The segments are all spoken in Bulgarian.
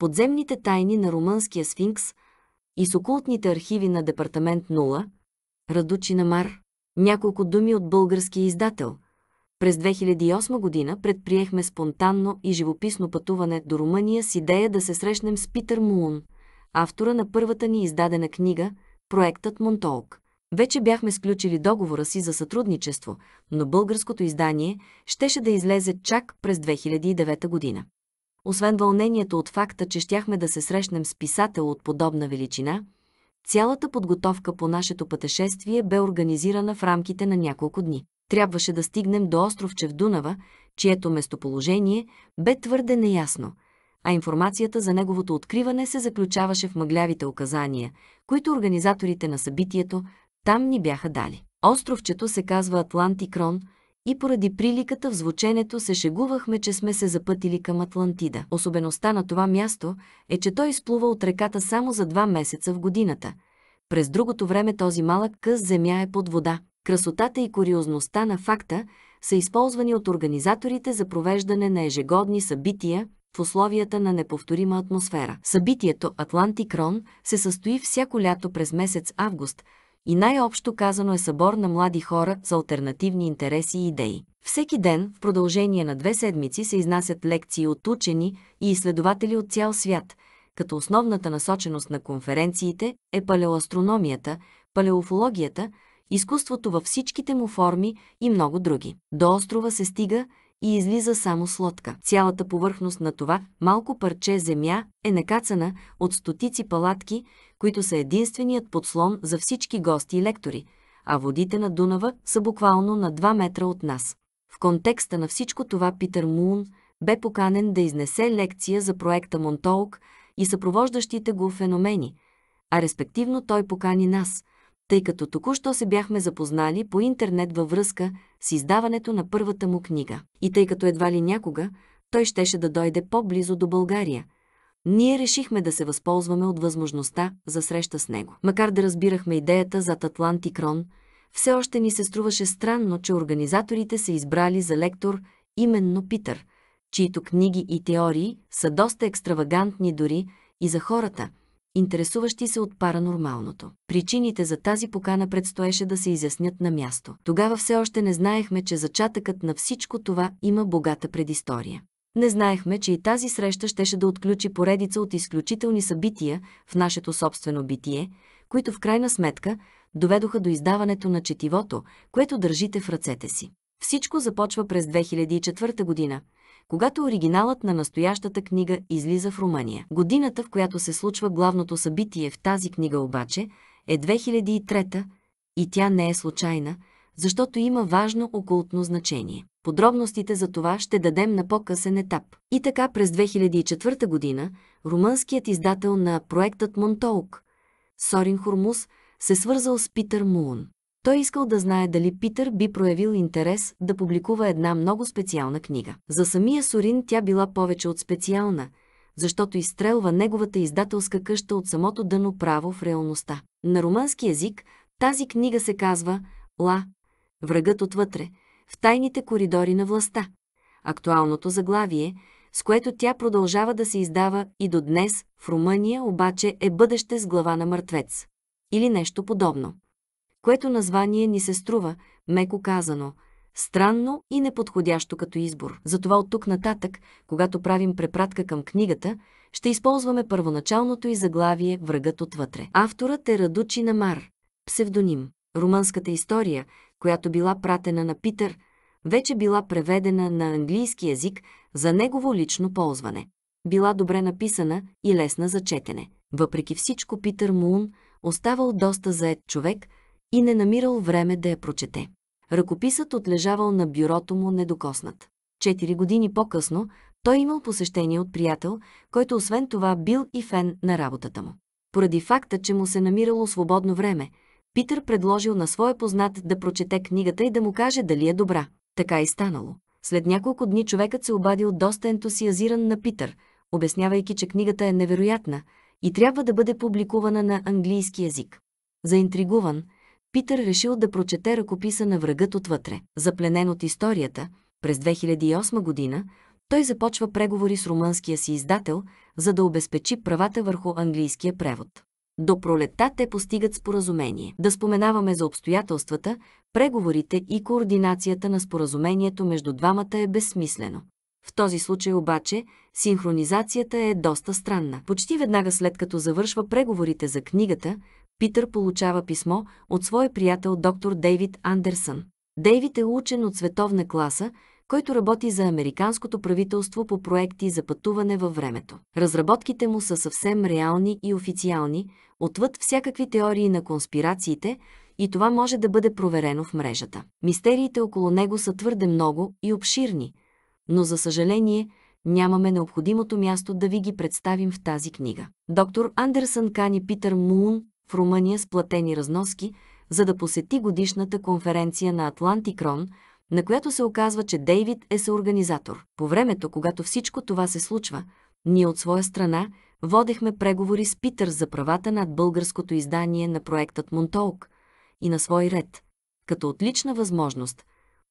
подземните тайни на румънския сфинкс и с окултните архиви на Департамент 0, Радучи Мар, няколко думи от български издател. През 2008 година предприехме спонтанно и живописно пътуване до Румъния с идея да се срещнем с Питър Мулун, автора на първата ни издадена книга «Проектът Монтолк». Вече бяхме сключили договора си за сътрудничество, но българското издание щеше да излезе чак през 2009 година освен вълнението от факта, че щяхме да се срещнем с писател от подобна величина, цялата подготовка по нашето пътешествие бе организирана в рамките на няколко дни. Трябваше да стигнем до островче в Дунава, чието местоположение бе твърде неясно, а информацията за неговото откриване се заключаваше в мъглявите указания, които организаторите на събитието там ни бяха дали. Островчето се казва Атлантикрон – и поради приликата в звученето се шегувахме, че сме се запътили към Атлантида. Особеността на това място е, че той изплува от реката само за два месеца в годината. През другото време този малък къс земя е под вода. Красотата и куриозността на факта са използвани от организаторите за провеждане на ежегодни събития в условията на неповторима атмосфера. Събитието Атлантикрон се състои всяко лято през месец август – и най-общо казано е събор на млади хора с альтернативни интереси и идеи. Всеки ден, в продължение на две седмици, се изнасят лекции от учени и изследователи от цял свят, като основната насоченост на конференциите е палеоастрономията, палеофологията, изкуството във всичките му форми и много други. До острова се стига – и излиза само с лодка. Цялата повърхност на това малко парче земя е накацана от стотици палатки, които са единственият подслон за всички гости и лектори, а водите на Дунава са буквално на 2 метра от нас. В контекста на всичко това Питър Мун бе поканен да изнесе лекция за проекта Монтолк и съпровождащите го феномени, а респективно той покани нас – тъй като току-що се бяхме запознали по интернет във връзка с издаването на първата му книга. И тъй като едва ли някога той щеше да дойде по-близо до България, ние решихме да се възползваме от възможността за среща с него. Макар да разбирахме идеята зад Атлантикрон, все още ни се струваше странно, че организаторите са избрали за лектор именно Питър, чието книги и теории са доста екстравагантни дори и за хората – интересуващи се от паранормалното. Причините за тази покана предстоеше да се изяснят на място. Тогава все още не знаехме, че зачатъкът на всичко това има богата предистория. Не знаехме, че и тази среща щеше да отключи поредица от изключителни събития в нашето собствено битие, които в крайна сметка доведоха до издаването на четивото, което държите в ръцете си. Всичко започва през 2004 година, когато оригиналът на настоящата книга излиза в Румъния. Годината, в която се случва главното събитие в тази книга обаче, е 2003 и тя не е случайна, защото има важно окултно значение. Подробностите за това ще дадем на по-късен етап. И така през 2004 година румънският издател на проектът Монтоук Сорин Хурмус, се свързал с Питър Мулун. Той искал да знае дали Питър би проявил интерес да публикува една много специална книга. За самия Сорин тя била повече от специална, защото изстрелва неговата издателска къща от самото дъно право в реалността. На румънски язик тази книга се казва «Ла» – врагът отвътре, в тайните коридори на властта. Актуалното заглавие, с което тя продължава да се издава и до днес в Румъния, обаче е бъдеще с глава на мъртвец. Или нещо подобно което название ни се струва, меко казано, странно и неподходящо като избор. Затова от тук нататък, когато правим препратка към книгата, ще използваме първоначалното и заглавие «Врагът отвътре». Авторът е Радучи Намар, псевдоним. Румънската история, която била пратена на Питър, вече била преведена на английски язик за негово лично ползване. Била добре написана и лесна за четене. Въпреки всичко, Питър Мун оставал доста заед човек – и не намирал време да я прочете. Ръкописът отлежавал на бюрото му недокоснат. Четири години по-късно той имал посещение от приятел, който освен това бил и фен на работата му. Поради факта, че му се намирало свободно време, Питър предложил на своя познат да прочете книгата и да му каже дали е добра. Така и станало. След няколко дни човекът се обадил доста ентусиазиран на Питър, обяснявайки, че книгата е невероятна и трябва да бъде публикувана на английски язик. Заинтригуван, Питър решил да прочете ръкописа на врагът отвътре. Запленен от историята, през 2008 година той започва преговори с румънския си издател, за да обезпечи правата върху английския превод. До пролета те постигат споразумение. Да споменаваме за обстоятелствата, преговорите и координацията на споразумението между двамата е безсмислено. В този случай обаче синхронизацията е доста странна. Почти веднага след като завършва преговорите за книгата, Питър получава писмо от своя приятел доктор Дейвид Андерсън. Дейвид е учен от световна класа, който работи за американското правителство по проекти за пътуване във времето. Разработките му са съвсем реални и официални, отвъд всякакви теории на конспирациите, и това може да бъде проверено в мрежата. Мистериите около него са твърде много и обширни, но за съжаление нямаме необходимото място да ви ги представим в тази книга. Доктор Андерсън кани Питър Мун в Румъния с платени разноски, за да посети годишната конференция на Атлантикрон, на която се оказва, че Дейвид е съорганизатор. По времето, когато всичко това се случва, ние от своя страна водехме преговори с Питър за правата над българското издание на проектът Монтолк и на свой ред. Като отлична възможност,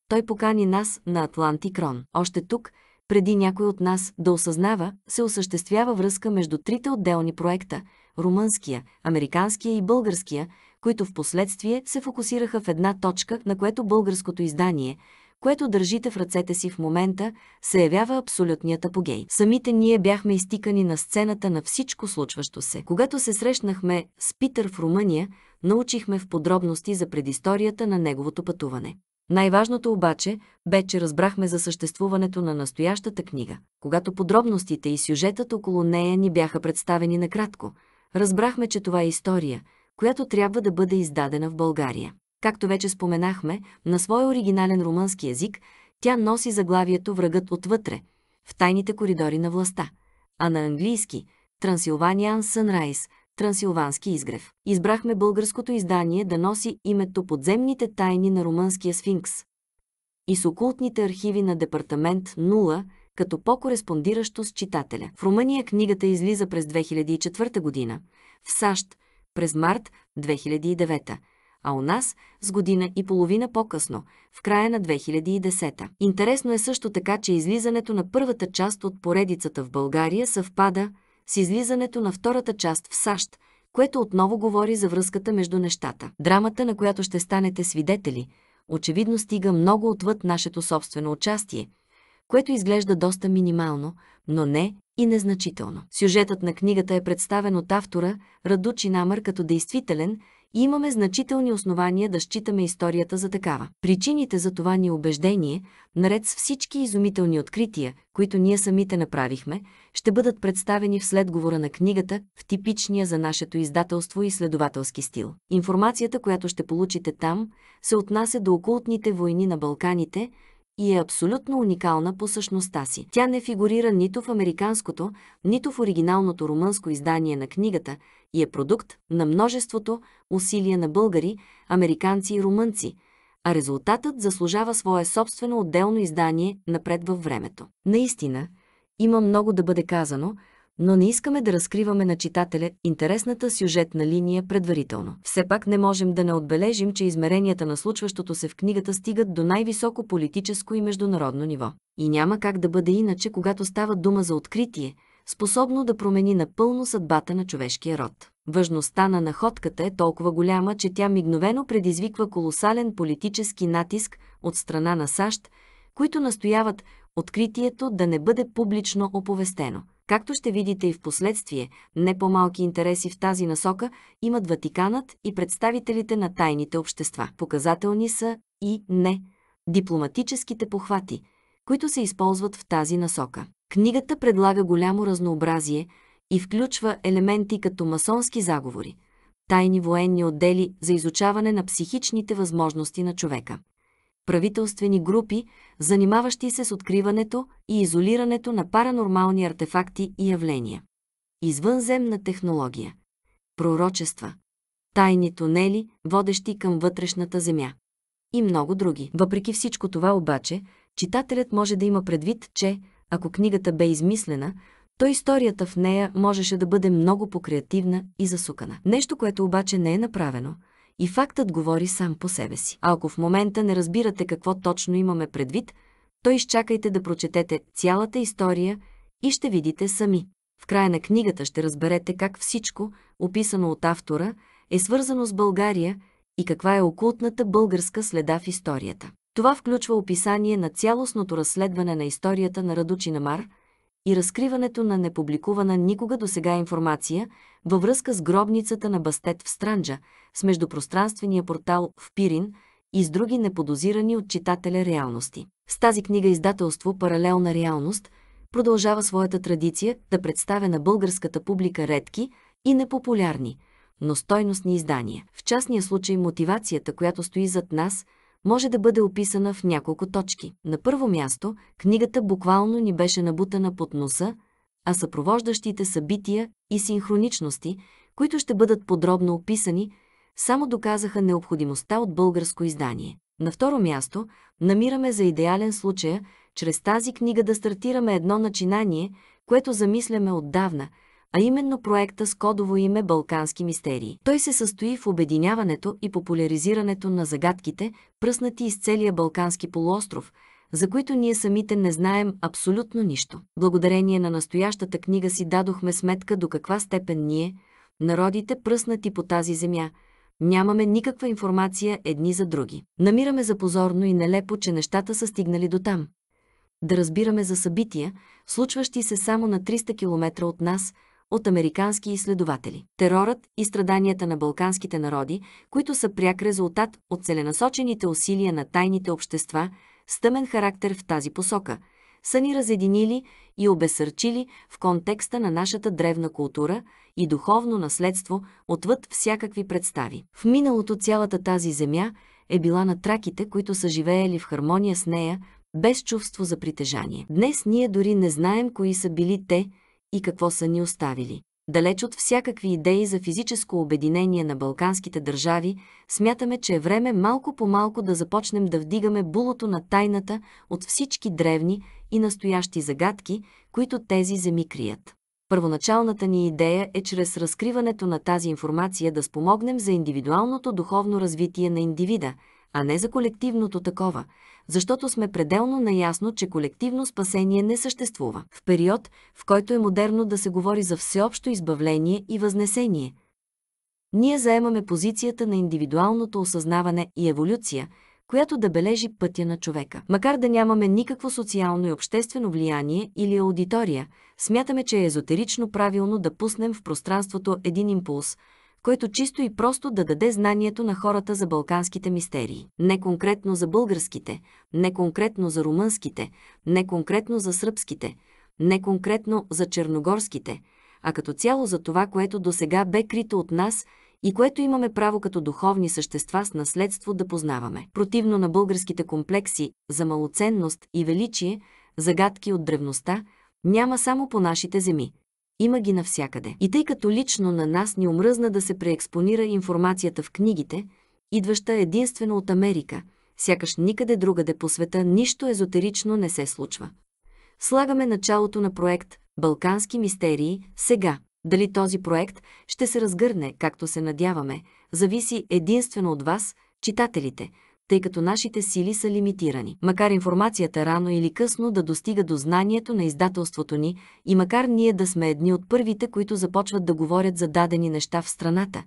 той покани нас на Атлантикрон. Още тук, преди някой от нас да осъзнава, се осъществява връзка между трите отделни проекта – румънския, американския и българския, които в последствие се фокусираха в една точка, на което българското издание, което държите в ръцете си в момента, се явява абсолютният апогей. Самите ние бяхме изтикани на сцената на всичко случващо се. Когато се срещнахме с Питър в Румъния, научихме в подробности за предисторията на неговото пътуване. Най-важното обаче бе, че разбрахме за съществуването на настоящата книга, когато подробностите и сюжетът около нея ни бяха представени накратко – Разбрахме, че това е история, която трябва да бъде издадена в България. Както вече споменахме, на своя оригинален румънски язик тя носи заглавието «Врагът отвътре», в тайните коридори на властта, а на английски «Трансилваниан Sunrise, Трансилвански изгрев. Избрахме българското издание да носи името «Подземните тайни на румънския сфинкс» и с окултните архиви на Департамент като по-кореспондиращо с читателя. В Румъния книгата излиза през 2004 година, в САЩ през март 2009, а у нас с година и половина по-късно, в края на 2010. Интересно е също така, че излизането на първата част от поредицата в България съвпада с излизането на втората част в САЩ, което отново говори за връзката между нещата. Драмата, на която ще станете свидетели, очевидно стига много отвъд нашето собствено участие – което изглежда доста минимално, но не и незначително. Сюжетът на книгата е представен от автора Раду Чинамър като действителен и имаме значителни основания да считаме историята за такава. Причините за това ни убеждение, наред с всички изумителни открития, които ние самите направихме, ще бъдат представени в следговора на книгата в типичния за нашето издателство и следователски стил. Информацията, която ще получите там, се отнася до окултните войни на Балканите – и е абсолютно уникална по същността си. Тя не фигурира нито в американското, нито в оригиналното румънско издание на книгата и е продукт на множеството усилия на българи, американци и румънци – а резултатът заслужава свое собствено отделно издание напред във времето. Наистина, има много да бъде казано, но не искаме да разкриваме на читателя интересната сюжетна линия предварително. Все пак не можем да не отбележим, че измеренията на случващото се в книгата стигат до най-високо политическо и международно ниво. И няма как да бъде иначе, когато става дума за откритие, способно да промени напълно съдбата на човешкия род. Въжността на находката е толкова голяма, че тя мигновено предизвиква колосален политически натиск от страна на САЩ, които настояват откритието да не бъде публично оповестено – Както ще видите и в последствие, не по-малки интереси в тази насока имат Ватиканът и представителите на тайните общества. Показателни са и не дипломатическите похвати, които се използват в тази насока. Книгата предлага голямо разнообразие и включва елементи като масонски заговори, тайни военни отдели за изучаване на психичните възможности на човека, правителствени групи, занимаващи се с откриването и изолирането на паранормални артефакти и явления. Извънземна технология. Пророчества. Тайни тунели, водещи към вътрешната земя. И много други. Въпреки всичко това обаче, читателят може да има предвид, че, ако книгата бе измислена, то историята в нея можеше да бъде много покреативна и засукана. Нещо, което обаче не е направено – и фактът говори сам по себе си. А ако в момента не разбирате какво точно имаме предвид, то изчакайте да прочетете цялата история и ще видите сами. В края на книгата ще разберете как всичко, описано от автора, е свързано с България и каква е окултната българска следа в историята. Това включва описание на цялостното разследване на историята на Радучинамар – и разкриването на непубликувана никога досега информация във връзка с гробницата на Бастет в Странджа, с междупространствения портал в Пирин и с други неподозирани от читателя реалности. С тази книга издателство «Паралелна реалност» продължава своята традиция да представя на българската публика редки и непопулярни, но стойностни издания. В частния случай мотивацията, която стои зад нас – може да бъде описана в няколко точки. На първо място, книгата буквално ни беше набутана под носа, а съпровождащите събития и синхроничности, които ще бъдат подробно описани, само доказаха необходимостта от българско издание. На второ място, намираме за идеален случая чрез тази книга да стартираме едно начинание, което замисляме отдавна – а именно проекта с кодово име Балкански мистерии. Той се състои в обединяването и популяризирането на загадките, пръснати из целия Балкански полуостров, за които ние самите не знаем абсолютно нищо. Благодарение на настоящата книга си дадохме сметка до каква степен ние, народите пръснати по тази земя, нямаме никаква информация едни за други. Намираме за позорно и нелепо, че нещата са стигнали до там. Да разбираме за събития, случващи се само на 300 км от нас – от американски изследователи. Терорът и страданията на балканските народи, които са пряк резултат от целенасочените усилия на тайните общества стъмен характер в тази посока, са ни разединили и обесърчили в контекста на нашата древна култура и духовно наследство отвъд всякакви представи. В миналото цялата тази земя е била на траките, които са живеели в хармония с нея, без чувство за притежание. Днес ние дори не знаем кои са били те, и какво са ни оставили. Далеч от всякакви идеи за физическо обединение на балканските държави, смятаме, че е време малко по малко да започнем да вдигаме булото на тайната от всички древни и настоящи загадки, които тези земи крият. Първоначалната ни идея е чрез разкриването на тази информация да спомогнем за индивидуалното духовно развитие на индивида – а не за колективното такова, защото сме пределно наясно, че колективно спасение не съществува. В период, в който е модерно да се говори за всеобщо избавление и възнесение, ние заемаме позицията на индивидуалното осъзнаване и еволюция, която да бележи пътя на човека. Макар да нямаме никакво социално и обществено влияние или аудитория, смятаме, че е езотерично правилно да пуснем в пространството един импулс – който чисто и просто да даде знанието на хората за балканските мистерии. Не конкретно за българските, не конкретно за румънските, не конкретно за сръбските, не конкретно за черногорските, а като цяло за това, което до сега бе крито от нас и което имаме право като духовни същества с наследство да познаваме. Противно на българските комплекси за малоценност и величие, загадки от древността, няма само по нашите земи. Има ги навсякъде. И тъй като лично на нас ни омръзна да се преекспонира информацията в книгите, идваща единствено от Америка, сякаш никъде другаде по света нищо езотерично не се случва. Слагаме началото на проект «Балкански мистерии» сега. Дали този проект ще се разгърне, както се надяваме, зависи единствено от вас, читателите – тъй като нашите сили са лимитирани. Макар информацията рано или късно да достига до знанието на издателството ни и макар ние да сме едни от първите, които започват да говорят за дадени неща в страната,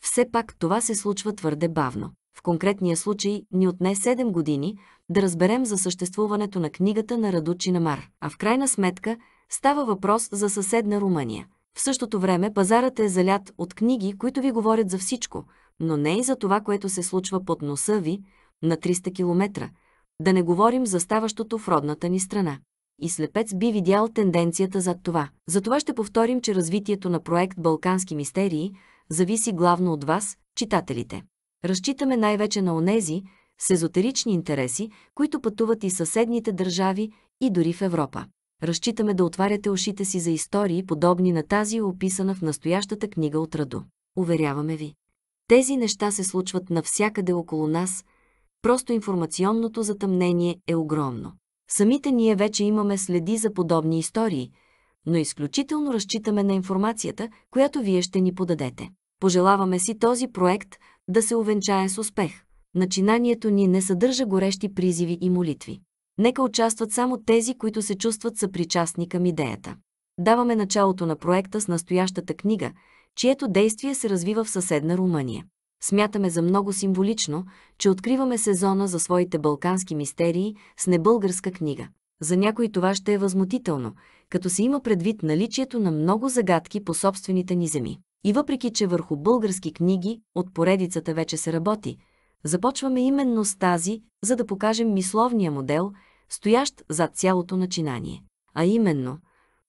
все пак това се случва твърде бавно. В конкретния случай ни отне 7 години да разберем за съществуването на книгата на Раду Чинамар, а в крайна сметка става въпрос за съседна Румъния. В същото време пазарът е залят от книги, които ви говорят за всичко, но не и за това, което се случва под носа ви, на 300 км, да не говорим за ставащото в родната ни страна. И слепец би видял тенденцията зад това. Затова ще повторим, че развитието на проект Балкански мистерии зависи главно от вас, читателите. Разчитаме най-вече на онези, с езотерични интереси, които пътуват и съседните държави и дори в Европа. Разчитаме да отваряте ушите си за истории, подобни на тази описана в настоящата книга от Радо. Уверяваме ви. Тези неща се случват навсякъде около нас – просто информационното затъмнение е огромно. Самите ние вече имаме следи за подобни истории, но изключително разчитаме на информацията, която вие ще ни подадете. Пожелаваме си този проект да се увенчае с успех. Начинанието ни не съдържа горещи призиви и молитви. Нека участват само тези, които се чувстват съпричастни към идеята. Даваме началото на проекта с настоящата книга, чието действие се развива в съседна Румъния. Смятаме за много символично, че откриваме сезона за своите балкански мистерии с небългарска книга. За някой това ще е възмутително, като се има предвид наличието на много загадки по собствените ни земи. И въпреки, че върху български книги от поредицата вече се работи, започваме именно с тази, за да покажем мисловния модел, стоящ зад цялото начинание. А именно,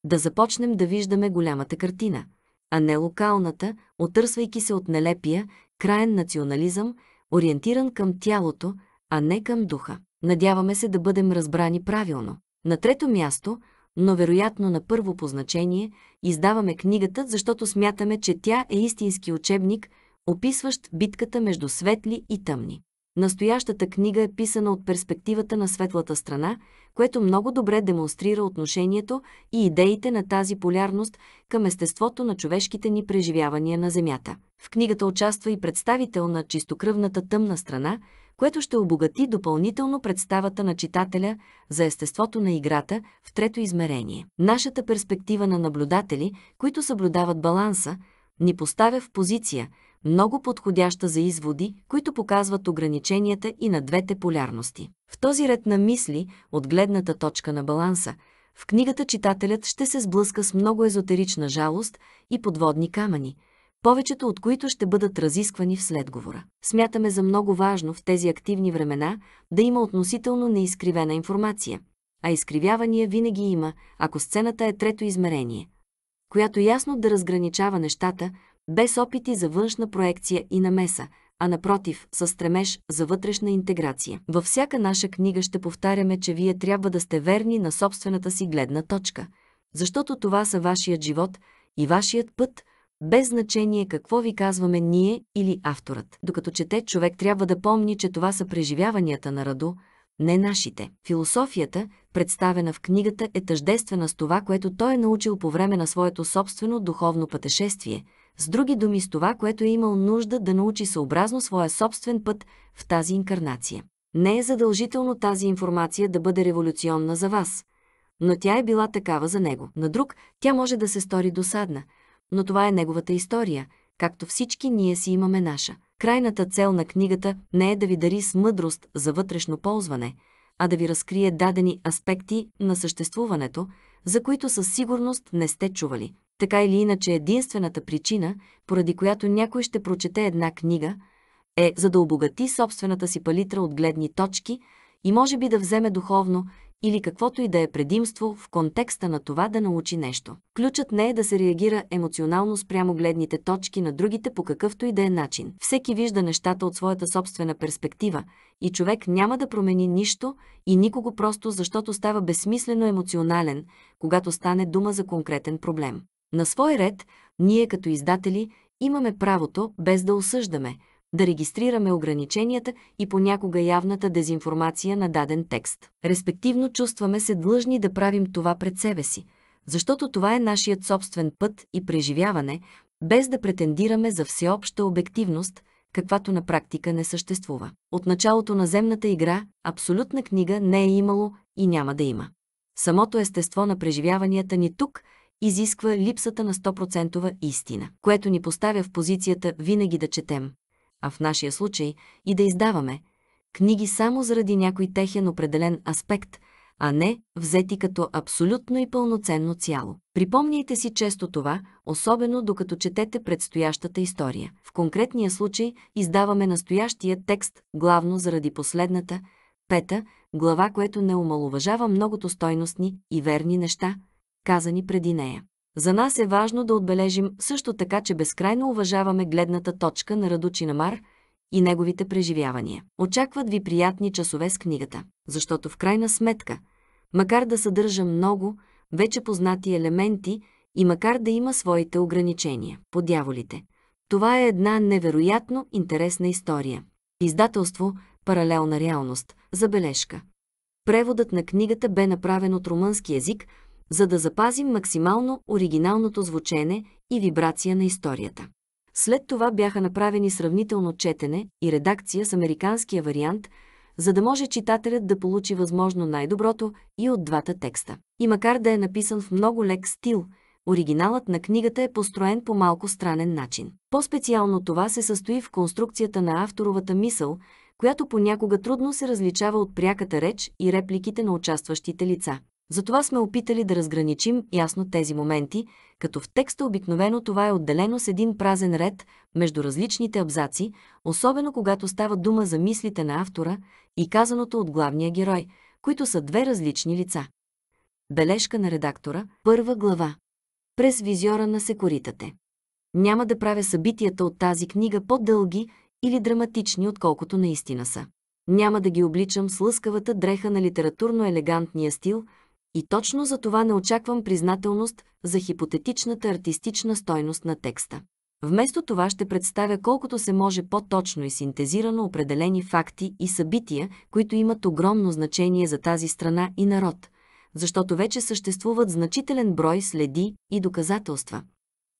да започнем да виждаме голямата картина, а не локалната, отърсвайки се от нелепия краен национализъм, ориентиран към тялото, а не към духа. Надяваме се да бъдем разбрани правилно. На трето място, но вероятно на първо по значение, издаваме книгата, защото смятаме, че тя е истински учебник, описващ битката между светли и тъмни. Настоящата книга е писана от перспективата на светлата страна, което много добре демонстрира отношението и идеите на тази полярност към естеството на човешките ни преживявания на Земята. В книгата участва и представител на чистокръвната тъмна страна, което ще обогати допълнително представата на читателя за естеството на играта в трето измерение. Нашата перспектива на наблюдатели, които съблюдават баланса, ни поставя в позиция – много подходяща за изводи, които показват ограниченията и на двете полярности. В този ред на мисли, от гледната точка на баланса, в книгата читателят ще се сблъска с много езотерична жалост и подводни камъни, повечето от които ще бъдат разисквани в следговора. Смятаме за много важно в тези активни времена да има относително неизкривена информация, а изкривявания винаги има, ако сцената е трето измерение, която ясно да разграничава нещата, без опити за външна проекция и намеса, а напротив, със стремеж за вътрешна интеграция. Във всяка наша книга ще повтаряме, че вие трябва да сте верни на собствената си гледна точка, защото това са вашият живот и вашият път, без значение какво ви казваме ние или авторът. Докато чете, човек трябва да помни, че това са преживяванията на Радо, не нашите. Философията, представена в книгата, е тъждествена с това, което той е научил по време на своето собствено духовно пътешествие – с други думи с това, което е имал нужда да научи съобразно своя собствен път в тази инкарнация. Не е задължително тази информация да бъде революционна за вас, но тя е била такава за него. На друг тя може да се стори досадна, но това е неговата история, както всички ние си имаме наша. Крайната цел на книгата не е да ви дари с мъдрост за вътрешно ползване, а да ви разкрие дадени аспекти на съществуването, за които със сигурност не сте чували така или иначе единствената причина, поради която някой ще прочете една книга, е за да обогати собствената си палитра от гледни точки и може би да вземе духовно или каквото и да е предимство в контекста на това да научи нещо. Ключът не е да се реагира емоционално спрямо гледните точки на другите по какъвто и да е начин. Всеки вижда нещата от своята собствена перспектива и човек няма да промени нищо и никого просто защото става безсмислено емоционален, когато стане дума за конкретен проблем. На свой ред, ние като издатели имаме правото, без да осъждаме, да регистрираме ограниченията и понякога явната дезинформация на даден текст. Респективно чувстваме се длъжни да правим това пред себе си, защото това е нашият собствен път и преживяване, без да претендираме за всеобща обективност, каквато на практика не съществува. От началото на земната игра абсолютна книга не е имало и няма да има. Самото естество на преживяванията ни тук – изисква липсата на 100% истина, което ни поставя в позицията винаги да четем, а в нашия случай и да издаваме книги само заради някой техен определен аспект, а не взети като абсолютно и пълноценно цяло. Припомняйте си често това, особено докато четете предстоящата история. В конкретния случай издаваме настоящия текст главно заради последната, пета, глава, което не омалуважава многото стойностни и верни неща – казани преди нея. За нас е важно да отбележим също така, че безкрайно уважаваме гледната точка на Раду Чинамар и неговите преживявания. Очакват ви приятни часове с книгата, защото в крайна сметка, макар да съдържа много, вече познати елементи и макар да има своите ограничения по дяволите. Това е една невероятно интересна история. Издателство Паралелна реалност. Забележка. Преводът на книгата бе направен от румънски язик – за да запазим максимално оригиналното звучене и вибрация на историята. След това бяха направени сравнително четене и редакция с американския вариант, за да може читателят да получи възможно най-доброто и от двата текста. И макар да е написан в много лек стил, оригиналът на книгата е построен по малко странен начин. По-специално това се състои в конструкцията на авторовата мисъл, която понякога трудно се различава от пряката реч и репликите на участващите лица. Затова сме опитали да разграничим ясно тези моменти, като в текста обикновено това е отделено с един празен ред между различните абзаци, особено когато става дума за мислите на автора и казаното от главния герой, които са две различни лица. Бележка на редактора, първа глава. През визиора на секуритате. Няма да правя събитията от тази книга по-дълги или драматични, отколкото наистина са. Няма да ги обличам с лъскавата дреха на литературно-елегантния стил – и точно за това не очаквам признателност за хипотетичната артистична стойност на текста. Вместо това ще представя колкото се може по-точно и синтезирано определени факти и събития, които имат огромно значение за тази страна и народ, защото вече съществуват значителен брой следи и доказателства,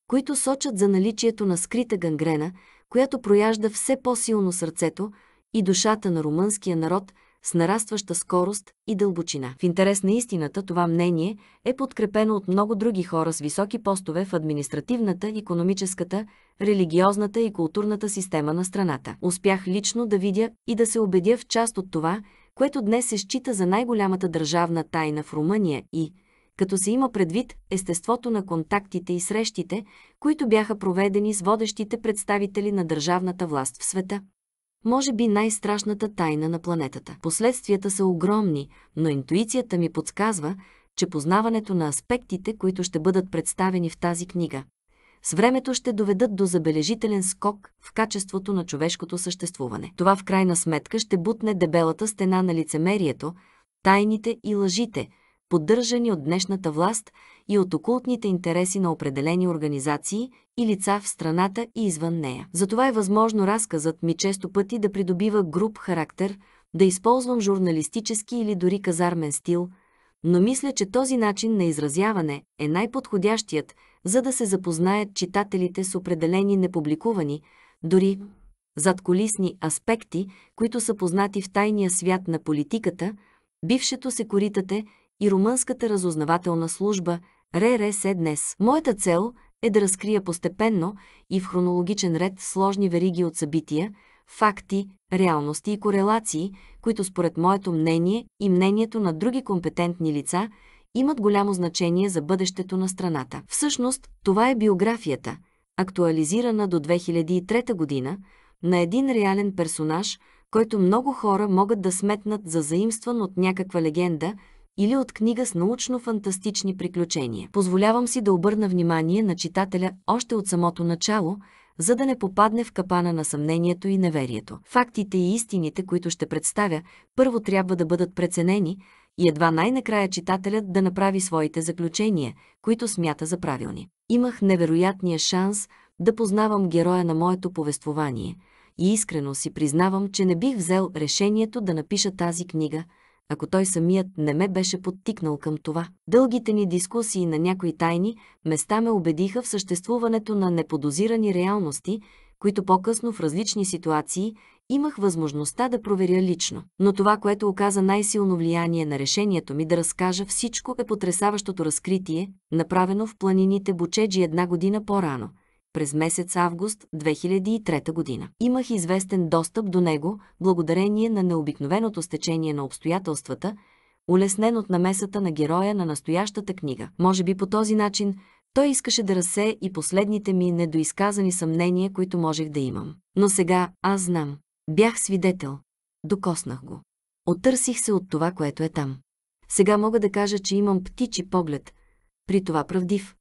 които сочат за наличието на скрита гангрена, която прояжда все по-силно сърцето и душата на румънския народ – с нарастваща скорост и дълбочина. В интерес на истината това мнение е подкрепено от много други хора с високи постове в административната, економическата, религиозната и културната система на страната. Успях лично да видя и да се убедя в част от това, което днес се счита за най-голямата държавна тайна в Румъния и, като се има предвид естеството на контактите и срещите, които бяха проведени с водещите представители на държавната власт в света може би най-страшната тайна на планетата. Последствията са огромни, но интуицията ми подсказва, че познаването на аспектите, които ще бъдат представени в тази книга, с времето ще доведат до забележителен скок в качеството на човешкото съществуване. Това в крайна сметка ще бутне дебелата стена на лицемерието, тайните и лъжите – поддържани от днешната власт и от окултните интереси на определени организации и лица в страната и извън нея. Затова е възможно разказът ми често пъти да придобива груб характер, да използвам журналистически или дори казармен стил, но мисля, че този начин на изразяване е най-подходящият, за да се запознаят читателите с определени непубликувани, дори задколисни аспекти, които са познати в тайния свят на политиката, бившето секуритате и Румънската разузнавателна служба РРС е днес. Моята цел е да разкрия постепенно и в хронологичен ред сложни вериги от събития, факти, реалности и корелации, които според моето мнение и мнението на други компетентни лица имат голямо значение за бъдещето на страната. Всъщност, това е биографията, актуализирана до 2003 година, на един реален персонаж, който много хора могат да сметнат за заимстван от някаква легенда – или от книга с научно-фантастични приключения. Позволявам си да обърна внимание на читателя още от самото начало, за да не попадне в капана на съмнението и неверието. Фактите и истините, които ще представя, първо трябва да бъдат преценени и едва най-накрая читателят да направи своите заключения, които смята за правилни. Имах невероятния шанс да познавам героя на моето повествование и искрено си признавам, че не бих взел решението да напиша тази книга – ако той самият не ме беше подтикнал към това. Дългите ни дискусии на някои тайни места ме убедиха в съществуването на неподозирани реалности, които по-късно в различни ситуации имах възможността да проверя лично. Но това, което оказа най-силно влияние на решението ми да разкажа всичко е потрясаващото разкритие, направено в планините Бучеджи една година по-рано – през месец август 2003 година. Имах известен достъп до него, благодарение на необикновеното стечение на обстоятелствата, улеснен от намесата на героя на настоящата книга. Може би по този начин той искаше да разсее и последните ми недоизказани съмнения, които можех да имам. Но сега аз знам. Бях свидетел. Докоснах го. Отърсих се от това, което е там. Сега мога да кажа, че имам птичи поглед, при това правдив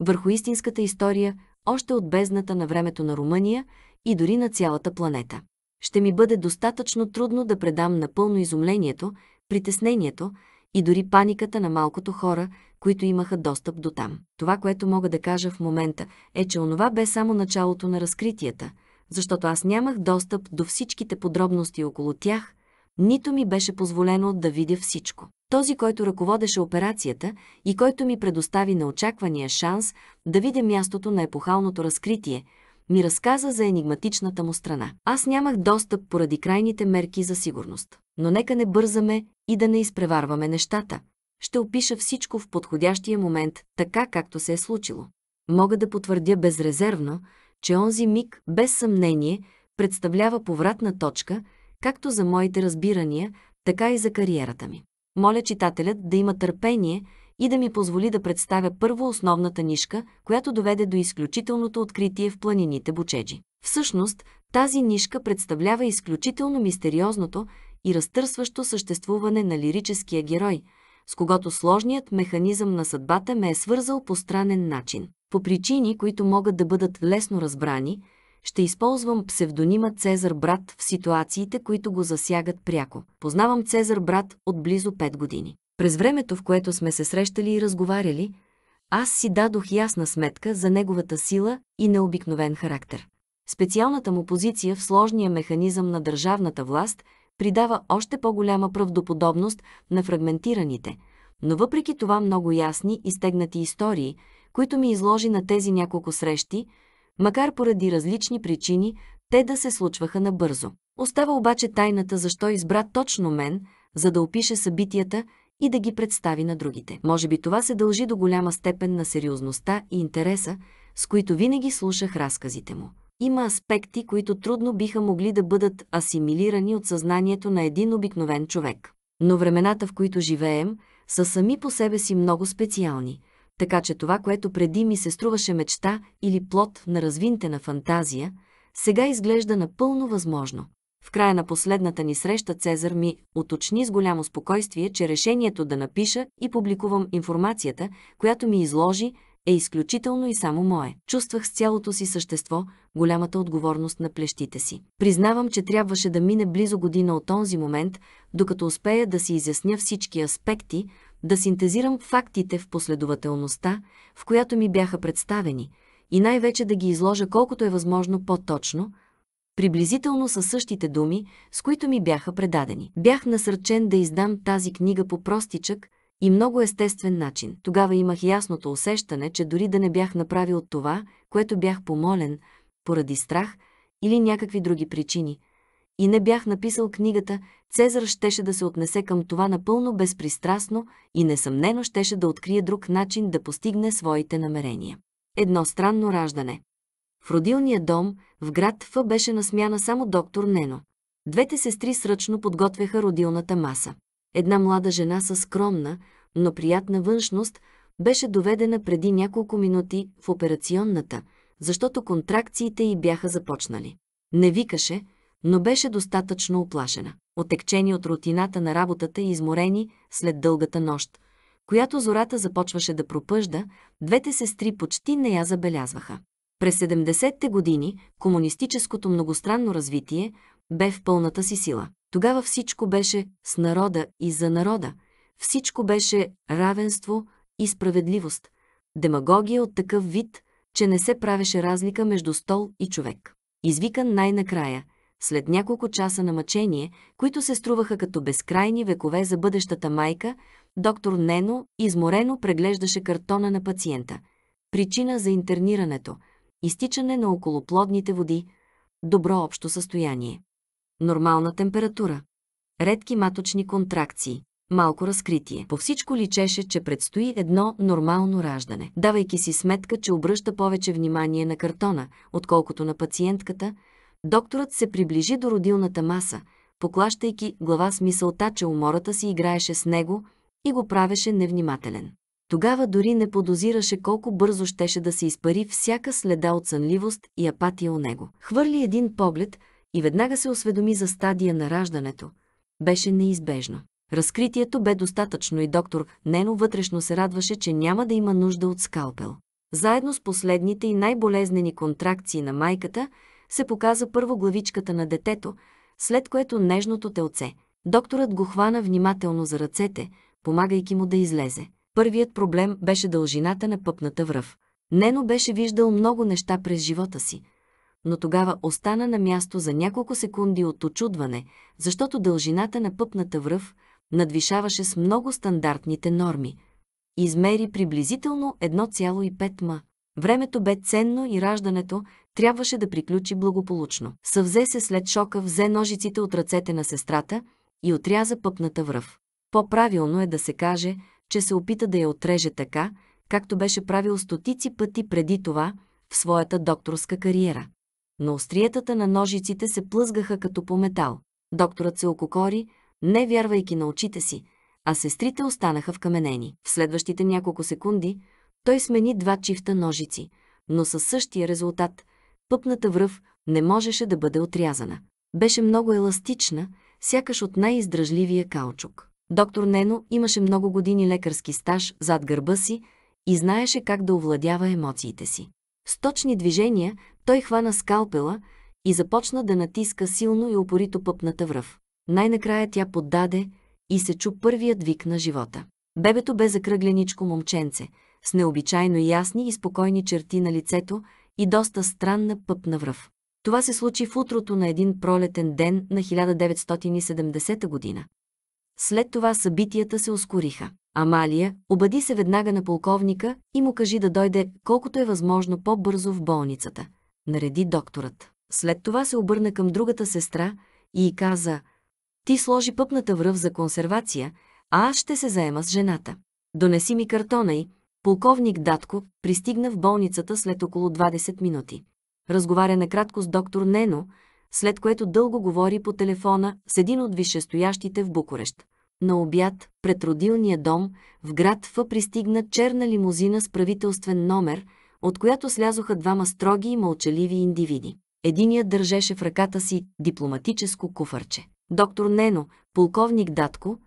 върху истинската история още от бездната на времето на Румъния и дори на цялата планета. Ще ми бъде достатъчно трудно да предам напълно изумлението, притеснението и дори паниката на малкото хора, които имаха достъп до там. Това, което мога да кажа в момента, е, че онова бе само началото на разкритията, защото аз нямах достъп до всичките подробности около тях – нито ми беше позволено да видя всичко. Този, който ръководеше операцията и който ми предостави неочаквания шанс да видя мястото на епохалното разкритие, ми разказа за енигматичната му страна. Аз нямах достъп поради крайните мерки за сигурност. Но нека не бързаме и да не изпреварваме нещата. Ще опиша всичко в подходящия момент, така както се е случило. Мога да потвърдя безрезервно, че онзи миг, без съмнение, представлява повратна точка – както за моите разбирания, така и за кариерата ми. Моля читателят да има търпение и да ми позволи да представя първо основната нишка, която доведе до изключителното откритие в планините Бучеджи. Всъщност, тази нишка представлява изключително мистериозното и разтърсващо съществуване на лирическия герой, с когото сложният механизъм на съдбата ме е свързал по странен начин. По причини, които могат да бъдат лесно разбрани – ще използвам псевдонима Цезар Брат в ситуациите, които го засягат пряко. Познавам Цезар Брат от близо 5 години. През времето, в което сме се срещали и разговаряли, аз си дадох ясна сметка за неговата сила и необикновен характер. Специалната му позиция в сложния механизъм на държавната власт придава още по-голяма правдоподобност на фрагментираните, но въпреки това много ясни и стегнати истории, които ми изложи на тези няколко срещи – макар поради различни причини, те да се случваха набързо. Остава обаче тайната защо избра точно мен, за да опише събитията и да ги представи на другите. Може би това се дължи до голяма степен на сериозността и интереса, с които винаги слушах разказите му. Има аспекти, които трудно биха могли да бъдат асимилирани от съзнанието на един обикновен човек. Но времената, в които живеем, са сами по себе си много специални – така че това, което преди ми се струваше мечта или плод на развинтена фантазия, сега изглежда напълно възможно. В края на последната ни среща Цезар ми уточни с голямо спокойствие, че решението да напиша и публикувам информацията, която ми изложи, е изключително и само мое. Чувствах с цялото си същество голямата отговорност на плещите си. Признавам, че трябваше да мине близо година от онзи момент, докато успея да си изясня всички аспекти, да синтезирам фактите в последователността, в която ми бяха представени, и най-вече да ги изложа колкото е възможно по-точно, приблизително със същите думи, с които ми бяха предадени. Бях насърчен да издам тази книга по простичък и много естествен начин. Тогава имах ясното усещане, че дори да не бях направил това, което бях помолен, поради страх или някакви други причини – и не бях написал книгата, Цезар щеше да се отнесе към това напълно безпристрастно и несъмнено щеше да открие друг начин да постигне своите намерения. Едно странно раждане. В родилния дом, в град Ф беше на смяна само доктор Нено. Двете сестри сръчно подготвяха родилната маса. Една млада жена със скромна, но приятна външност беше доведена преди няколко минути в операционната, защото контракциите й бяха започнали. Не викаше, но беше достатъчно оплашена. Отекчени от рутината на работата и изморени след дългата нощ, която зората започваше да пропъжда, двете сестри почти не я забелязваха. През 70-те години комунистическото многостранно развитие бе в пълната си сила. Тогава всичко беше с народа и за народа. Всичко беше равенство и справедливост. Демагогия от такъв вид, че не се правеше разлика между стол и човек. Извикан най-накрая – след няколко часа на мъчение, които се струваха като безкрайни векове за бъдещата майка, доктор Нено изморено преглеждаше картона на пациента. Причина за интернирането – изтичане на околоплодните води, добро общо състояние. Нормална температура. Редки маточни контракции. Малко разкритие. По всичко личеше, че предстои едно нормално раждане. Давайки си сметка, че обръща повече внимание на картона, отколкото на пациентката – Докторът се приближи до родилната маса, поклащайки глава с мисълта, че умората си играеше с него и го правеше невнимателен. Тогава дори не подозираше колко бързо щеше да се изпари всяка следа от сънливост и апатия у него. Хвърли един поглед и веднага се осведоми за стадия на раждането. Беше неизбежно. Разкритието бе достатъчно и доктор Нено вътрешно се радваше, че няма да има нужда от скалпел. Заедно с последните и най-болезнени контракции на майката – се показа първо главичката на детето, след което нежното телце. Докторът го хвана внимателно за ръцете, помагайки му да излезе. Първият проблем беше дължината на пъпната връв. Нено беше виждал много неща през живота си, но тогава остана на място за няколко секунди от очудване, защото дължината на пъпната връв надвишаваше с много стандартните норми. Измери приблизително 1,5 м. Времето бе ценно и раждането трябваше да приключи благополучно. Съвзе се след шока, взе ножиците от ръцете на сестрата и отряза пъпната връв. По-правилно е да се каже, че се опита да я отреже така, както беше правил стотици пъти преди това в своята докторска кариера. Но остриетата на ножиците се плъзгаха като по метал. Докторът се ококори, не вярвайки на очите си, а сестрите останаха вкаменени. В следващите няколко секунди – той смени два чифта ножици, но със същия резултат. Пъпната връв не можеше да бъде отрязана. Беше много еластична, сякаш от най-издръжливия каучук. Доктор Нено имаше много години лекарски стаж зад гърба си и знаеше как да овладява емоциите си. С точни движения той хвана скалпела и започна да натиска силно и упорито пъпната връв. Най-накрая тя поддаде и се чу първият вик на живота. Бебето бе закръгленичко момченце, с необичайно ясни и спокойни черти на лицето и доста странна пъпна връв. Това се случи в утрото на един пролетен ден на 1970 година. След това събитията се ускориха. Амалия обади се веднага на полковника и му кажи да дойде колкото е възможно по-бързо в болницата. Нареди докторът. След това се обърна към другата сестра и й каза «Ти сложи пъпната връв за консервация, а аз ще се заема с жената. Донеси ми картона й, Полковник Датко пристигна в болницата след около 20 минути. Разговаря накратко с доктор Нено, след което дълго говори по телефона с един от висшестоящите в Букурещ. На обяд, пред родилния дом, в град Ф пристигна черна лимузина с правителствен номер, от която слязоха двама строги и мълчаливи индивиди. Единият държеше в ръката си дипломатическо куфарче. Доктор Нено, полковник Датко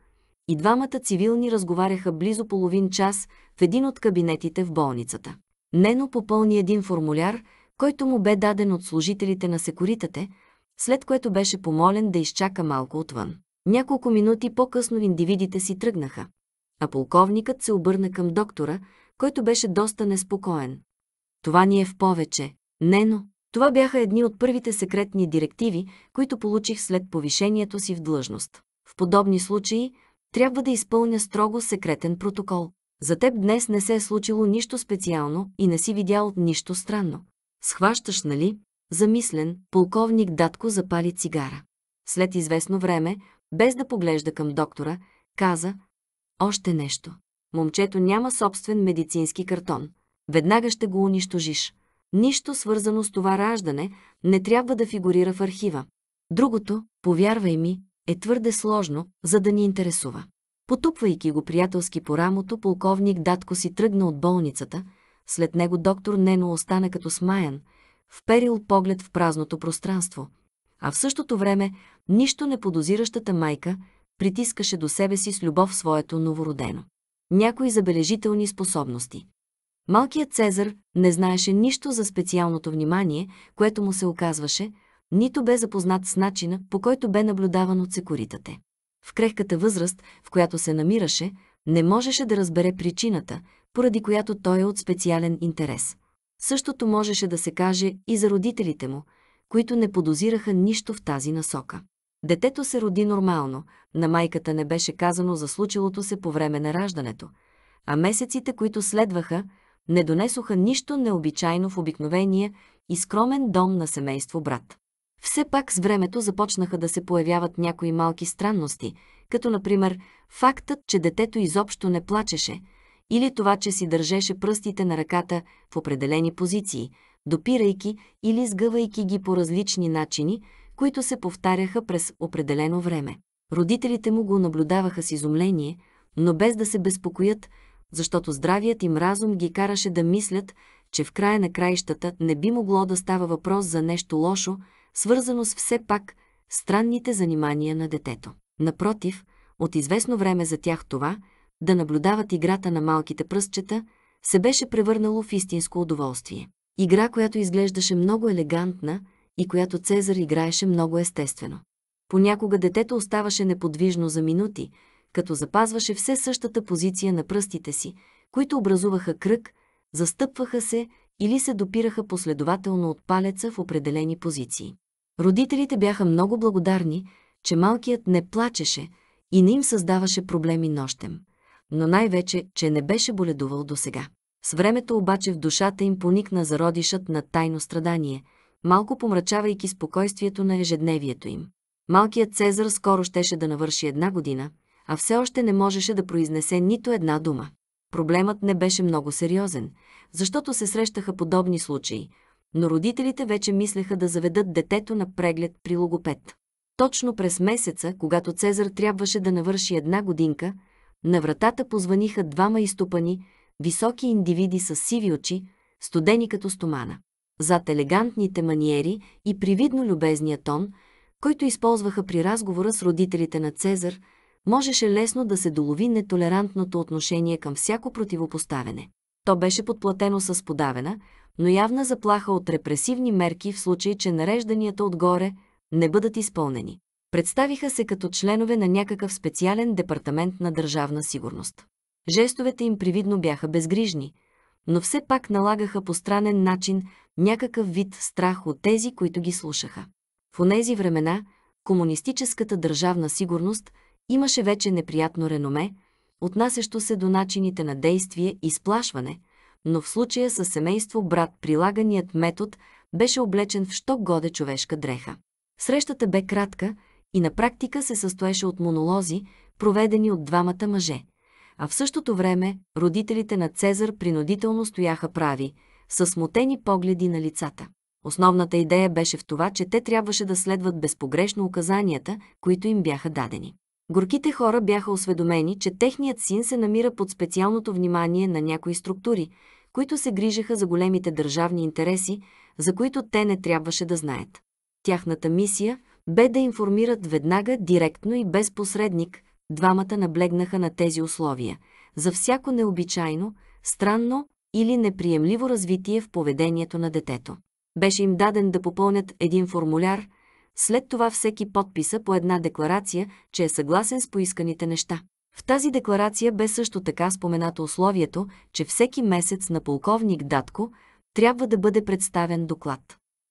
и двамата цивилни разговаряха близо половин час в един от кабинетите в болницата. Нено попълни един формуляр, който му бе даден от служителите на секуритате, след което беше помолен да изчака малко отвън. Няколко минути по-късно индивидите си тръгнаха, а полковникът се обърна към доктора, който беше доста неспокоен. Това ни е в повече. Нено, това бяха едни от първите секретни директиви, които получих след повишението си в длъжност. В подобни случаи трябва да изпълня строго секретен протокол. За теб днес не се е случило нищо специално и не си видял нищо странно. Схващаш, нали? Замислен, полковник Датко запали цигара. След известно време, без да поглежда към доктора, каза още нещо. Момчето няма собствен медицински картон. Веднага ще го унищожиш. Нищо свързано с това раждане не трябва да фигурира в архива. Другото, повярвай ми, е твърде сложно, за да ни интересува. Потупвайки го приятелски по рамото, полковник Датко си тръгна от болницата, след него доктор Нено остана като смаян, вперил поглед в празното пространство. А в същото време, нищо не подозиращата майка притискаше до себе си с любов своето новородено. Някои забележителни способности. Малкият Цезар не знаеше нищо за специалното внимание, което му се оказваше, нито бе запознат с начина, по който бе наблюдаван от секуритате в крехката възраст, в която се намираше, не можеше да разбере причината, поради която той е от специален интерес. Същото можеше да се каже и за родителите му, които не подозираха нищо в тази насока. Детето се роди нормално, на майката не беше казано за случилото се по време на раждането, а месеците, които следваха, не донесоха нищо необичайно в обикновения и скромен дом на семейство брат. Все пак с времето започнаха да се появяват някои малки странности, като например фактът, че детето изобщо не плачеше, или това, че си държеше пръстите на ръката в определени позиции, допирайки или сгъвайки ги по различни начини, които се повтаряха през определено време. Родителите му го наблюдаваха с изумление, но без да се безпокоят, защото здравият им разум ги караше да мислят, че в края на краищата не би могло да става въпрос за нещо лошо, свързано с все пак странните занимания на детето. Напротив, от известно време за тях това, да наблюдават играта на малките пръстчета, се беше превърнало в истинско удоволствие. Игра, която изглеждаше много елегантна и която Цезар играеше много естествено. Понякога детето оставаше неподвижно за минути, като запазваше все същата позиция на пръстите си, които образуваха кръг, застъпваха се или се допираха последователно от палеца в определени позиции. Родителите бяха много благодарни, че малкият не плачеше и не им създаваше проблеми нощем, но най-вече, че не беше боледувал досега. С времето обаче в душата им поникна зародишът на тайно страдание, малко помрачавайки спокойствието на ежедневието им. Малкият Цезар скоро щеше да навърши една година, а все още не можеше да произнесе нито една дума. Проблемът не беше много сериозен, защото се срещаха подобни случаи, но родителите вече мислеха да заведат детето на преглед при логопед. Точно през месеца, когато Цезар трябваше да навърши една годинка, на вратата позваниха двама изтупани, високи индивиди с сиви очи, студени като стомана. Зад елегантните маниери и привидно любезния тон, който използваха при разговора с родителите на Цезар, можеше лесно да се долови нетолерантното отношение към всяко противопоставяне то беше подплатено с подавена, но явна заплаха от репресивни мерки в случай, че нарежданията отгоре не бъдат изпълнени. Представиха се като членове на някакъв специален департамент на държавна сигурност. Жестовете им привидно бяха безгрижни, но все пак налагаха по странен начин някакъв вид страх от тези, които ги слушаха. В онези времена комунистическата държавна сигурност имаше вече неприятно реноме, отнасящо се до начините на действие и сплашване, но в случая със семейство брат прилаганият метод беше облечен в що годе човешка дреха. Срещата бе кратка и на практика се състоеше от монолози, проведени от двамата мъже. А в същото време родителите на Цезар принудително стояха прави, със смутени погледи на лицата. Основната идея беше в това, че те трябваше да следват безпогрешно указанията, които им бяха дадени. Горките хора бяха осведомени, че техният син се намира под специалното внимание на някои структури, които се грижаха за големите държавни интереси, за които те не трябваше да знаят. Тяхната мисия бе да информират веднага, директно и без посредник, двамата наблегнаха на тези условия, за всяко необичайно, странно или неприемливо развитие в поведението на детето. Беше им даден да попълнят един формуляр – след това всеки подписа по една декларация, че е съгласен с поисканите неща. В тази декларация бе също така споменато условието, че всеки месец на полковник Датко трябва да бъде представен доклад.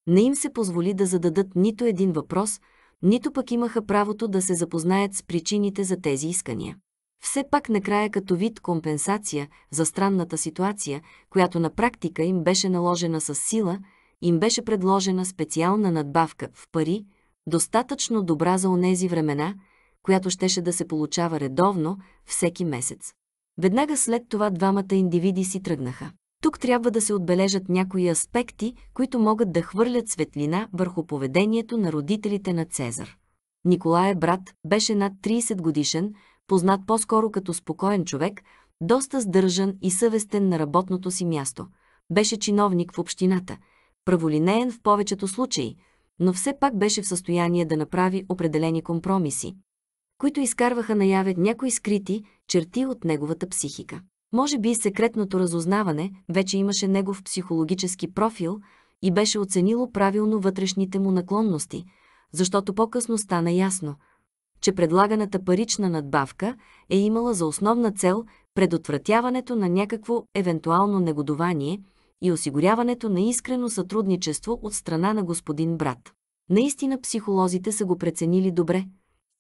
Не им се позволи да зададат нито един въпрос, нито пък имаха правото да се запознаят с причините за тези искания. Все пак накрая като вид компенсация за странната ситуация, която на практика им беше наложена с сила, им беше предложена специална надбавка в пари – достатъчно добра за онези времена, която щеше да се получава редовно всеки месец. Веднага след това двамата индивиди си тръгнаха. Тук трябва да се отбележат някои аспекти, които могат да хвърлят светлина върху поведението на родителите на Цезар. Николай е брат беше над 30 годишен, познат по-скоро като спокоен човек, доста сдържан и съвестен на работното си място. Беше чиновник в общината, праволинеен в повечето случаи – но все пак беше в състояние да направи определени компромиси, които изкарваха наяве някои скрити черти от неговата психика. Може би секретното разузнаване вече имаше негов психологически профил и беше оценило правилно вътрешните му наклонности, защото по-късно стана ясно, че предлаганата парична надбавка е имала за основна цел предотвратяването на някакво евентуално негодование – и осигуряването на искрено сътрудничество от страна на господин брат. Наистина психолозите са го преценили добре,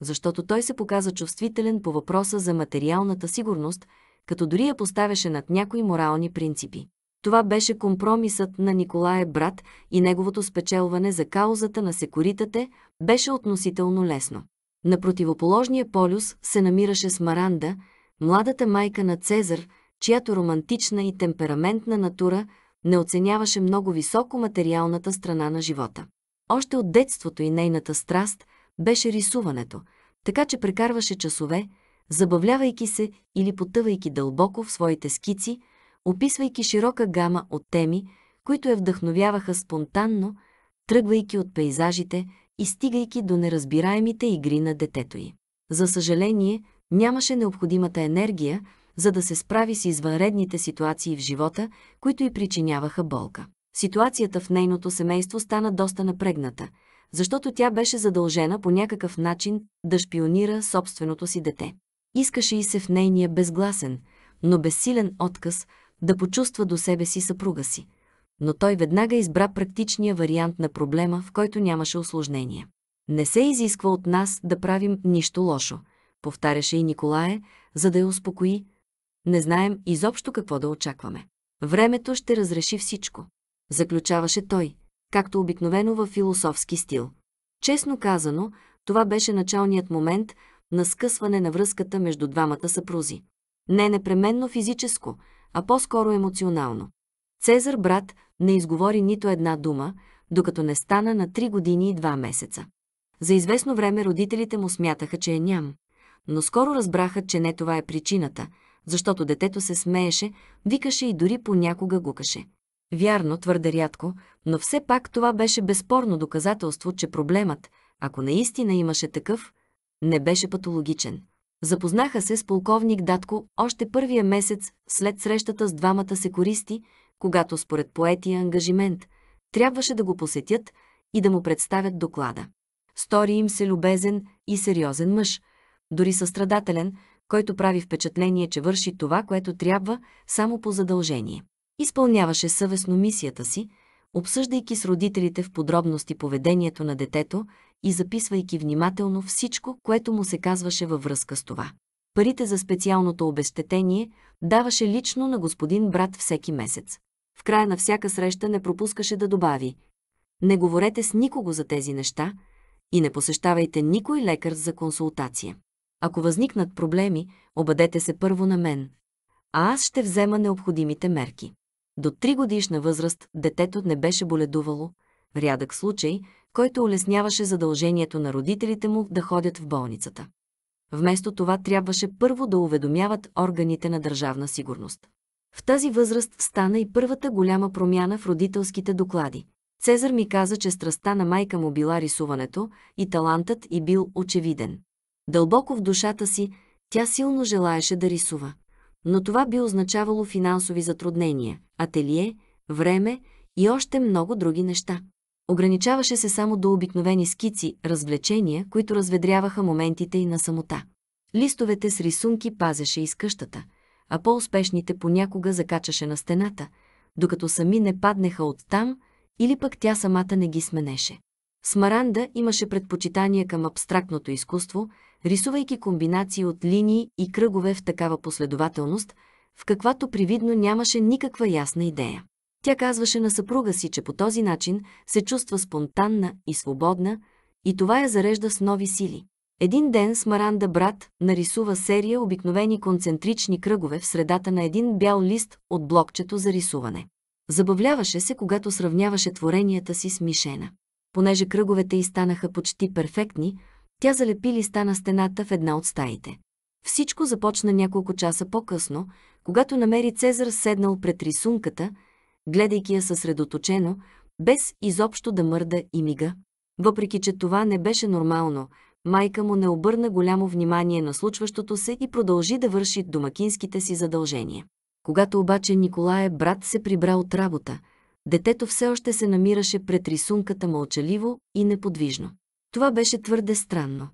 защото той се показа чувствителен по въпроса за материалната сигурност, като дори я поставяше над някои морални принципи. Това беше компромисът на Николае брат и неговото спечелване за каузата на секуритате беше относително лесно. На противоположния полюс се намираше Смаранда, младата майка на Цезар, чиято романтична и темпераментна натура не оценяваше много високо материалната страна на живота. Още от детството и нейната страст беше рисуването, така че прекарваше часове, забавлявайки се или потъвайки дълбоко в своите скици, описвайки широка гама от теми, които я вдъхновяваха спонтанно, тръгвайки от пейзажите и стигайки до неразбираемите игри на детето й. За съжаление, нямаше необходимата енергия, за да се справи с извънредните ситуации в живота, които й причиняваха болка. Ситуацията в нейното семейство стана доста напрегната, защото тя беше задължена по някакъв начин да шпионира собственото си дете. Искаше и се в нейния безгласен, но безсилен отказ да почувства до себе си съпруга си. Но той веднага избра практичния вариант на проблема, в който нямаше осложнение. Не се изисква от нас да правим нищо лошо, повтаряше и Николае, за да я успокои, не знаем изобщо какво да очакваме. Времето ще разреши всичко. Заключаваше той, както обикновено в философски стил. Честно казано, това беше началният момент на скъсване на връзката между двамата съпрузи. Не непременно физическо, а по-скоро емоционално. Цезар брат не изговори нито една дума, докато не стана на три години и два месеца. За известно време родителите му смятаха, че е ням, но скоро разбраха, че не това е причината – защото детето се смееше, викаше и дори понякога гукаше. Вярно, твърде рядко, но все пак това беше безспорно доказателство, че проблемът, ако наистина имаше такъв, не беше патологичен. Запознаха се с полковник Датко още първия месец след срещата с двамата секористи, когато според поетия ангажимент трябваше да го посетят и да му представят доклада. Стори им се любезен и сериозен мъж, дори състрадателен, който прави впечатление, че върши това, което трябва, само по задължение. Изпълняваше съвестно мисията си, обсъждайки с родителите в подробности поведението на детето и записвайки внимателно всичко, което му се казваше във връзка с това. Парите за специалното обещетение даваше лично на господин брат всеки месец. В края на всяка среща не пропускаше да добави «Не говорете с никого за тези неща и не посещавайте никой лекар за консултация». Ако възникнат проблеми, обадете се първо на мен, а аз ще взема необходимите мерки. До 3 годишна възраст детето не беше боледувало, рядък случай, който улесняваше задължението на родителите му да ходят в болницата. Вместо това трябваше първо да уведомяват органите на държавна сигурност. В тази възраст стана и първата голяма промяна в родителските доклади. Цезар ми каза, че страстта на майка му била рисуването и талантът и бил очевиден. Дълбоко в душата си тя силно желаеше да рисува. Но това би означавало финансови затруднения, ателие, време и още много други неща. Ограничаваше се само до обикновени скици, развлечения, които разведряваха моментите и на самота. Листовете с рисунки пазеше из къщата, а по-успешните понякога закачаше на стената, докато сами не паднеха оттам или пък тя самата не ги сменеше. Смаранда имаше предпочитания към абстрактното изкуство – рисувайки комбинации от линии и кръгове в такава последователност, в каквато привидно нямаше никаква ясна идея. Тя казваше на съпруга си, че по този начин се чувства спонтанна и свободна и това я зарежда с нови сили. Един ден Смаранда брат нарисува серия обикновени концентрични кръгове в средата на един бял лист от блокчето за рисуване. Забавляваше се, когато сравняваше творенията си с Мишена. Понеже кръговете й станаха почти перфектни, тя залепи листа на стената в една от стаите. Всичко започна няколко часа по-късно, когато намери Цезар седнал пред рисунката, гледайки я съсредоточено, без изобщо да мърда и мига. Въпреки, че това не беше нормално, майка му не обърна голямо внимание на случващото се и продължи да върши домакинските си задължения. Когато обаче Николае брат се прибра от работа, детето все още се намираше пред рисунката мълчаливо и неподвижно. Това беше твърде странно.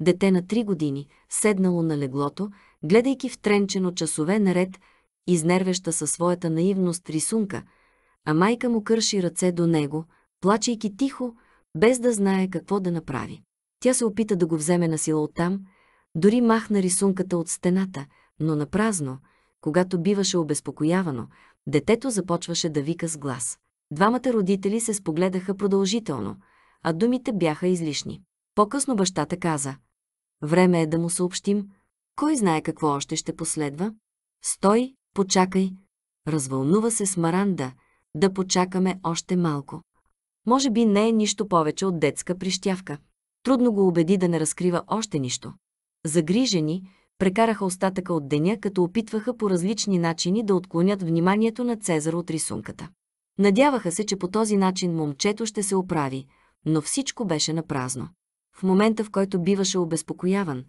Дете на три години, седнало на леглото, гледайки втренчено часове наред, изнервеща със своята наивност рисунка, а майка му кърши ръце до него, плачейки тихо, без да знае какво да направи. Тя се опита да го вземе на сила оттам, дори махна рисунката от стената, но напразно, когато биваше обезпокоявано, детето започваше да вика с глас. Двамата родители се спогледаха продължително – а думите бяха излишни. По-късно бащата каза. Време е да му съобщим. Кой знае какво още ще последва? Стой, почакай. Развълнува се Смаранда. Да почакаме още малко. Може би не е нищо повече от детска прищявка. Трудно го убеди да не разкрива още нищо. Загрижени, прекараха остатъка от деня, като опитваха по различни начини да отклонят вниманието на Цезар от рисунката. Надяваха се, че по този начин момчето ще се оправи, но всичко беше на празно. В момента, в който биваше обезпокояван,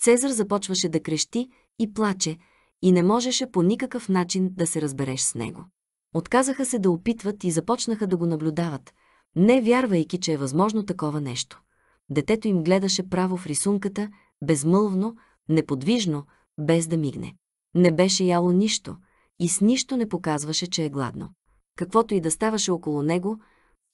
Цезар започваше да крещи и плаче и не можеше по никакъв начин да се разбереш с него. Отказаха се да опитват и започнаха да го наблюдават, не вярвайки, че е възможно такова нещо. Детето им гледаше право в рисунката, безмълвно, неподвижно, без да мигне. Не беше яло нищо и с нищо не показваше, че е гладно. Каквото и да ставаше около него –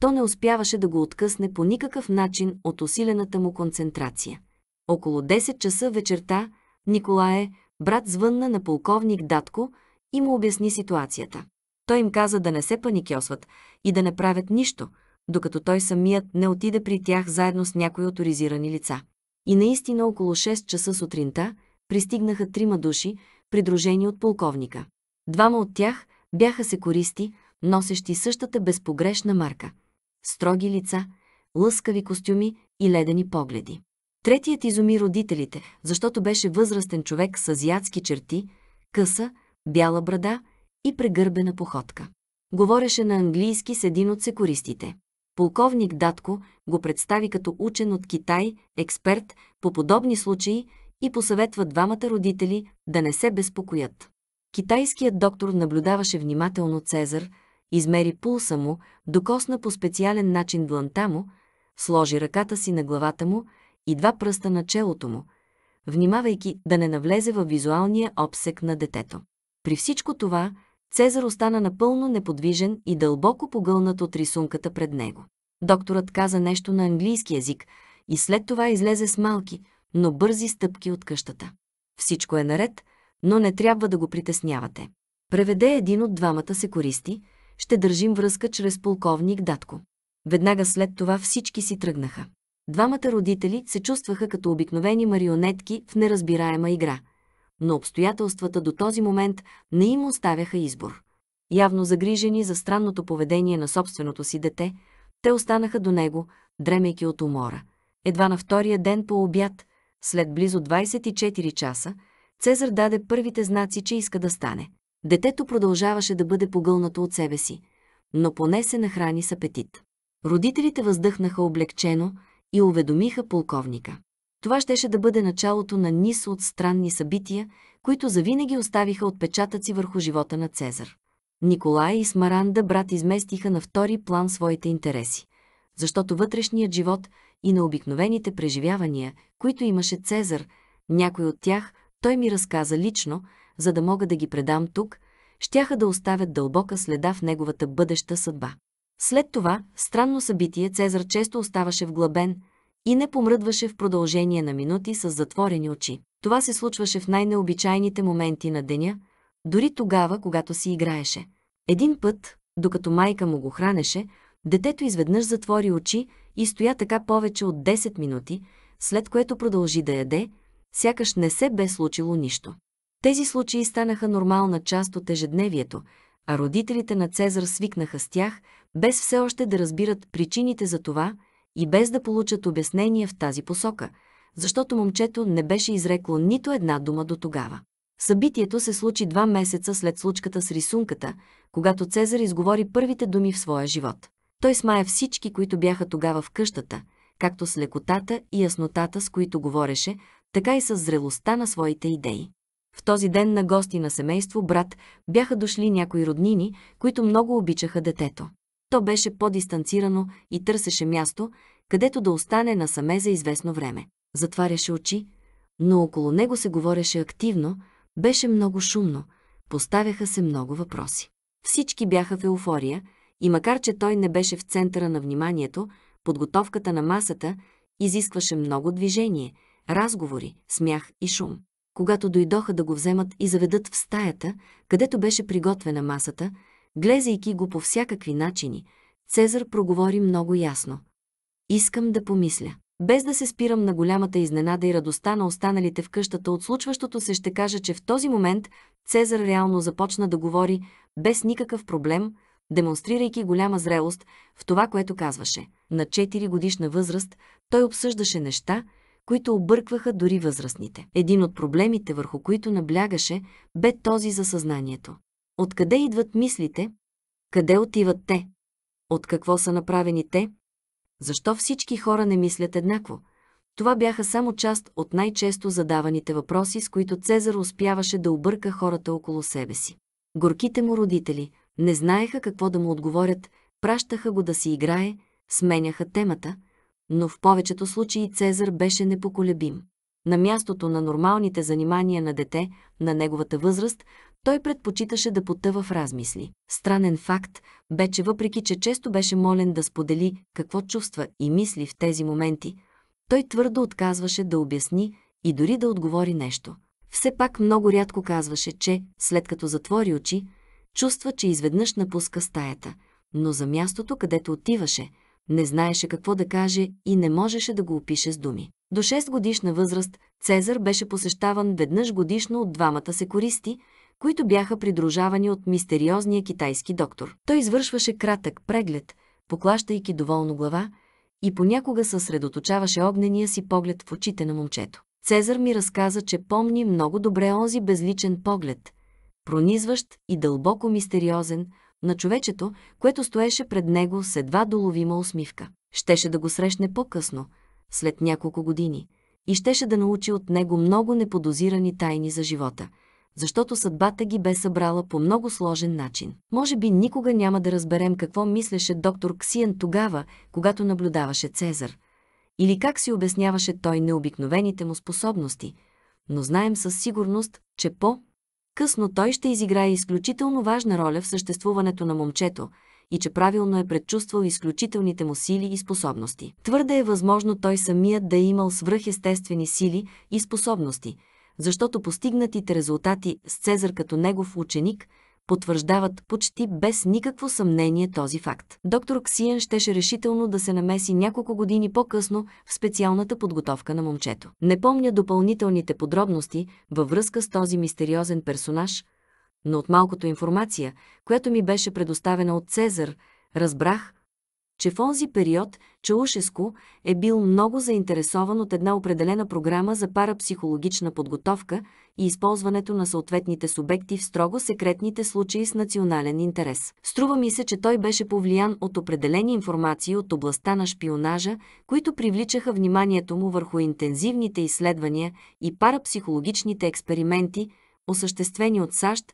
то не успяваше да го откъсне по никакъв начин от усилената му концентрация. Около 10 часа вечерта Николае, брат звънна на полковник Датко и му обясни ситуацията. Той им каза да не се паникьосват и да не правят нищо, докато той самият не отиде при тях заедно с някои авторизирани лица. И наистина около 6 часа сутринта пристигнаха трима души, придружени от полковника. Двама от тях бяха секористи, носещи същата безпогрешна марка – строги лица, лъскави костюми и ледени погледи. Третият изуми родителите, защото беше възрастен човек с азиатски черти, къса, бяла брада и прегърбена походка. Говореше на английски с един от секуристите. Полковник Датко го представи като учен от Китай, експерт по подобни случаи и посъветва двамата родители да не се безпокоят. Китайският доктор наблюдаваше внимателно Цезар – измери пулса му, докосна по специален начин дланта му, сложи ръката си на главата му и два пръста на челото му, внимавайки да не навлезе във визуалния обсек на детето. При всичко това, Цезар остана напълно неподвижен и дълбоко погълнат от рисунката пред него. Докторът каза нещо на английски язик и след това излезе с малки, но бързи стъпки от къщата. Всичко е наред, но не трябва да го притеснявате. Преведе един от двамата користи, ще държим връзка чрез полковник Датко. Веднага след това всички си тръгнаха. Двамата родители се чувстваха като обикновени марионетки в неразбираема игра, но обстоятелствата до този момент не им оставяха избор. Явно загрижени за странното поведение на собственото си дете, те останаха до него, дремейки от умора. Едва на втория ден по обяд, след близо 24 часа, Цезар даде първите знаци, че иска да стане. Детето продължаваше да бъде погълнато от себе си, но поне се нахрани с апетит. Родителите въздъхнаха облегчено и уведомиха полковника. Това щеше да бъде началото на нис от странни събития, които завинаги оставиха отпечатъци върху живота на Цезар. Николай и Смаранда брат изместиха на втори план своите интереси, защото вътрешният живот и на обикновените преживявания, които имаше Цезар, някой от тях той ми разказа лично, за да мога да ги предам тук, щяха да оставят дълбока следа в неговата бъдеща съдба. След това, странно събитие, Цезар често оставаше вглъбен и не помръдваше в продължение на минути с затворени очи. Това се случваше в най-необичайните моменти на деня, дори тогава, когато си играеше. Един път, докато майка му го хранеше, детето изведнъж затвори очи и стоя така повече от 10 минути, след което продължи да яде, сякаш не се бе случило нищо. Тези случаи станаха нормална част от ежедневието, а родителите на Цезар свикнаха с тях, без все още да разбират причините за това и без да получат обяснения в тази посока, защото момчето не беше изрекло нито една дума до тогава. Събитието се случи два месеца след случката с рисунката, когато Цезар изговори първите думи в своя живот. Той смая всички, които бяха тогава в къщата, както с лекотата и яснотата, с които говореше, така и с зрелостта на своите идеи. В този ден на гости на семейство брат бяха дошли някои роднини, които много обичаха детето. То беше по-дистанцирано и търсеше място, където да остане насаме за известно време. Затваряше очи, но около него се говореше активно, беше много шумно, поставяха се много въпроси. Всички бяха в еуфория и макар, че той не беше в центъра на вниманието, подготовката на масата изискваше много движение, разговори, смях и шум когато дойдоха да го вземат и заведат в стаята, където беше приготвена масата, глезайки го по всякакви начини, Цезар проговори много ясно. Искам да помисля. Без да се спирам на голямата изненада и радостта на останалите в къщата от случващото се, ще кажа, че в този момент Цезар реално започна да говори без никакъв проблем, демонстрирайки голяма зрелост в това, което казваше. На 4 годишна възраст той обсъждаше неща, които объркваха дори възрастните. Един от проблемите, върху които наблягаше, бе този за съзнанието. Откъде идват мислите? Къде отиват те? От какво са направени те? Защо всички хора не мислят еднакво? Това бяха само част от най-често задаваните въпроси, с които Цезар успяваше да обърка хората около себе си. Горките му родители не знаеха какво да му отговорят, пращаха го да си играе, сменяха темата – но в повечето случаи Цезар беше непоколебим. На мястото на нормалните занимания на дете, на неговата възраст, той предпочиташе да потъва в размисли. Странен факт бе, че въпреки, че често беше молен да сподели какво чувства и мисли в тези моменти, той твърдо отказваше да обясни и дори да отговори нещо. Все пак много рядко казваше, че, след като затвори очи, чувства, че изведнъж напуска стаята, но за мястото, където отиваше – не знаеше какво да каже и не можеше да го опише с думи. До 6 годишна възраст Цезар беше посещаван веднъж годишно от двамата секористи, които бяха придружавани от мистериозния китайски доктор. Той извършваше кратък преглед, поклащайки доволно глава, и понякога съсредоточаваше огнения си поглед в очите на момчето. Цезар ми разказа, че помни много добре онзи безличен поглед, пронизващ и дълбоко мистериозен, на човечето, което стоеше пред него с едва доловима усмивка. Щеше да го срещне по-късно, след няколко години, и щеше да научи от него много неподозирани тайни за живота, защото съдбата ги бе събрала по много сложен начин. Може би никога няма да разберем какво мислеше доктор Ксиен тогава, когато наблюдаваше Цезар, или как си обясняваше той необикновените му способности, но знаем със сигурност, че по късно той ще изиграе изключително важна роля в съществуването на момчето и че правилно е предчувствал изключителните му сили и способности. Твърде е възможно той самият да е имал свръхестествени сили и способности, защото постигнатите резултати с Цезар като негов ученик – потвърждават почти без никакво съмнение този факт. Доктор Ксиен щеше решително да се намеси няколко години по-късно в специалната подготовка на момчето. Не помня допълнителните подробности във връзка с този мистериозен персонаж, но от малкото информация, която ми беше предоставена от Цезар, разбрах, че в онзи период Чаушеско е бил много заинтересован от една определена програма за парапсихологична подготовка – и използването на съответните субекти в строго секретните случаи с национален интерес. Струва ми се, че той беше повлиян от определени информации от областта на шпионажа, които привличаха вниманието му върху интензивните изследвания и парапсихологичните експерименти, осъществени от САЩ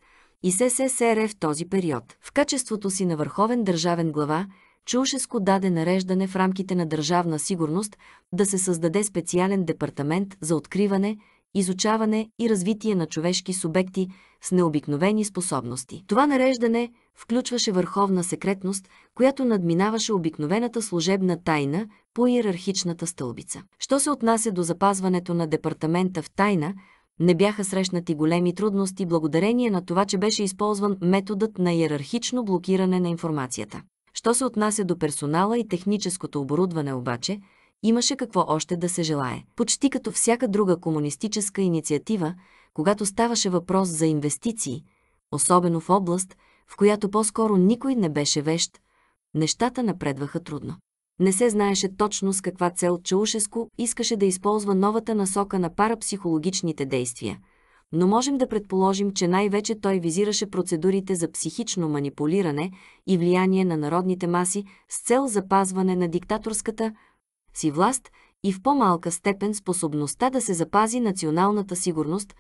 и СССР в този период. В качеството си на върховен държавен глава, Чушеско даде нареждане в рамките на Държавна сигурност да се създаде специален департамент за откриване, изучаване и развитие на човешки субекти с необикновени способности. Това нареждане включваше върховна секретност, която надминаваше обикновената служебна тайна по иерархичната стълбица. Що се отнася до запазването на департамента в тайна, не бяха срещнати големи трудности благодарение на това, че беше използван методът на иерархично блокиране на информацията. Що се отнася до персонала и техническото оборудване обаче – Имаше какво още да се желае. Почти като всяка друга комунистическа инициатива, когато ставаше въпрос за инвестиции, особено в област, в която по-скоро никой не беше вещ, нещата напредваха трудно. Не се знаеше точно с каква цел Чаушеско искаше да използва новата насока на парапсихологичните действия, но можем да предположим, че най-вече той визираше процедурите за психично манипулиране и влияние на народните маси с цел запазване на диктаторската си власт и в по-малка степен способността да се запази националната сигурност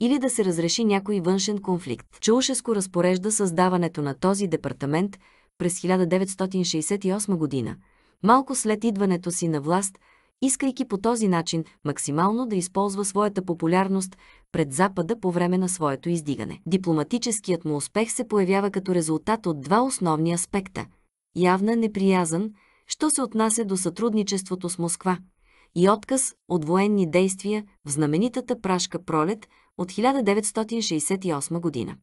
или да се разреши някой външен конфликт. Чаушеско разпорежда създаването на този департамент през 1968 година, малко след идването си на власт, искайки по този начин максимално да използва своята популярност пред Запада по време на своето издигане. Дипломатическият му успех се появява като резултат от два основни аспекта – явна неприязан – що се отнася до сътрудничеството с Москва и отказ от военни действия в знаменитата прашка пролет от 1968 година.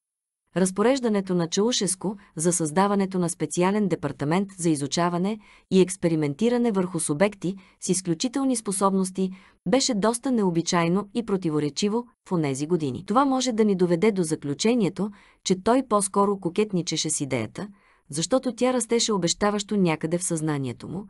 Разпореждането на Чаушеско за създаването на специален департамент за изучаване и експериментиране върху субекти с изключителни способности беше доста необичайно и противоречиво в онези години. Това може да ни доведе до заключението, че той по-скоро кокетничеше с идеята – защото тя растеше обещаващо някъде в съзнанието му,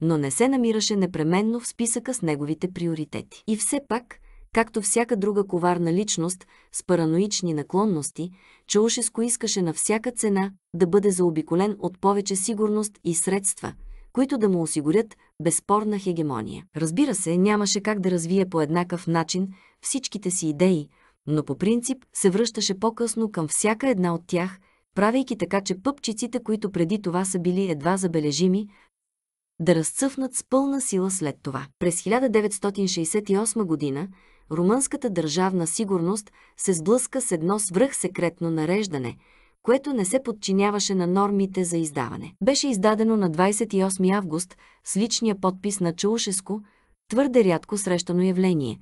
но не се намираше непременно в списъка с неговите приоритети. И все пак, както всяка друга коварна личност с параноични наклонности, Чаушеско искаше на всяка цена да бъде заобиколен от повече сигурност и средства, които да му осигурят безспорна хегемония. Разбира се, нямаше как да развие по еднакъв начин всичките си идеи, но по принцип се връщаше по-късно към всяка една от тях правейки така, че пъпчиците, които преди това са били едва забележими, да разцъфнат с пълна сила след това. През 1968 година румънската държавна сигурност се сблъска с едно свръхсекретно нареждане, което не се подчиняваше на нормите за издаване. Беше издадено на 28 август с личния подпис на Чаушеско, твърде рядко срещано явление,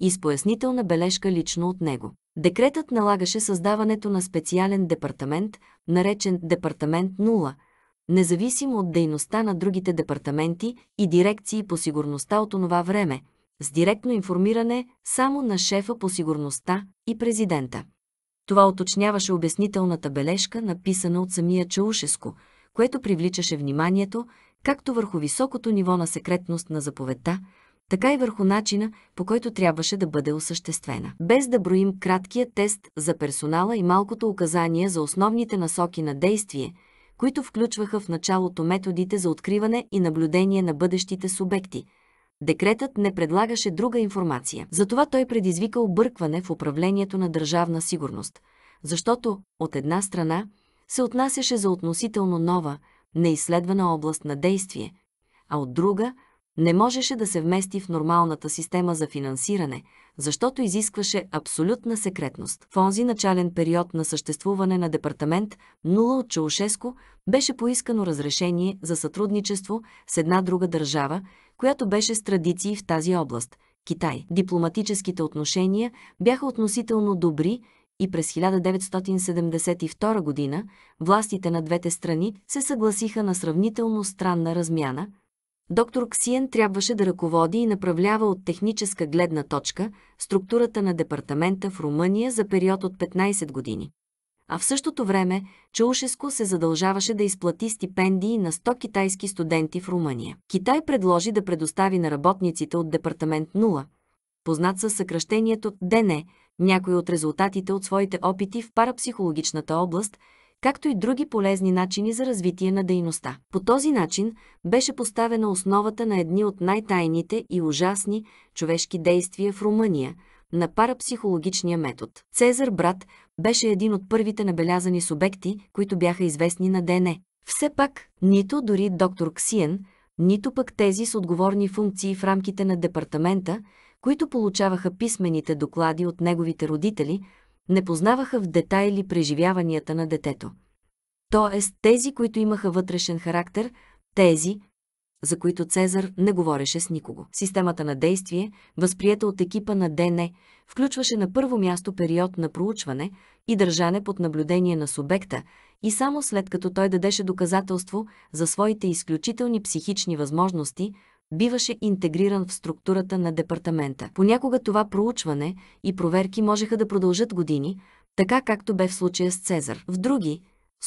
и с пояснителна бележка лично от него. Декретът налагаше създаването на специален департамент, наречен Департамент 0, независимо от дейността на другите департаменти и дирекции по сигурността от онова време, с директно информиране само на шефа по сигурността и президента. Това уточняваше обяснителната бележка, написана от самия Чаушеско, което привличаше вниманието както върху високото ниво на секретност на заповедта, така и върху начина, по който трябваше да бъде осъществена. Без да броим краткия тест за персонала и малкото указание за основните насоки на действие, които включваха в началото методите за откриване и наблюдение на бъдещите субекти – Декретът не предлагаше друга информация. Затова той предизвика объркване в управлението на държавна сигурност, защото, от една страна, се отнасяше за относително нова, неизследвана област на действие, а от друга не можеше да се вмести в нормалната система за финансиране, защото изискваше абсолютна секретност. В онзи начален период на съществуване на департамент 0 от Чаушеско беше поискано разрешение за сътрудничество с една друга държава, която беше с традиции в тази област – Китай. Дипломатическите отношения бяха относително добри и през 1972 година властите на двете страни се съгласиха на сравнително странна размяна – Доктор Ксиен трябваше да ръководи и направлява от техническа гледна точка структурата на департамента в Румъния за период от 15 години. А в същото време Чаушеско се задължаваше да изплати стипендии на 100 китайски студенти в Румъния. Китай предложи да предостави на работниците от департамент 0, познат със съкръщението ДНЕ, някои от резултатите от своите опити в парапсихологичната област – както и други полезни начини за развитие на дейността. По този начин беше поставена основата на едни от най-тайните и ужасни човешки действия в Румъния – на парапсихологичния метод. Цезар Брат беше един от първите набелязани субекти, които бяха известни на ДН. Все пак, нито дори доктор Ксиен, нито пък тези с отговорни функции в рамките на департамента, които получаваха писмените доклади от неговите родители, не познаваха в детайли преживяванията на детето. Тоест тези, които имаха вътрешен характер, тези, за които Цезар не говореше с никого. Системата на действие, възприета от екипа на ДН, включваше на първо място период на проучване и държане под наблюдение на субекта и само след като той дадеше доказателство за своите изключителни психични възможности, биваше интегриран в структурата на департамента. Понякога това проучване и проверки можеха да продължат години, така както бе в случая с Цезар. В други,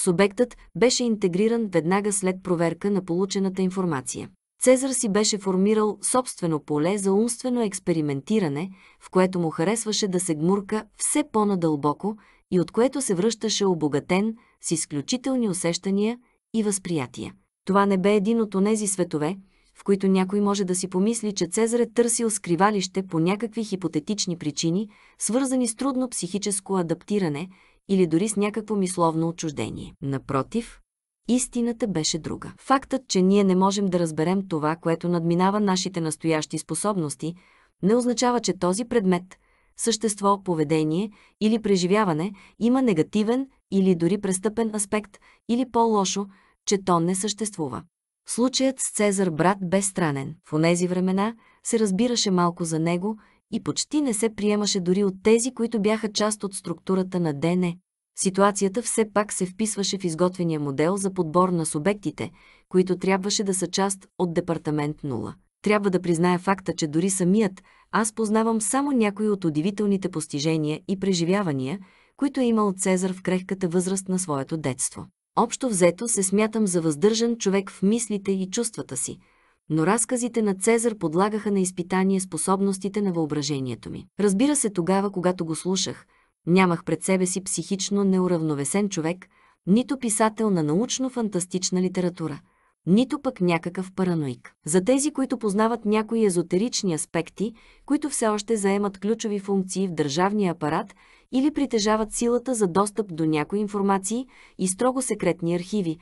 субектът беше интегриран веднага след проверка на получената информация. Цезар си беше формирал собствено поле за умствено експериментиране, в което му харесваше да се гмурка все по-надълбоко и от което се връщаше обогатен с изключителни усещания и възприятия. Това не бе един от онези светове, в които някой може да си помисли, че Цезар е търсил скривалище по някакви хипотетични причини, свързани с трудно психическо адаптиране или дори с някакво мисловно отчуждение. Напротив, истината беше друга. Фактът, че ние не можем да разберем това, което надминава нашите настоящи способности, не означава, че този предмет, същество, поведение или преживяване има негативен или дори престъпен аспект или по-лошо, че то не съществува. Случаят с Цезар брат бе странен. В онези времена се разбираше малко за него и почти не се приемаше дори от тези, които бяха част от структурата на ДН. Ситуацията все пак се вписваше в изготвения модел за подбор на субектите, които трябваше да са част от Департамент 0. Трябва да призная факта, че дори самият аз познавам само някои от удивителните постижения и преживявания, които е имал Цезар в крехката възраст на своето детство. Общо взето се смятам за въздържан човек в мислите и чувствата си, но разказите на Цезар подлагаха на изпитание способностите на въображението ми. Разбира се, тогава, когато го слушах, нямах пред себе си психично неуравновесен човек, нито писател на научно-фантастична литература, нито пък някакъв параноик. За тези, които познават някои езотерични аспекти, които все още заемат ключови функции в държавния апарат или притежават силата за достъп до някои информации и строго секретни архиви,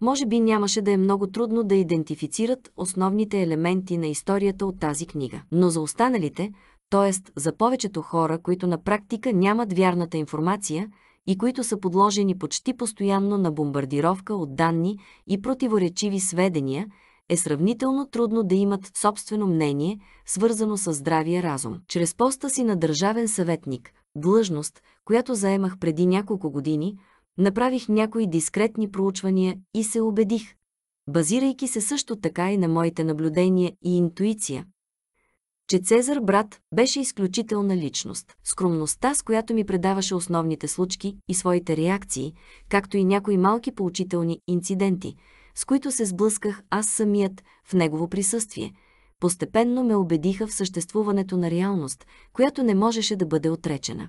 може би нямаше да е много трудно да идентифицират основните елементи на историята от тази книга. Но за останалите, т.е. за повечето хора, които на практика нямат вярната информация и които са подложени почти постоянно на бомбардировка от данни и противоречиви сведения, е сравнително трудно да имат собствено мнение, свързано с здравия разум. Чрез поста си на държавен съветник, длъжност, която заемах преди няколко години, направих някои дискретни проучвания и се убедих, базирайки се също така и на моите наблюдения и интуиция, че Цезар брат беше изключителна личност. Скромността, с която ми предаваше основните случки и своите реакции, както и някои малки поучителни инциденти, с които се сблъсках аз самият в негово присъствие – постепенно ме убедиха в съществуването на реалност, която не можеше да бъде отречена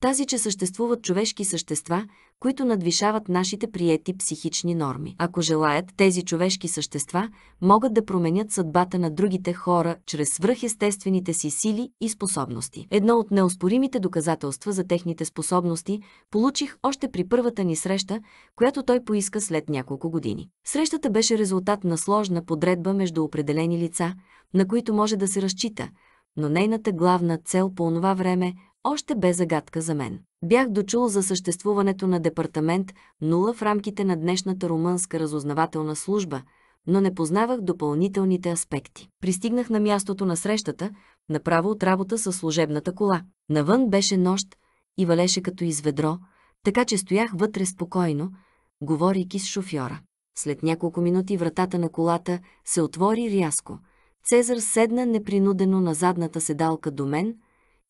тази, че съществуват човешки същества, които надвишават нашите приети психични норми. Ако желаят, тези човешки същества могат да променят съдбата на другите хора чрез свръхестествените си сили и способности. Едно от неоспоримите доказателства за техните способности получих още при първата ни среща, която той поиска след няколко години. Срещата беше резултат на сложна подредба между определени лица, на които може да се разчита – но нейната главна цел по онова време още бе загадка за мен. Бях дочул за съществуването на департамент 0 в рамките на днешната румънска разузнавателна служба, но не познавах допълнителните аспекти. Пристигнах на мястото на срещата, направо от работа със служебната кола. Навън беше нощ и валеше като изведро, така че стоях вътре спокойно, говорейки с шофьора. След няколко минути вратата на колата се отвори рязко. Цезар седна непринудено на задната седалка до мен –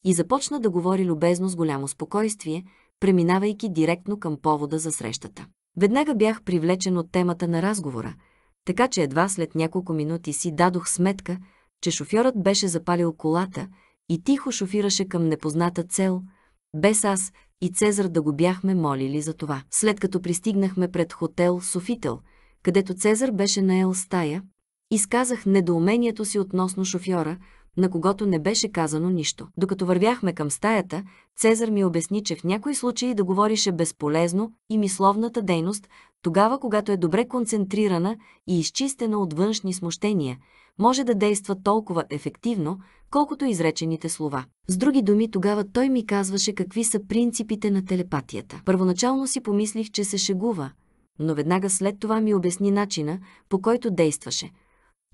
и започна да говори любезно с голямо спокойствие, преминавайки директно към повода за срещата. Веднага бях привлечен от темата на разговора, така че едва след няколко минути си дадох сметка, че шофьорът беше запалил колата и тихо шофираше към непозната цел, без аз и Цезар да го бяхме молили за това. След като пристигнахме пред хотел Софител, където Цезар беше наел стая, изказах недоумението си относно шофьора, на когото не беше казано нищо. Докато вървяхме към стаята, Цезар ми обясни, че в някои случаи да говорише безполезно и мисловната дейност, тогава когато е добре концентрирана и изчистена от външни смущения, може да действа толкова ефективно, колкото изречените слова. С други думи, тогава той ми казваше какви са принципите на телепатията. Първоначално си помислих, че се шегува, но веднага след това ми обясни начина, по който действаше –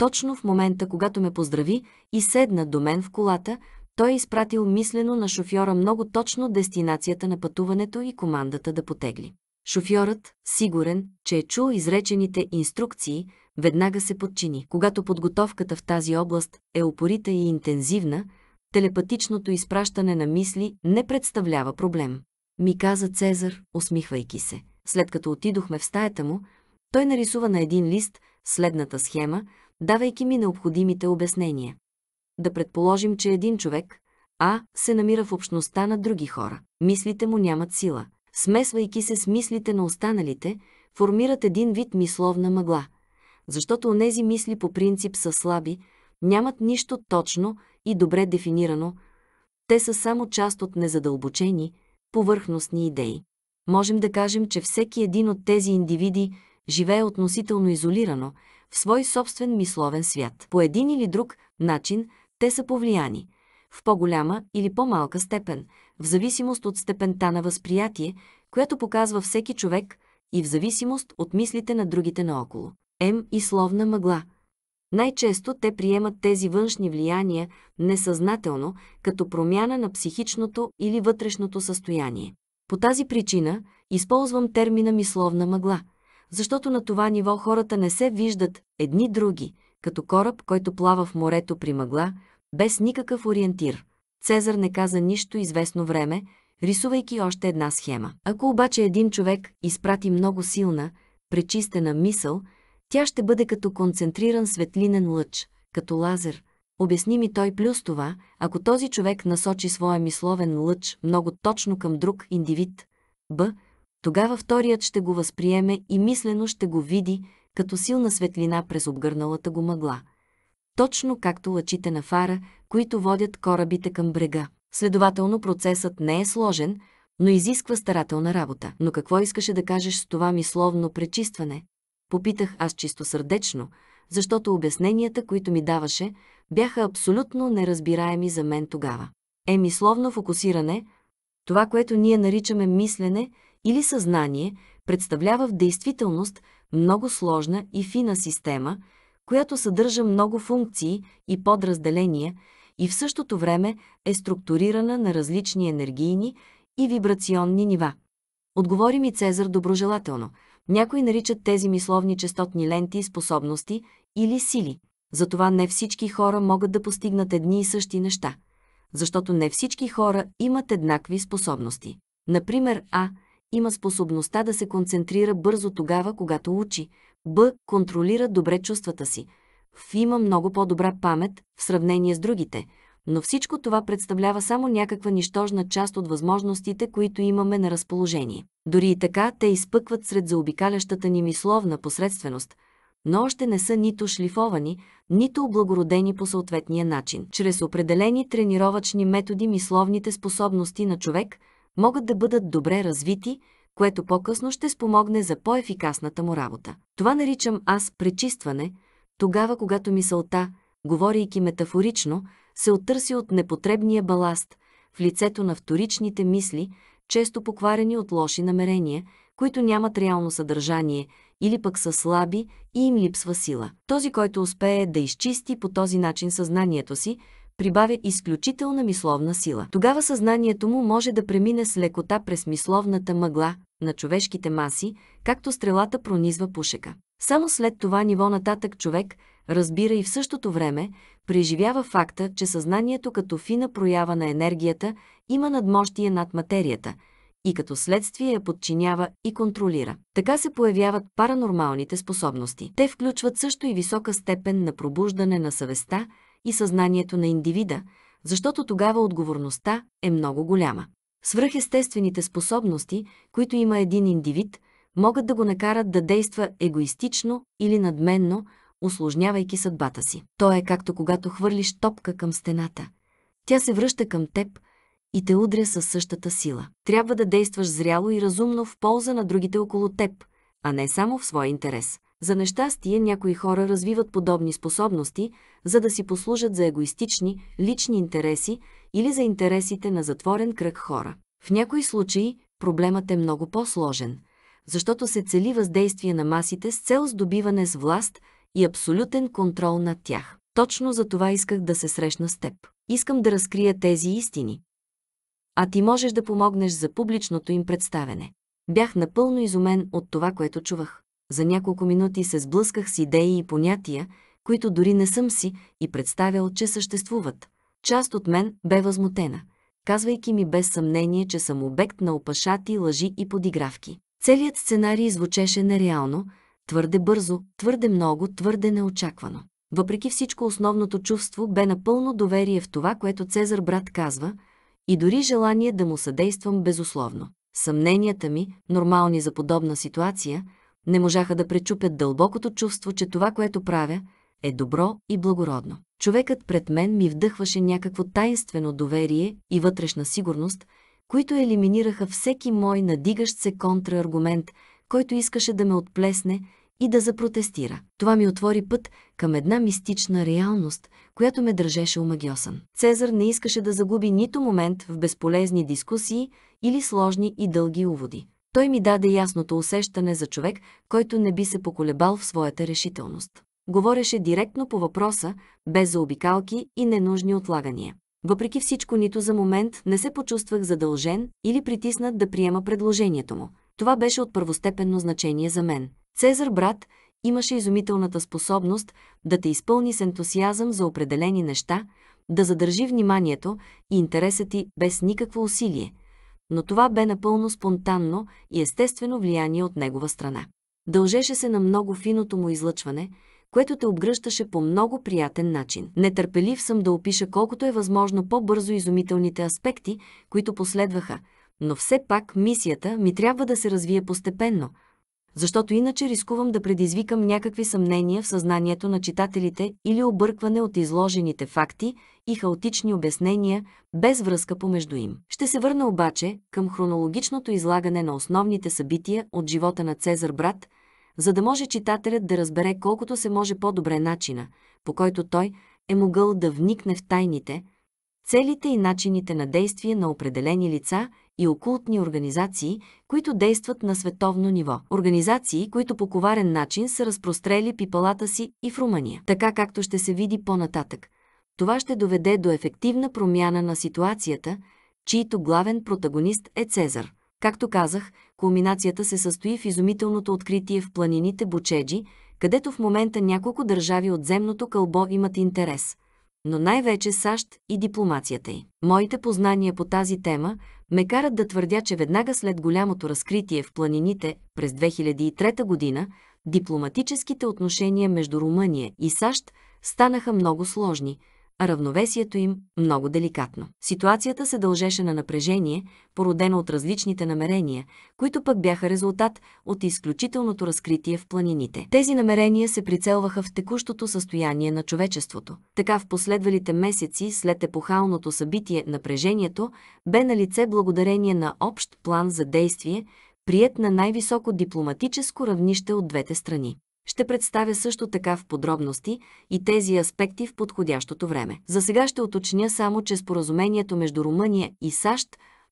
точно в момента, когато ме поздрави и седна до мен в колата, той е изпратил мислено на шофьора много точно дестинацията на пътуването и командата да потегли. Шофьорът, сигурен, че е чул изречените инструкции, веднага се подчини. Когато подготовката в тази област е опорита и интензивна, телепатичното изпращане на мисли не представлява проблем. Ми каза Цезар, усмихвайки се. След като отидохме в стаята му, той нарисува на един лист следната схема, давайки ми необходимите обяснения. Да предположим, че един човек, А, се намира в общността на други хора. Мислите му нямат сила. Смесвайки се с мислите на останалите, формират един вид мисловна мъгла, защото онези мисли по принцип са слаби, нямат нищо точно и добре дефинирано, те са само част от незадълбочени, повърхностни идеи. Можем да кажем, че всеки един от тези индивиди живее относително изолирано, в свой собствен мисловен свят. По един или друг начин те са повлияни, в по-голяма или по-малка степен, в зависимост от степента на възприятие, която показва всеки човек и в зависимост от мислите на другите наоколо. М и словна мъгла. Най-често те приемат тези външни влияния несъзнателно като промяна на психичното или вътрешното състояние. По тази причина използвам термина мисловна мъгла – защото на това ниво хората не се виждат едни други, като кораб, който плава в морето при мъгла, без никакъв ориентир. Цезар не каза нищо известно време, рисувайки още една схема. Ако обаче един човек изпрати много силна, пречистена мисъл, тя ще бъде като концентриран светлинен лъч, като лазер. Обясни ми той плюс това, ако този човек насочи своя мисловен лъч много точно към друг индивид. Б тогава вторият ще го възприеме и мислено ще го види като силна светлина през обгърналата го мъгла. Точно както лъчите на фара, които водят корабите към брега. Следователно процесът не е сложен, но изисква старателна работа. Но какво искаше да кажеш с това мисловно пречистване? Попитах аз чисто сърдечно, защото обясненията, които ми даваше, бяха абсолютно неразбираеми за мен тогава. Е мисловно фокусиране, това, което ние наричаме мислене, или съзнание представлява в действителност много сложна и фина система, която съдържа много функции и подразделения и в същото време е структурирана на различни енергийни и вибрационни нива. Отговори ми Цезар доброжелателно. Някои наричат тези мисловни частотни ленти способности или сили. Затова не всички хора могат да постигнат едни и същи неща, защото не всички хора имат еднакви способности. Например, А – има способността да се концентрира бързо тогава, когато учи, б. контролира добре чувствата си, в. има много по-добра памет в сравнение с другите, но всичко това представлява само някаква нищожна част от възможностите, които имаме на разположение. Дори и така те изпъкват сред заобикалящата ни мисловна посредственост – но още не са нито шлифовани, нито облагородени по съответния начин. Чрез определени тренировачни методи мисловните способности на човек – могат да бъдат добре развити, което по-късно ще спомогне за по-ефикасната му работа. Това наричам аз пречистване, тогава когато мисълта, говорейки метафорично, се оттърси от непотребния баласт в лицето на вторичните мисли, често покварени от лоши намерения, които нямат реално съдържание или пък са слаби и им липсва сила. Този, който успее да изчисти по този начин съзнанието си, прибавя изключителна мисловна сила. Тогава съзнанието му може да премине с лекота през мисловната мъгла на човешките маси, както стрелата пронизва пушека. Само след това ниво нататък човек разбира и в същото време преживява факта, че съзнанието като фина проява на енергията има надмощие над материята – и като следствие я подчинява и контролира. Така се появяват паранормалните способности. Те включват също и висока степен на пробуждане на съвестта, и съзнанието на индивида, защото тогава отговорността е много голяма. Свръхестествените способности, които има един индивид, могат да го накарат да действа егоистично или надменно, усложнявайки съдбата си. То е както когато хвърлиш топка към стената. Тя се връща към теб и те удря със същата сила. Трябва да действаш зряло и разумно в полза на другите около теб, а не само в свой интерес. За нещастие някои хора развиват подобни способности, за да си послужат за егоистични, лични интереси или за интересите на затворен кръг хора. В някои случаи проблемът е много по-сложен, защото се цели въздействие на масите с цел здобиване с власт и абсолютен контрол над тях. Точно за това исках да се срещна с теб. Искам да разкрия тези истини. А ти можеш да помогнеш за публичното им представене. Бях напълно изумен от това, което чувах за няколко минути се сблъсках с идеи и понятия, които дори не съм си и представял, че съществуват. Част от мен бе възмутена, казвайки ми без съмнение, че съм обект на опашати, лъжи и подигравки. Целият сценарий звучеше нереално, твърде бързо, твърде много, твърде неочаквано. Въпреки всичко основното чувство бе напълно доверие в това, което Цезар брат казва, и дори желание да му съдействам безусловно. Съмненията ми, нормални за подобна ситуация, не можаха да пречупят дълбокото чувство, че това, което правя, е добро и благородно. Човекът пред мен ми вдъхваше някакво таинствено доверие и вътрешна сигурност, които елиминираха всеки мой надигащ се контраргумент, който искаше да ме отплесне и да запротестира. Това ми отвори път към една мистична реалност, която ме държеше у магиосън. Цезар не искаше да загуби нито момент в безполезни дискусии или сложни и дълги уводи. Той ми даде ясното усещане за човек, който не би се поколебал в своята решителност. Говореше директно по въпроса, без заобикалки и ненужни отлагания. Въпреки всичко, нито за момент не се почувствах задължен или притиснат да приема предложението му. Това беше от първостепенно значение за мен. Цезар брат имаше изумителната способност да те изпълни с ентусиазъм за определени неща, да задържи вниманието и интереса ти без никакво усилие – но това бе напълно спонтанно и естествено влияние от негова страна. Дължеше се на много финото му излъчване, което те обгръщаше по много приятен начин. Нетърпелив съм да опиша колкото е възможно по-бързо изумителните аспекти, които последваха, но все пак мисията ми трябва да се развие постепенно, защото иначе рискувам да предизвикам някакви съмнения в съзнанието на читателите или объркване от изложените факти – и хаотични обяснения без връзка помежду им. Ще се върна обаче към хронологичното излагане на основните събития от живота на Цезар брат, за да може читателят да разбере колкото се може по-добре начина, по който той е могъл да вникне в тайните, целите и начините на действие на определени лица и окултни организации, които действат на световно ниво. Организации, които по коварен начин са разпрострели пипалата си и в Румъния. Така както ще се види по-нататък – това ще доведе до ефективна промяна на ситуацията, чийто главен протагонист е Цезар. Както казах, кулминацията се състои в изумителното откритие в планините Бучеджи, където в момента няколко държави от земното кълбо имат интерес, но най-вече САЩ и дипломацията й. Моите познания по тази тема ме карат да твърдя, че веднага след голямото разкритие в планините през 2003 година, дипломатическите отношения между Румъния и САЩ станаха много сложни – а равновесието им много деликатно. Ситуацията се дължеше на напрежение, породено от различните намерения, които пък бяха резултат от изключителното разкритие в планините. Тези намерения се прицелваха в текущото състояние на човечеството. Така в последвалите месеци след епохалното събитие напрежението бе на лице благодарение на общ план за действие, прият на най-високо дипломатическо равнище от двете страни. Ще представя също така в подробности и тези аспекти в подходящото време. За сега ще уточня само, че споразумението между Румъния и САЩ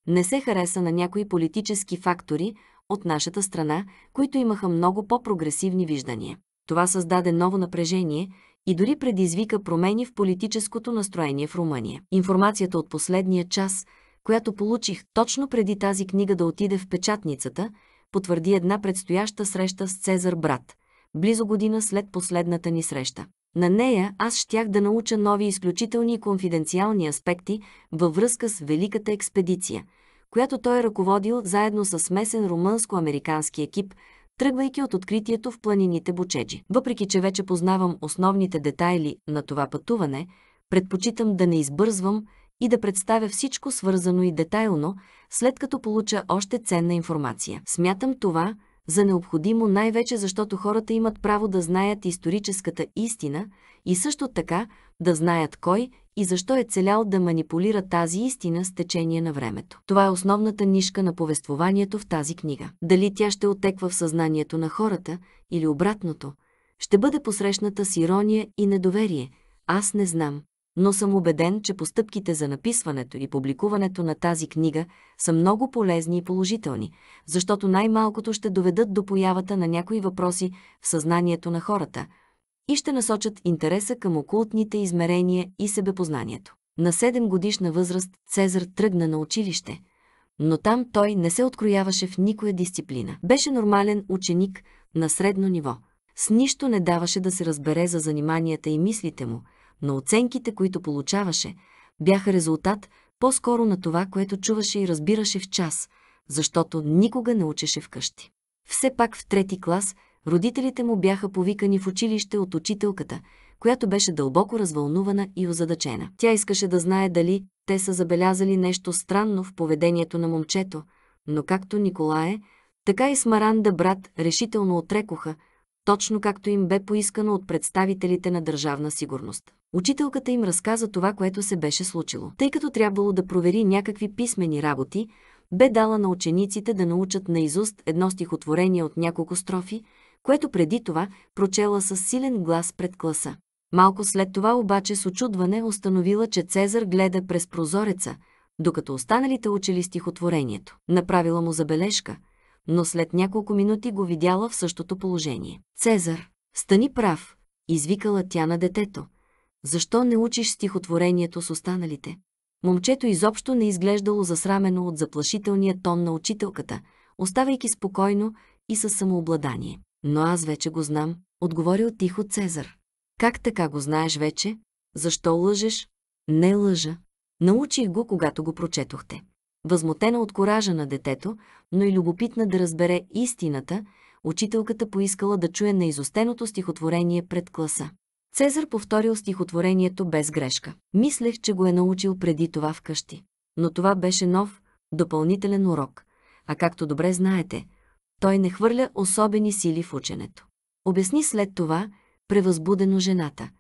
не се хареса на някои политически фактори от нашата страна, които имаха много по-прогресивни виждания. Това създаде ново напрежение и дори предизвика промени в политическото настроение в Румъния. Информацията от последния час, която получих точно преди тази книга да отиде в печатницата, потвърди една предстояща среща с Цезар Брат, близо година след последната ни среща. На нея аз щях да науча нови изключителни и конфиденциални аспекти във връзка с Великата експедиция, която той е ръководил заедно с смесен румънско-американски екип, тръгвайки от откритието в планините Бочеджи. Въпреки, че вече познавам основните детайли на това пътуване, предпочитам да не избързвам и да представя всичко свързано и детайлно, след като получа още ценна информация. Смятам това – за необходимо най-вече защото хората имат право да знаят историческата истина и също така да знаят кой и защо е целял да манипулира тази истина с течение на времето. Това е основната нишка на повествованието в тази книга. Дали тя ще отеква в съзнанието на хората или обратното, ще бъде посрещната с ирония и недоверие. Аз не знам но съм убеден, че постъпките за написването и публикуването на тази книга са много полезни и положителни, защото най-малкото ще доведат до появата на някои въпроси в съзнанието на хората и ще насочат интереса към окултните измерения и себепознанието. На 7 годишна възраст Цезар тръгна на училище, но там той не се открояваше в никоя дисциплина. Беше нормален ученик на средно ниво. С нищо не даваше да се разбере за заниманията и мислите му – но оценките, които получаваше, бяха резултат по-скоро на това, което чуваше и разбираше в час, защото никога не учеше вкъщи. Все пак в трети клас родителите му бяха повикани в училище от учителката, която беше дълбоко развълнувана и озадачена. Тя искаше да знае дали те са забелязали нещо странно в поведението на момчето, но както Николае, така и Смаранда брат решително отрекоха, точно както им бе поискано от представителите на държавна сигурност. Учителката им разказа това, което се беше случило. Тъй като трябвало да провери някакви писмени работи, бе дала на учениците да научат наизуст едно стихотворение от няколко строфи, което преди това прочела с силен глас пред класа. Малко след това обаче с очудване установила, че Цезар гледа през прозореца, докато останалите учили стихотворението. Направила му забележка, но след няколко минути го видяла в същото положение. Цезар, стани прав, извикала тя на детето – защо не учиш стихотворението с останалите? Момчето изобщо не изглеждало засрамено от заплашителния тон на учителката, оставайки спокойно и със самообладание. Но аз вече го знам, отговорил тихо Цезар. Как така го знаеш вече? Защо лъжеш? Не лъжа. Научих го, когато го прочетохте. Възмутена от коража на детето, но и любопитна да разбере истината, учителката поискала да чуе неизостеното стихотворение пред класа. Цезар повторил стихотворението без грешка. Мислех, че го е научил преди това вкъщи. Но това беше нов, допълнителен урок. А както добре знаете, той не хвърля особени сили в ученето. Обясни след това, превъзбудено жената.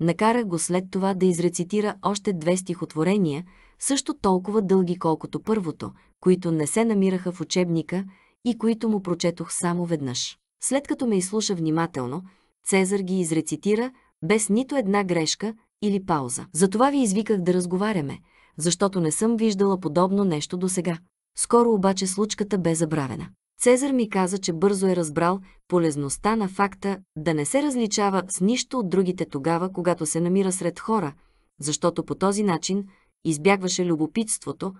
Накара го след това да изрецитира още две стихотворения, също толкова дълги колкото първото, които не се намираха в учебника и които му прочетох само веднъж. След като ме изслуша внимателно, Цезар ги изрецитира, без нито една грешка или пауза. Затова ви извиках да разговаряме, защото не съм виждала подобно нещо досега. Скоро обаче случката бе забравена. Цезар ми каза, че бързо е разбрал полезността на факта да не се различава с нищо от другите тогава, когато се намира сред хора, защото по този начин избягваше любопитството,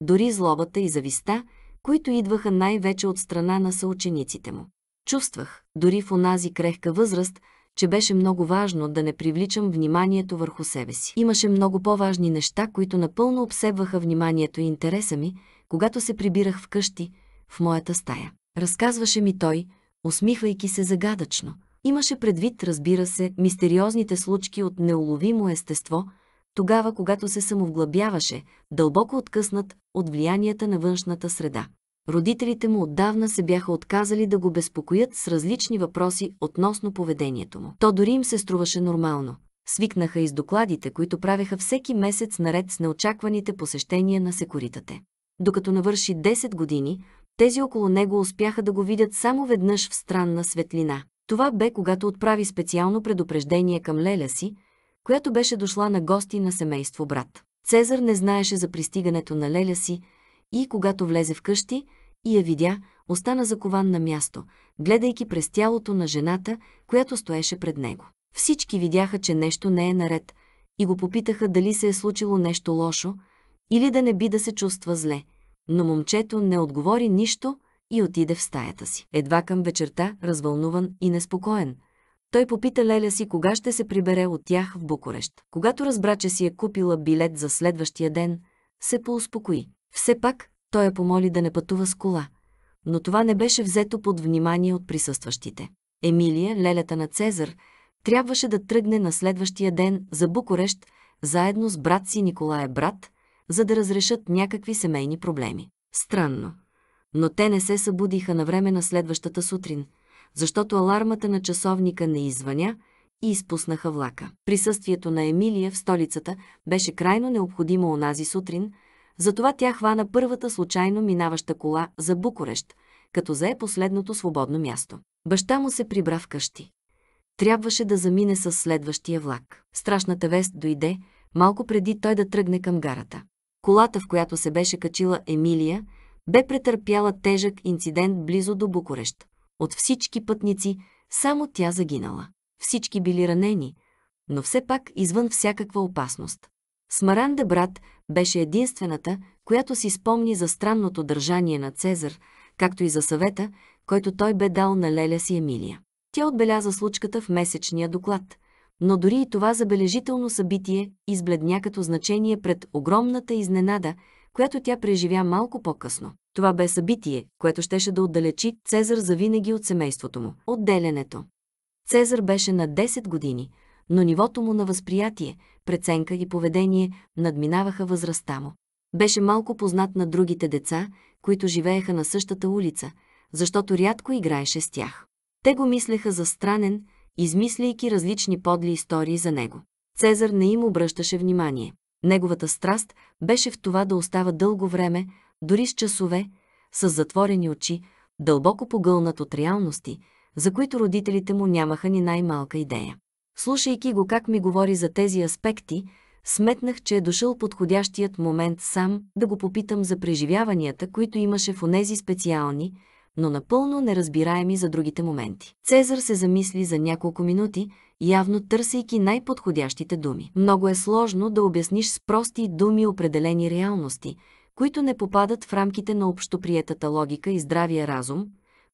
дори злобата и зависта, които идваха най-вече от страна на съучениците му. Чувствах, дори в онази крехка възраст, че беше много важно да не привличам вниманието върху себе си. Имаше много по-важни неща, които напълно обсебваха вниманието и интереса ми, когато се прибирах вкъщи, в моята стая. Разказваше ми той, усмихвайки се загадъчно. Имаше предвид, разбира се, мистериозните случки от неуловимо естество, тогава, когато се самовглъбяваше, дълбоко откъснат от влиянията на външната среда родителите му отдавна се бяха отказали да го безпокоят с различни въпроси относно поведението му. То дори им се струваше нормално. Свикнаха и с докладите, които правеха всеки месец наред с неочакваните посещения на секуритате. Докато навърши 10 години, тези около него успяха да го видят само веднъж в странна светлина. Това бе когато отправи специално предупреждение към Леля си, която беше дошла на гости на семейство брат. Цезар не знаеше за пристигането на Леля си и когато влезе в къщи, и я видя, остана закован на място, гледайки през тялото на жената, която стоеше пред него. Всички видяха, че нещо не е наред и го попитаха дали се е случило нещо лошо или да не би да се чувства зле, но момчето не отговори нищо и отиде в стаята си. Едва към вечерта, развълнуван и неспокоен, той попита Леля си кога ще се прибере от тях в Букурещ. Когато разбра, че си е купила билет за следващия ден, се поуспокои. Все пак той я помоли да не пътува с кола. Но това не беше взето под внимание от присъстващите. Емилия, лелята на Цезар, трябваше да тръгне на следващия ден за Букурещ, заедно с брат си Николае брат, за да разрешат някакви семейни проблеми. Странно. Но те не се събудиха на време на следващата сутрин, защото алармата на часовника не извъня и изпуснаха влака. Присъствието на Емилия в столицата беше крайно необходимо онази сутрин – затова тя хвана първата случайно минаваща кола за Букурещ, като зае последното свободно място. Баща му се прибра вкъщи. Трябваше да замине с следващия влак. Страшната вест дойде, малко преди той да тръгне към гарата. Колата, в която се беше качила Емилия, бе претърпяла тежък инцидент близо до Букурещ. От всички пътници, само тя загинала. Всички били ранени, но все пак извън всякаква опасност. Смаранда брат беше единствената, която си спомни за странното държание на Цезар, както и за съвета, който той бе дал на Леля си Емилия. Тя отбеляза случката в месечния доклад, но дори и това забележително събитие избледня като значение пред огромната изненада, която тя преживя малко по-късно. Това бе събитие, което щеше да отдалечи Цезар завинаги от семейството му – отделянето. Цезар беше на 10 години – но нивото му на възприятие, преценка и поведение надминаваха възрастта му. Беше малко познат на другите деца, които живееха на същата улица, защото рядко играеше с тях. Те го мислеха за странен, измисляйки различни подли истории за него. Цезар не им обръщаше внимание. Неговата страст беше в това да остава дълго време, дори с часове, с затворени очи, дълбоко погълнат от реалности, за които родителите му нямаха ни най-малка идея. Слушайки го как ми говори за тези аспекти, сметнах, че е дошъл подходящият момент сам да го попитам за преживяванията, които имаше в онези специални, но напълно неразбираеми за другите моменти. Цезар се замисли за няколко минути, явно търсейки най-подходящите думи. Много е сложно да обясниш с прости думи определени реалности, които не попадат в рамките на общоприетата логика и здравия разум,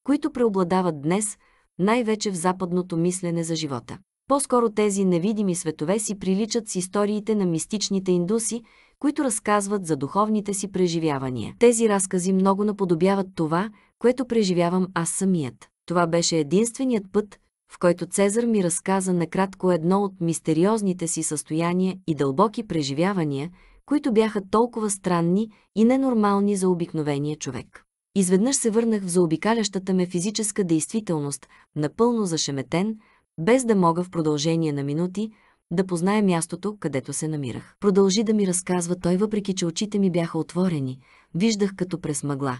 които преобладават днес, най-вече в западното мислене за живота. По-скоро тези невидими светове си приличат с историите на мистичните индуси, които разказват за духовните си преживявания. Тези разкази много наподобяват това, което преживявам аз самият. Това беше единственият път, в който Цезар ми разказа накратко едно от мистериозните си състояния и дълбоки преживявания, които бяха толкова странни и ненормални за обикновения човек. Изведнъж се върнах в заобикалящата ме физическа действителност, напълно зашеметен, без да мога в продължение на минути да позная мястото, където се намирах. Продължи да ми разказва той, въпреки че очите ми бяха отворени, виждах като през мъгла.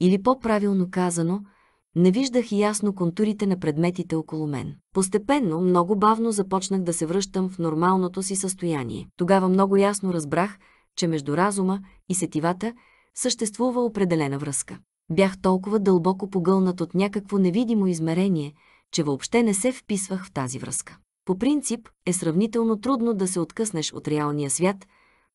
Или по-правилно казано, не виждах ясно контурите на предметите около мен. Постепенно, много бавно започнах да се връщам в нормалното си състояние. Тогава много ясно разбрах, че между разума и сетивата съществува определена връзка. Бях толкова дълбоко погълнат от някакво невидимо измерение – че въобще не се вписвах в тази връзка. По принцип е сравнително трудно да се откъснеш от реалния свят,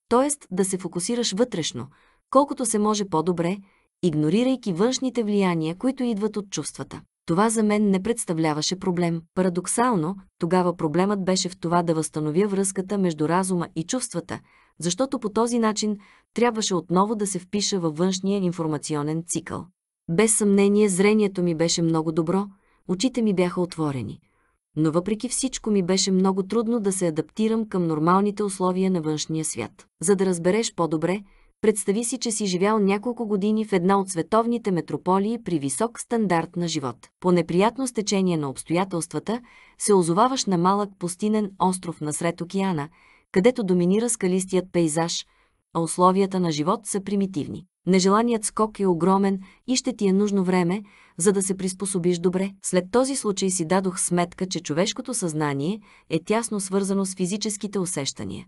т.е. да се фокусираш вътрешно, колкото се може по-добре, игнорирайки външните влияния, които идват от чувствата. Това за мен не представляваше проблем. Парадоксално, тогава проблемът беше в това да възстановя връзката между разума и чувствата, защото по този начин трябваше отново да се впиша във външния информационен цикъл. Без съмнение, зрението ми беше много добро – очите ми бяха отворени. Но въпреки всичко ми беше много трудно да се адаптирам към нормалните условия на външния свят. За да разбереш по-добре, представи си, че си живял няколко години в една от световните метрополии при висок стандарт на живот. По неприятно стечение на обстоятелствата се озоваваш на малък пустинен остров насред океана, където доминира скалистият пейзаж, а условията на живот са примитивни. Нежеланият скок е огромен и ще ти е нужно време, за да се приспособиш добре. След този случай си дадох сметка, че човешкото съзнание е тясно свързано с физическите усещания.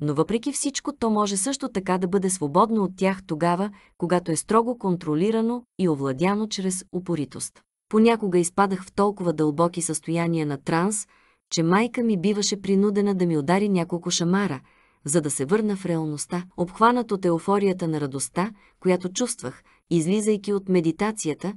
Но въпреки всичко, то може също така да бъде свободно от тях тогава, когато е строго контролирано и овладяно чрез упоритост. Понякога изпадах в толкова дълбоки състояния на транс, че майка ми биваше принудена да ми удари няколко шамара – за да се върна в реалността, обхванат от еуфорията на радостта, която чувствах, излизайки от медитацията,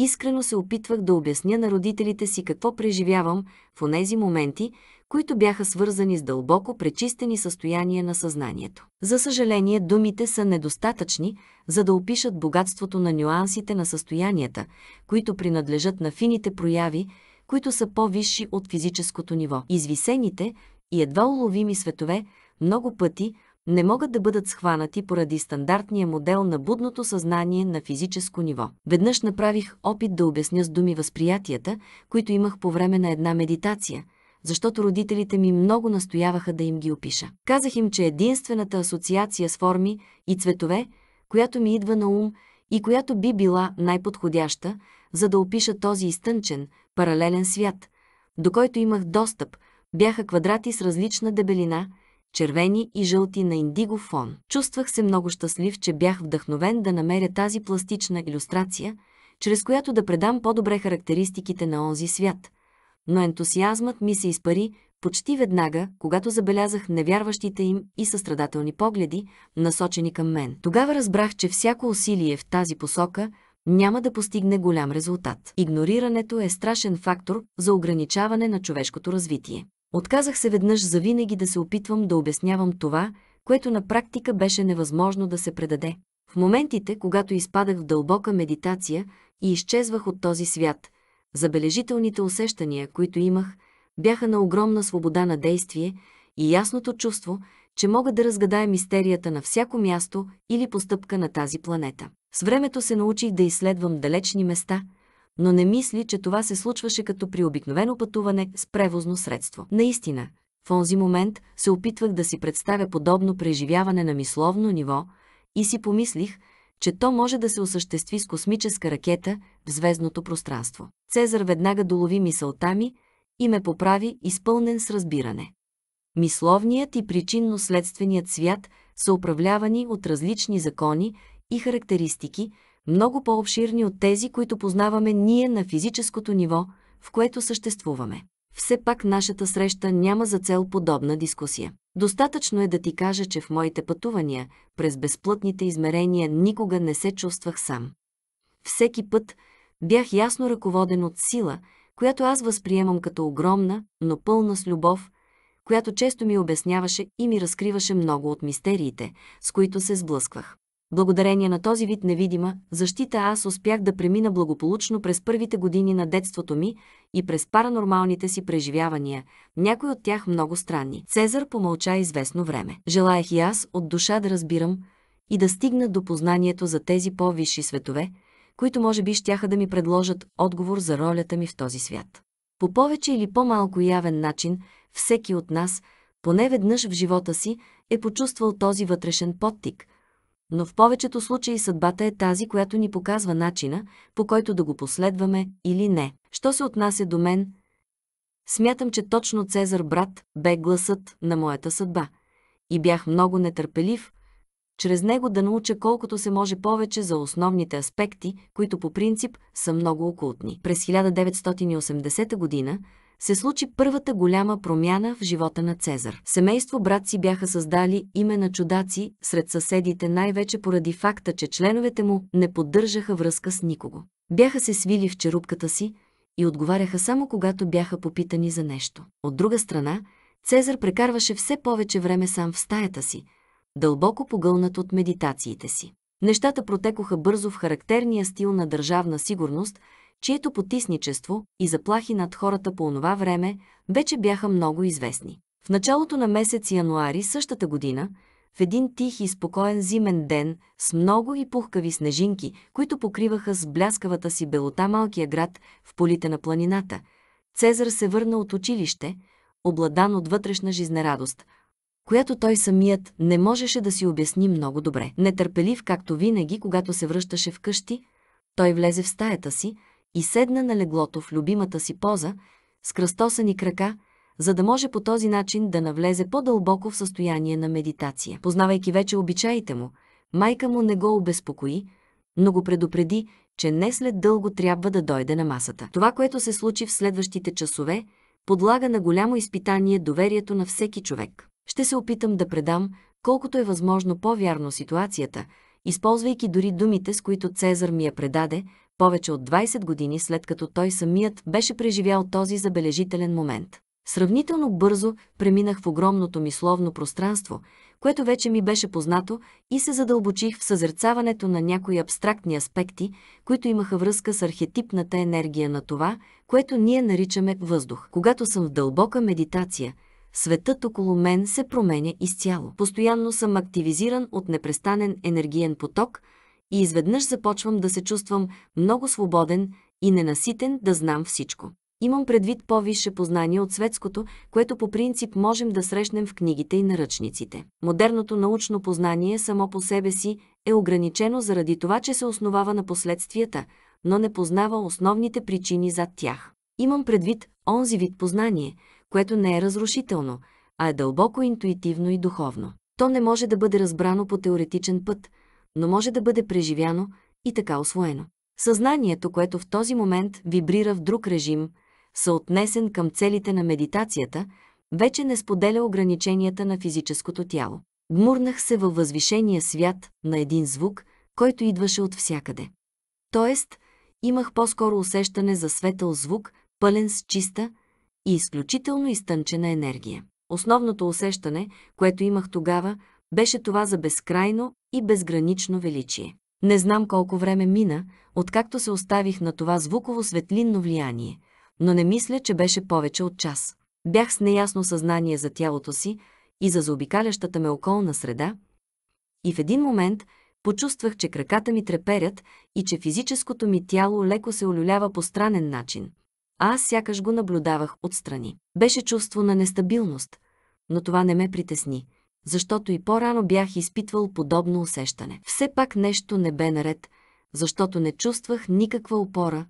Искрено се опитвах да обясня на родителите си какво преживявам в онези моменти, които бяха свързани с дълбоко пречистени състояния на съзнанието. За съжаление, думите са недостатъчни, за да опишат богатството на нюансите на състоянията, които принадлежат на фините прояви, които са по-висши от физическото ниво. Извисените и едва уловими светове много пъти – не могат да бъдат схванати поради стандартния модел на будното съзнание на физическо ниво. Веднъж направих опит да обясня с думи възприятията, които имах по време на една медитация – защото родителите ми много настояваха да им ги опиша. Казах им, че единствената асоциация с форми и цветове, която ми идва на ум и която би била най-подходяща, за да опиша този изтънчен, паралелен свят, до който имах достъп, бяха квадрати с различна дебелина – червени и жълти на индиго фон. Чувствах се много щастлив, че бях вдъхновен да намеря тази пластична иллюстрация, чрез която да предам по-добре характеристиките на онзи свят. Но ентусиазмът ми се изпари почти веднага, когато забелязах невярващите им и състрадателни погледи, насочени към мен. Тогава разбрах, че всяко усилие в тази посока няма да постигне голям резултат. Игнорирането е страшен фактор за ограничаване на човешкото развитие. Отказах се веднъж завинаги да се опитвам да обяснявам това, което на практика беше невъзможно да се предаде. В моментите, когато изпадах в дълбока медитация и изчезвах от този свят, забележителните усещания, които имах, бяха на огромна свобода на действие и ясното чувство, че мога да разгадая мистерията на всяко място или постъпка на тази планета. С времето се научих да изследвам далечни места – но не мисли, че това се случваше като при обикновено пътуване с превозно средство. Наистина, в онзи момент се опитвах да си представя подобно преживяване на мисловно ниво и си помислих, че то може да се осъществи с космическа ракета в звездното пространство. Цезар веднага долови мисълта ми и ме поправи изпълнен с разбиране. Мисловният и причинно-следственият свят са управлявани от различни закони и характеристики, много по-обширни от тези, които познаваме ние на физическото ниво, в което съществуваме. Все пак нашата среща няма за цел подобна дискусия. Достатъчно е да ти кажа, че в моите пътувания през безплътните измерения никога не се чувствах сам. Всеки път бях ясно ръководен от сила, която аз възприемам като огромна, но пълна с любов, която често ми обясняваше и ми разкриваше много от мистериите, с които се сблъсквах. Благодарение на този вид невидима защита аз успях да премина благополучно през първите години на детството ми и през паранормалните си преживявания, някои от тях много странни. Цезар помълча известно време. Желаях и аз от душа да разбирам и да стигна до познанието за тези по-висши светове, които може би щяха да ми предложат отговор за ролята ми в този свят. По повече или по-малко явен начин, всеки от нас, поне веднъж в живота си, е почувствал този вътрешен подтик – но в повечето случаи съдбата е тази, която ни показва начина, по който да го последваме или не. Що се отнася до мен? Смятам, че точно Цезар брат бе гласът на моята съдба и бях много нетърпелив, чрез него да науча колкото се може повече за основните аспекти, които по принцип са много окултни. През 1980 година се случи първата голяма промяна в живота на Цезар. Семейство брат си бяха създали име на чудаци сред съседите най-вече поради факта, че членовете му не поддържаха връзка с никого. Бяха се свили в черупката си и отговаряха само когато бяха попитани за нещо. От друга страна, Цезар прекарваше все повече време сам в стаята си, дълбоко погълнат от медитациите си. Нещата протекоха бързо в характерния стил на държавна сигурност – чието потисничество и заплахи над хората по онова време вече бяха много известни. В началото на месец януари същата година, в един тих и спокоен зимен ден, с много и пухкави снежинки, които покриваха с бляскавата си белота малкия град в полите на планината, Цезар се върна от училище, обладан от вътрешна жизнерадост, която той самият не можеше да си обясни много добре. Нетърпелив, както винаги, когато се връщаше вкъщи, той влезе в стаята си, и седна на леглото в любимата си поза, с кръстосани крака, за да може по този начин да навлезе по-дълбоко в състояние на медитация. Познавайки вече обичаите му, майка му не го обезпокои, но го предупреди, че не след дълго трябва да дойде на масата. Това, което се случи в следващите часове, подлага на голямо изпитание доверието на всеки човек. Ще се опитам да предам, колкото е възможно по-вярно ситуацията, използвайки дори думите, с които Цезар ми я предаде, повече от 20 години след като той самият беше преживял този забележителен момент. Сравнително бързо преминах в огромното мисловно пространство, което вече ми беше познато и се задълбочих в съзерцаването на някои абстрактни аспекти, които имаха връзка с архетипната енергия на това, което ние наричаме въздух. Когато съм в дълбока медитация, светът около мен се променя изцяло. Постоянно съм активизиран от непрестанен енергиен поток – и изведнъж започвам да се чувствам много свободен и ненаситен да знам всичко. Имам предвид по-висше познание от светското, което по принцип можем да срещнем в книгите и наръчниците. Модерното научно познание само по себе си е ограничено заради това, че се основава на последствията, но не познава основните причини зад тях. Имам предвид онзи вид познание, което не е разрушително, а е дълбоко интуитивно и духовно. То не може да бъде разбрано по теоретичен път – но може да бъде преживяно и така освоено. Съзнанието, което в този момент вибрира в друг режим, съотнесен към целите на медитацията, вече не споделя ограниченията на физическото тяло. Гмурнах се във възвишения свят на един звук, който идваше от всякъде. Тоест, имах по-скоро усещане за светъл звук, пълен с чиста и изключително изтънчена енергия. Основното усещане, което имах тогава, беше това за безкрайно и безгранично величие. Не знам колко време мина, откакто се оставих на това звуково светлинно влияние, но не мисля, че беше повече от час. Бях с неясно съзнание за тялото си и за заобикалящата ме околна среда и в един момент почувствах, че краката ми треперят и че физическото ми тяло леко се олюлява по странен начин, а аз сякаш го наблюдавах отстрани. Беше чувство на нестабилност, но това не ме притесни – защото и по-рано бях изпитвал подобно усещане. Все пак нещо не бе наред, защото не чувствах никаква опора,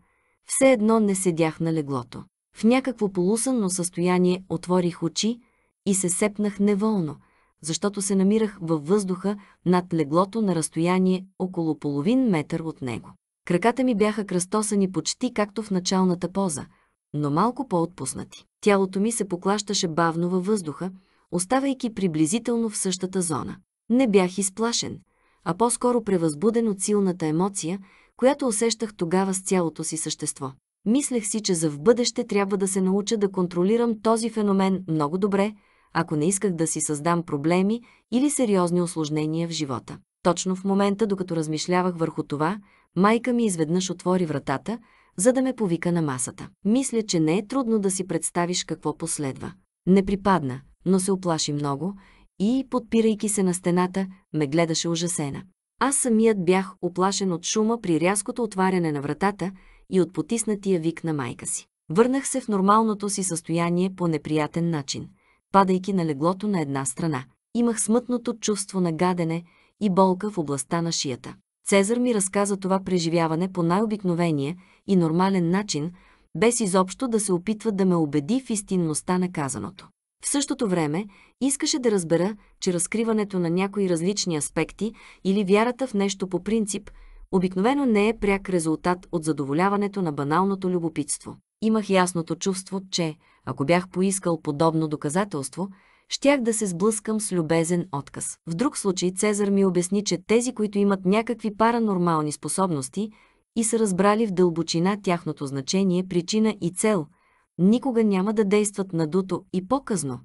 все едно не седях на леглото. В някакво полусънно състояние отворих очи и се сепнах неволно, защото се намирах във въздуха над леглото на разстояние около половин метър от него. Краката ми бяха кръстосани почти както в началната поза, но малко по-отпуснати. Тялото ми се поклащаше бавно във въздуха, оставайки приблизително в същата зона. Не бях изплашен, а по-скоро превъзбуден от силната емоция, която усещах тогава с цялото си същество. Мислех си, че за в бъдеще трябва да се науча да контролирам този феномен много добре, ако не исках да си създам проблеми или сериозни осложнения в живота. Точно в момента, докато размишлявах върху това, майка ми изведнъж отвори вратата, за да ме повика на масата. Мисля, че не е трудно да си представиш какво последва. Не припадна, но се оплаши много и, подпирайки се на стената, ме гледаше ужасена. Аз самият бях оплашен от шума при рязкото отваряне на вратата и от потиснатия вик на майка си. Върнах се в нормалното си състояние по неприятен начин, падайки на леглото на една страна. Имах смътното чувство на гадене и болка в областта на шията. Цезар ми разказа това преживяване по най-обикновения и нормален начин, без изобщо да се опитва да ме убеди в истинността на казаното. В същото време искаше да разбера, че разкриването на някои различни аспекти или вярата в нещо по принцип обикновено не е пряк резултат от задоволяването на баналното любопитство. Имах ясното чувство, че, ако бях поискал подобно доказателство, щях да се сблъскам с любезен отказ. В друг случай Цезар ми обясни, че тези, които имат някакви паранормални способности и са разбрали в дълбочина тяхното значение, причина и цел – никога няма да действат надуто и по-късно,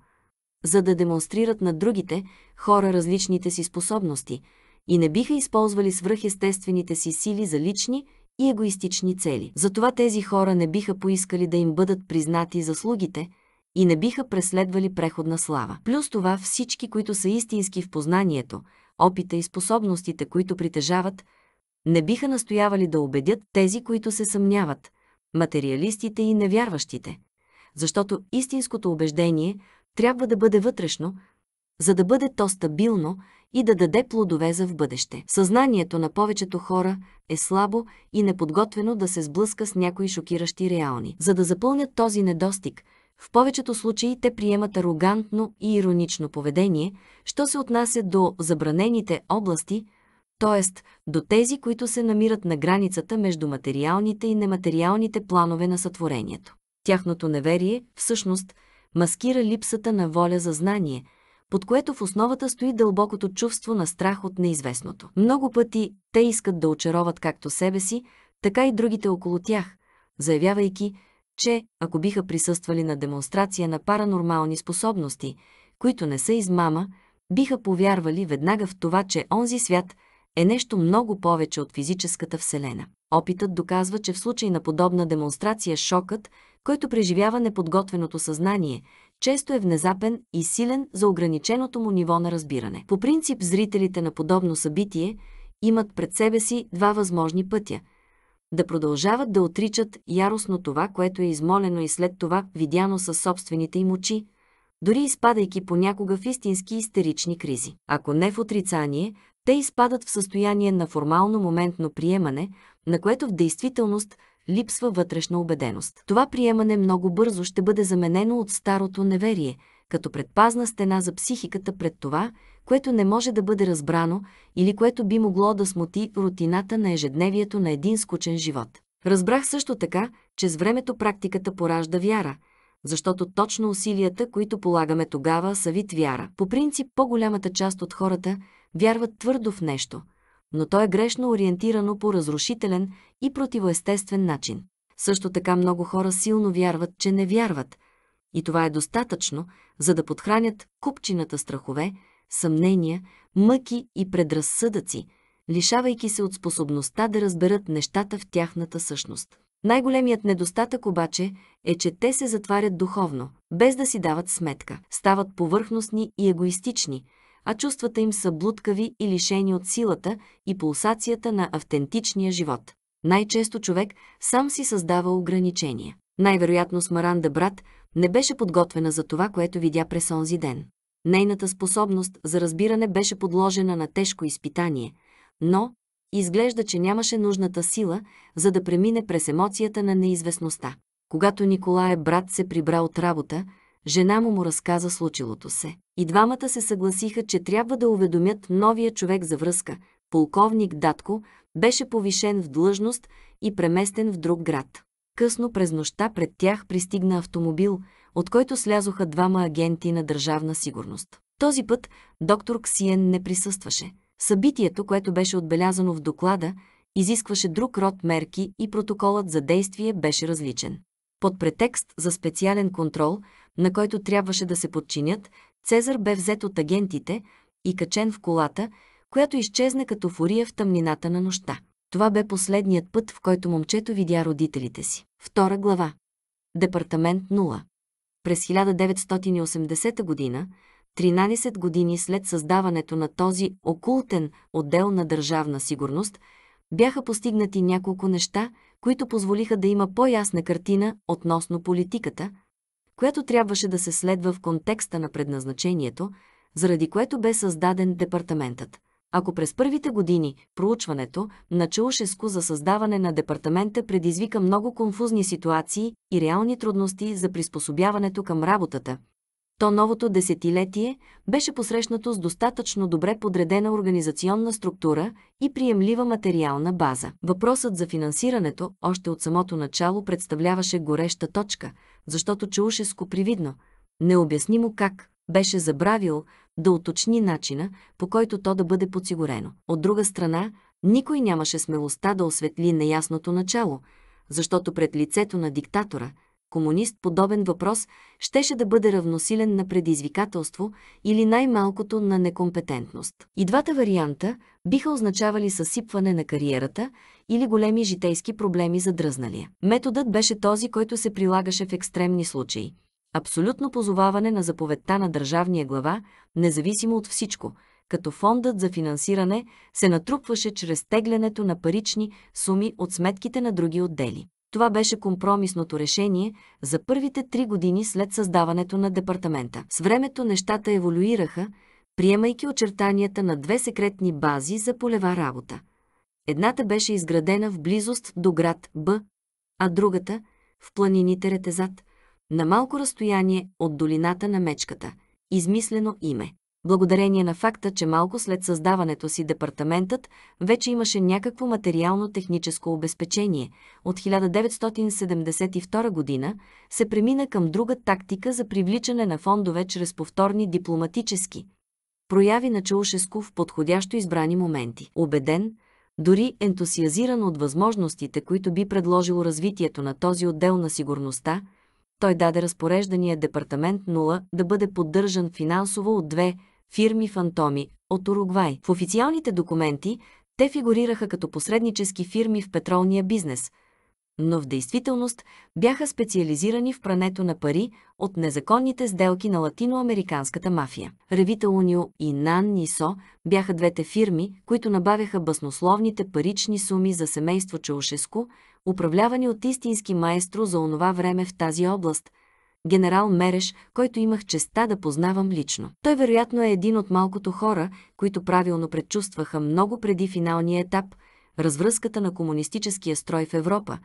за да демонстрират на другите хора различните си способности и не биха използвали свръхестествените си сили за лични и егоистични цели. Затова тези хора не биха поискали да им бъдат признати заслугите и не биха преследвали преходна слава. Плюс това всички, които са истински в познанието, опита и способностите, които притежават, не биха настоявали да убедят тези, които се съмняват, материалистите и невярващите, защото истинското убеждение трябва да бъде вътрешно, за да бъде то стабилно и да даде плодове за в бъдеще. Съзнанието на повечето хора е слабо и неподготвено да се сблъска с някои шокиращи реални. За да запълнят този недостиг, в повечето случаи те приемат арогантно и иронично поведение, що се отнася до забранените области, т.е. до тези, които се намират на границата между материалните и нематериалните планове на сътворението. Тяхното неверие, всъщност, маскира липсата на воля за знание, под което в основата стои дълбокото чувство на страх от неизвестното. Много пъти те искат да очароват както себе си, така и другите около тях, заявявайки, че, ако биха присъствали на демонстрация на паранормални способности, които не са измама, биха повярвали веднага в това, че онзи свят е нещо много повече от физическата Вселена. Опитът доказва, че в случай на подобна демонстрация шокът, който преживява неподготвеното съзнание, често е внезапен и силен за ограниченото му ниво на разбиране. По принцип, зрителите на подобно събитие имат пред себе си два възможни пътя – да продължават да отричат яростно това, което е измолено и след това видяно със собствените им очи, дори изпадайки понякога в истински истерични кризи. Ако не в отрицание, те изпадат в състояние на формално моментно приемане, на което в действителност липсва вътрешна убеденост. Това приемане много бързо ще бъде заменено от старото неверие, като предпазна стена за психиката пред това, което не може да бъде разбрано или което би могло да смути рутината на ежедневието на един скучен живот. Разбрах също така, че с времето практиката поражда вяра, защото точно усилията, които полагаме тогава, са вид вяра. По принцип, по-голямата част от хората – вярват твърдо в нещо, но то е грешно ориентирано по разрушителен и противоестествен начин. Също така много хора силно вярват, че не вярват, и това е достатъчно, за да подхранят купчината страхове, съмнения, мъки и предразсъдъци, лишавайки се от способността да разберат нещата в тяхната същност. Най-големият недостатък обаче е, че те се затварят духовно, без да си дават сметка, стават повърхностни и егоистични – а чувствата им са блудкави и лишени от силата и пулсацията на автентичния живот. Най-често човек сам си създава ограничения. Най-вероятно Смаранда брат не беше подготвена за това, което видя през онзи ден. Нейната способност за разбиране беше подложена на тежко изпитание, но изглежда, че нямаше нужната сила, за да премине през емоцията на неизвестността. Когато Николае брат се прибра от работа, жена му му разказа случилото се. И двамата се съгласиха, че трябва да уведомят новия човек за връзка. Полковник Датко беше повишен в длъжност и преместен в друг град. Късно през нощта пред тях пристигна автомобил, от който слязоха двама агенти на държавна сигурност. Този път доктор Ксиен не присъстваше. Събитието, което беше отбелязано в доклада, изискваше друг род мерки и протоколът за действие беше различен под претекст за специален контрол, на който трябваше да се подчинят, Цезар бе взет от агентите и качен в колата, която изчезна като фурия в тъмнината на нощта. Това бе последният път, в който момчето видя родителите си. Втора глава. Департамент 0. През 1980 година, 13 години след създаването на този окултен отдел на държавна сигурност, бяха постигнати няколко неща, които позволиха да има по-ясна картина относно политиката, която трябваше да се следва в контекста на предназначението, заради което бе създаден департаментът. Ако през първите години проучването на Чаушеско за създаване на департамента предизвика много конфузни ситуации и реални трудности за приспособяването към работата, то новото десетилетие беше посрещнато с достатъчно добре подредена организационна структура и приемлива материална база. Въпросът за финансирането още от самото начало представляваше гореща точка, защото Чаушеско привидно, необяснимо как, беше забравил да уточни начина, по който то да бъде подсигурено. От друга страна, никой нямаше смелостта да осветли неясното начало, защото пред лицето на диктатора – комунист подобен въпрос щеше да бъде равносилен на предизвикателство или най-малкото на некомпетентност. И двата варианта биха означавали съсипване на кариерата или големи житейски проблеми за дръзналия. Методът беше този, който се прилагаше в екстремни случаи. Абсолютно позоваване на заповедта на държавния глава, независимо от всичко – като фондът за финансиране се натрупваше чрез теглянето на парични суми от сметките на други отдели. Това беше компромисното решение за първите три години след създаването на департамента. С времето нещата еволюираха, приемайки очертанията на две секретни бази за полева работа. Едната беше изградена в близост до град Б, а другата – в планините Ретезат, на малко разстояние от долината на мечката, измислено име благодарение на факта, че малко след създаването си департаментът вече имаше някакво материално-техническо обезпечение. От 1972 година се премина към друга тактика за привличане на фондове чрез повторни дипломатически прояви на Чаушеско в подходящо избрани моменти. Обеден, дори ентусиазиран от възможностите, които би предложило развитието на този отдел на сигурността, той даде разпореждания Департамент 0 да бъде поддържан финансово от две фирми-фантоми от Уругвай. В официалните документи те фигурираха като посреднически фирми в петролния бизнес, но в действителност бяха специализирани в прането на пари от незаконните сделки на латиноамериканската мафия. Ревита Унио и Нан Нисо бяха двете фирми, които набавяха баснословните парични суми за семейство Чаушеско, управлявани от истински маестро за онова време в тази област – генерал Мереш, който имах честа да познавам лично. Той вероятно е един от малкото хора, които правилно предчувстваха много преди финалния етап развръзката на комунистическия строй в Европа,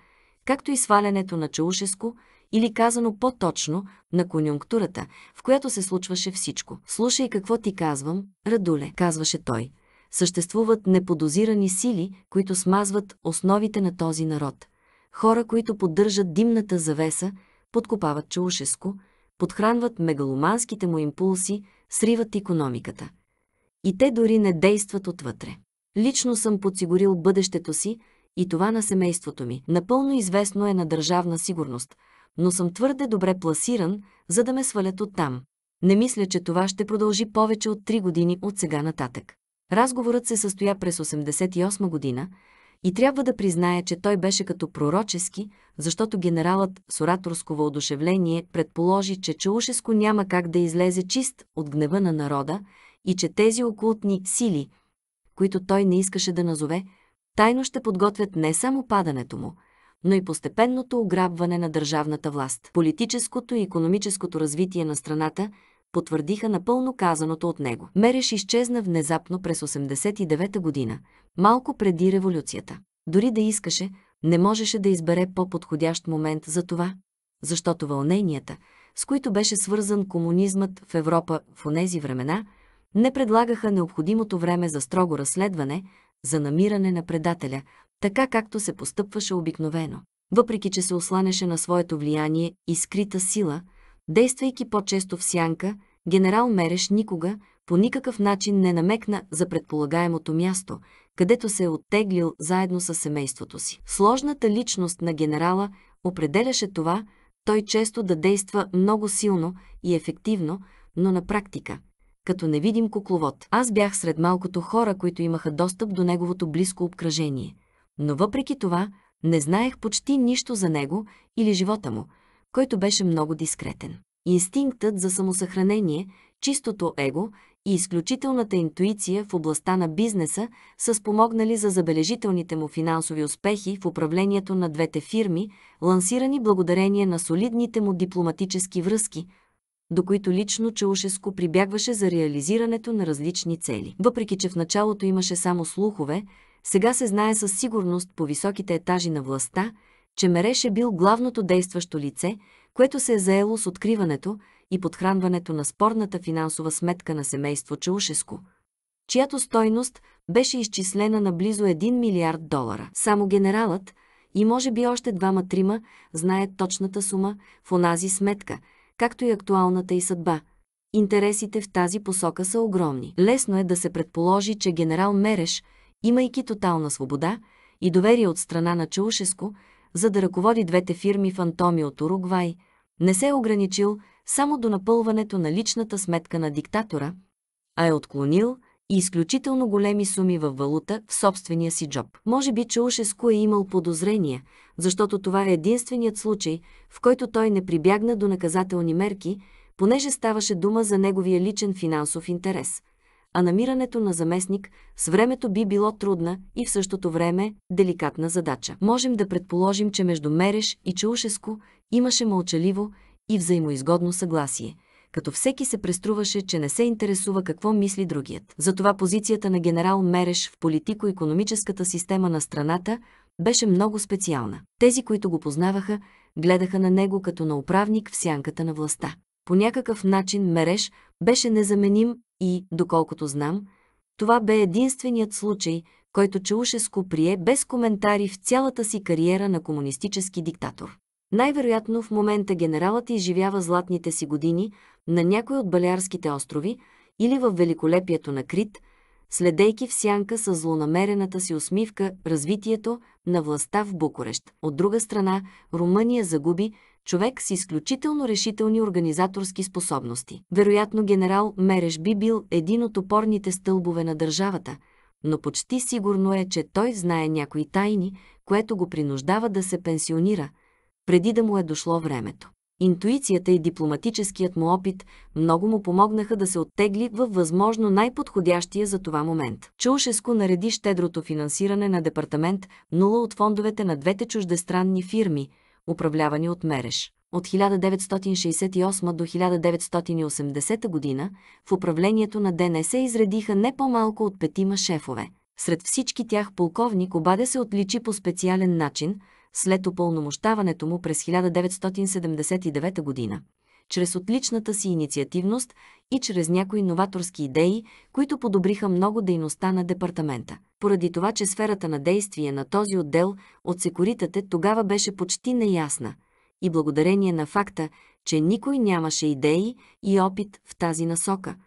както и свалянето на Чаушеско, или казано по-точно, на конюнктурата, в която се случваше всичко. «Слушай какво ти казвам, Радуле», казваше той. Съществуват неподозирани сили, които смазват основите на този народ. Хора, които поддържат димната завеса, подкопават Чаушеско, подхранват мегаломанските му импулси, сриват економиката. И те дори не действат отвътре. Лично съм подсигурил бъдещето си и това на семейството ми. Напълно известно е на държавна сигурност, но съм твърде добре пласиран, за да ме свалят оттам. Не мисля, че това ще продължи повече от три години от сега нататък. Разговорът се състоя през 88 година, и трябва да призная, че той беше като пророчески, защото генералът с ораторско въодушевление предположи, че Чаушеско няма как да излезе чист от гнева на народа и че тези окултни сили, които той не искаше да назове, тайно ще подготвят не само падането му, но и постепенното ограбване на държавната власт. Политическото и економическото развитие на страната – потвърдиха напълно казаното от него. Мереш изчезна внезапно през 89-та година, малко преди революцията. Дори да искаше, не можеше да избере по-подходящ момент за това, защото вълненията, с които беше свързан комунизмът в Европа в онези времена, не предлагаха необходимото време за строго разследване, за намиране на предателя, така както се постъпваше обикновено. Въпреки, че се осланеше на своето влияние и скрита сила – Действайки по-често в сянка, генерал Мереш никога, по никакъв начин не намекна за предполагаемото място, където се е оттеглил заедно с семейството си. Сложната личност на генерала определяше това, той често да действа много силно и ефективно, но на практика, като невидим кукловод. Аз бях сред малкото хора, които имаха достъп до неговото близко обкръжение. Но въпреки това, не знаех почти нищо за него или живота му – който беше много дискретен. Инстинктът за самосъхранение, чистото его и изключителната интуиция в областта на бизнеса са спомогнали за забележителните му финансови успехи в управлението на двете фирми, лансирани благодарение на солидните му дипломатически връзки, до които лично Чаушеско прибягваше за реализирането на различни цели. Въпреки, че в началото имаше само слухове, сега се знае със сигурност по високите етажи на властта – че Мереш е бил главното действащо лице, което се е заело с откриването и подхранването на спорната финансова сметка на семейство Чаушеско, чиято стойност беше изчислена на близо 1 милиард долара. Само генералът и може би още двама-трима знаят точната сума в онази сметка, както и актуалната и съдба. Интересите в тази посока са огромни. Лесно е да се предположи, че генерал Мереш, имайки тотална свобода и доверие от страна на Чаушеско, за да ръководи двете фирми фантоми от Уругвай, не се е ограничил само до напълването на личната сметка на диктатора, а е отклонил и изключително големи суми във валута в собствения си джоб. Може би Чаушеско е имал подозрения, защото това е единственият случай, в който той не прибягна до наказателни мерки, понеже ставаше дума за неговия личен финансов интерес – а намирането на заместник с времето би било трудна и в същото време деликатна задача. Можем да предположим, че между Мереш и Чаушеско имаше мълчаливо и взаимоизгодно съгласие – като всеки се преструваше, че не се интересува какво мисли другият. Затова позицията на генерал Мереш в политико-економическата система на страната беше много специална. Тези, които го познаваха, гледаха на него като на управник в сянката на властта. По някакъв начин Мереш беше незаменим и, доколкото знам, това бе единственият случай, който Чаушеско прие без коментари в цялата си кариера на комунистически диктатор. Най-вероятно в момента генералът изживява златните си години на някой от Балярските острови или в великолепието на Крит, следейки в сянка с злонамерената си усмивка развитието на властта в Букурещ. От друга страна, Румъния загуби човек с изключително решителни организаторски способности. Вероятно генерал Мереш би бил един от опорните стълбове на държавата, но почти сигурно е, че той знае някои тайни, което го принуждава да се пенсионира, преди да му е дошло времето. Интуицията и дипломатическият му опит много му помогнаха да се оттегли във възможно най-подходящия за това момент. Чаушеско нареди щедрото финансиране на департамент 0 от фондовете на двете чуждестранни фирми – управлявани от Мереш. От 1968 до 1980 година в управлението на ДНС изредиха не по-малко от петима шефове. Сред всички тях полковник Обаде се отличи по специален начин след опълномощаването му през 1979 година чрез отличната си инициативност и чрез някои новаторски идеи, които подобриха много дейността на департамента. Поради това, че сферата на действие на този отдел от секуритате тогава беше почти неясна и благодарение на факта, че никой нямаше идеи и опит в тази насока –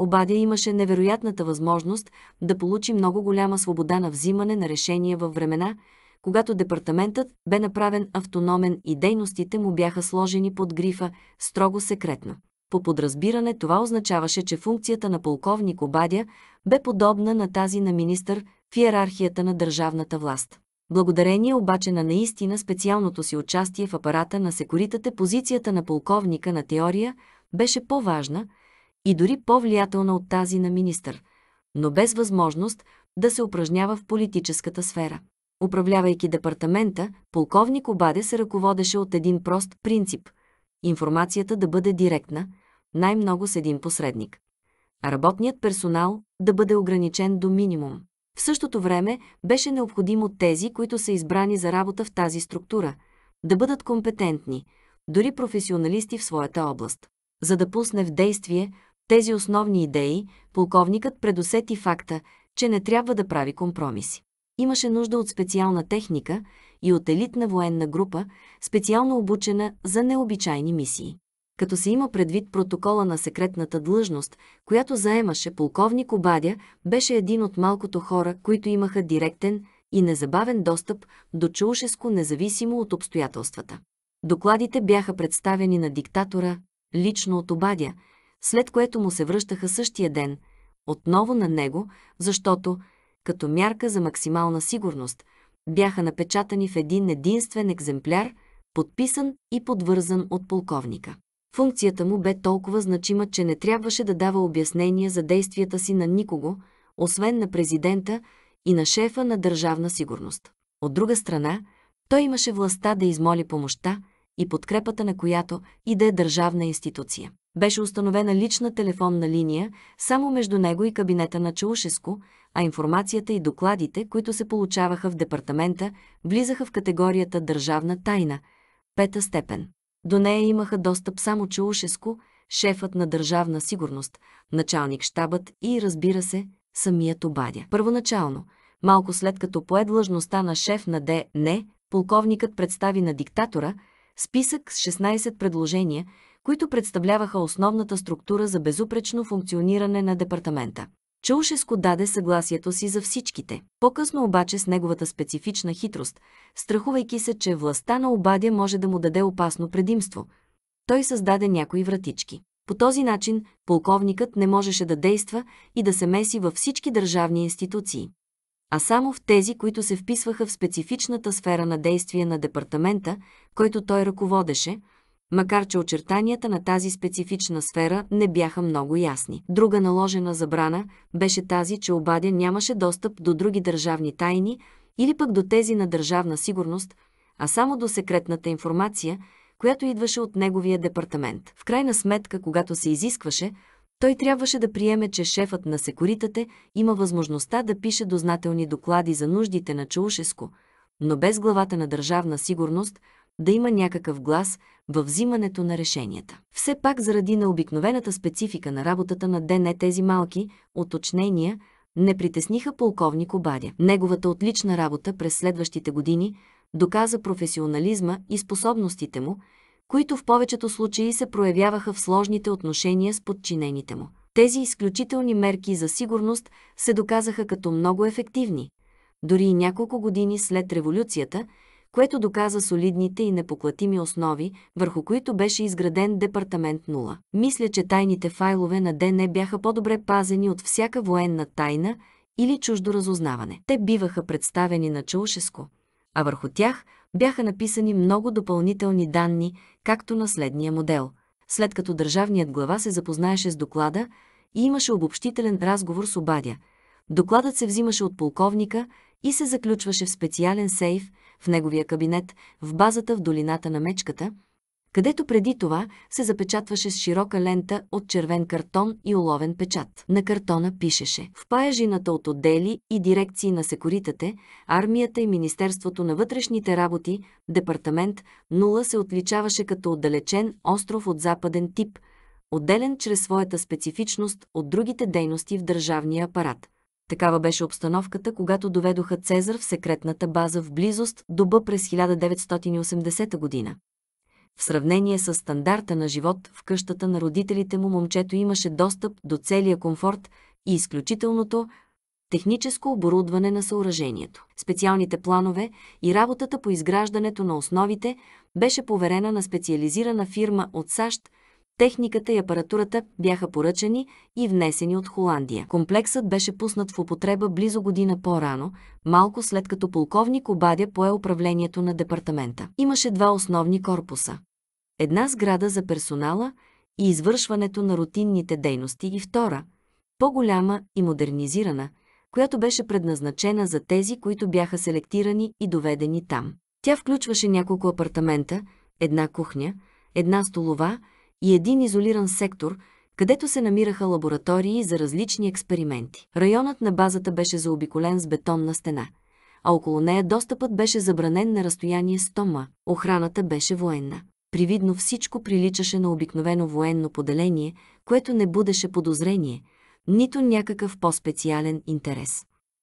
Обадя имаше невероятната възможност да получи много голяма свобода на взимане на решения във времена, когато департаментът бе направен автономен и дейностите му бяха сложени под грифа «строго секретно». По подразбиране това означаваше, че функцията на полковник Обадя бе подобна на тази на министър в иерархията на държавната власт. Благодарение обаче на наистина специалното си участие в апарата на секуритате, позицията на полковника на теория беше по-важна и дори по-влиятелна от тази на министър, но без възможност да се упражнява в политическата сфера. Управлявайки департамента, полковник Обаде се ръководеше от един прост принцип – информацията да бъде директна, най-много с един посредник. А работният персонал да бъде ограничен до минимум. В същото време беше необходимо тези, които са избрани за работа в тази структура, да бъдат компетентни, дори професионалисти в своята област. За да пусне в действие тези основни идеи, полковникът предусети факта, че не трябва да прави компромиси имаше нужда от специална техника и от елитна военна група, специално обучена за необичайни мисии. Като се има предвид протокола на секретната длъжност, която заемаше полковник Обадя, беше един от малкото хора, които имаха директен и незабавен достъп до Чаушеско, независимо от обстоятелствата. Докладите бяха представени на диктатора, лично от Обадя, след което му се връщаха същия ден, отново на него, защото – като мярка за максимална сигурност, бяха напечатани в един единствен екземпляр, подписан и подвързан от полковника. Функцията му бе толкова значима, че не трябваше да дава обяснения за действията си на никого, освен на президента и на шефа на държавна сигурност. От друга страна, той имаше властта да измоли помощта и подкрепата на която и да е държавна институция. Беше установена лична телефонна линия само между него и кабинета на Чаушеско, а информацията и докладите, които се получаваха в департамента, влизаха в категорията държавна тайна, пета степен. До нея имаха достъп само Чаушеско, шефът на държавна сигурност, началник штабът и, разбира се, самият обадя. Първоначално, малко след като пое длъжността на шеф на ДН, полковникът представи на диктатора списък с 16 предложения, които представляваха основната структура за безупречно функциониране на департамента. Чаушеско даде съгласието си за всичките. По-късно обаче с неговата специфична хитрост, страхувайки се, че властта на обадя може да му даде опасно предимство, той създаде някои вратички. По този начин полковникът не можеше да действа и да се меси във всички държавни институции, а само в тези, които се вписваха в специфичната сфера на действие на департамента, който той ръководеше – макар че очертанията на тази специфична сфера не бяха много ясни. Друга наложена забрана беше тази, че обадя нямаше достъп до други държавни тайни или пък до тези на държавна сигурност, а само до секретната информация, която идваше от неговия департамент. В крайна сметка, когато се изискваше, той трябваше да приеме, че шефът на секуритате има възможността да пише дознателни доклади за нуждите на Чаушеско, но без главата на държавна сигурност да има някакъв глас – във взимането на решенията. Все пак заради необикновената специфика на работата на ДНЕ тези малки оточнения не притесниха полковник Обадя. Неговата отлична работа през следващите години доказа професионализма и способностите му, които в повечето случаи се проявяваха в сложните отношения с подчинените му. Тези изключителни мерки за сигурност се доказаха като много ефективни. Дори и няколко години след революцията – което доказа солидните и непоклатими основи, върху които беше изграден Департамент 0. Мисля, че тайните файлове на ДН бяха по-добре пазени от всяка военна тайна или чуждо разузнаване. Те биваха представени на Чаушеско, а върху тях бяха написани много допълнителни данни, както на следния модел. След като държавният глава се запознаеше с доклада и имаше обобщителен разговор с обадя, докладът се взимаше от полковника и се заключваше в специален сейф – в неговия кабинет, в базата в долината на мечката, където преди това се запечатваше с широка лента от червен картон и уловен печат. На картона пишеше «В паяжината от отдели и дирекции на секуритете, армията и Министерството на вътрешните работи, департамент 0 се отличаваше като отдалечен остров от западен тип, отделен чрез своята специфичност от другите дейности в държавния апарат – Такава беше обстановката, когато доведоха Цезар в секретната база в близост до Б през 1980 година. В сравнение с стандарта на живот в къщата на родителите му момчето имаше достъп до целия комфорт и изключителното техническо оборудване на съоръжението. Специалните планове и работата по изграждането на основите беше поверена на специализирана фирма от САЩ, Техниката и апаратурата бяха поръчани и внесени от Холандия. Комплексът беше пуснат в употреба близо година по-рано, малко след като полковник Обадя пое управлението на департамента. Имаше два основни корпуса. Една сграда за персонала и извършването на рутинните дейности и втора, по-голяма и модернизирана, която беше предназначена за тези, които бяха селектирани и доведени там. Тя включваше няколко апартамента, една кухня, една столова – и един изолиран сектор, където се намираха лаборатории за различни експерименти. Районът на базата беше заобиколен с бетонна стена, а около нея достъпът беше забранен на разстояние 100 ма. Охраната беше военна. Привидно всичко приличаше на обикновено военно поделение, което не будеше подозрение, нито някакъв по-специален интерес.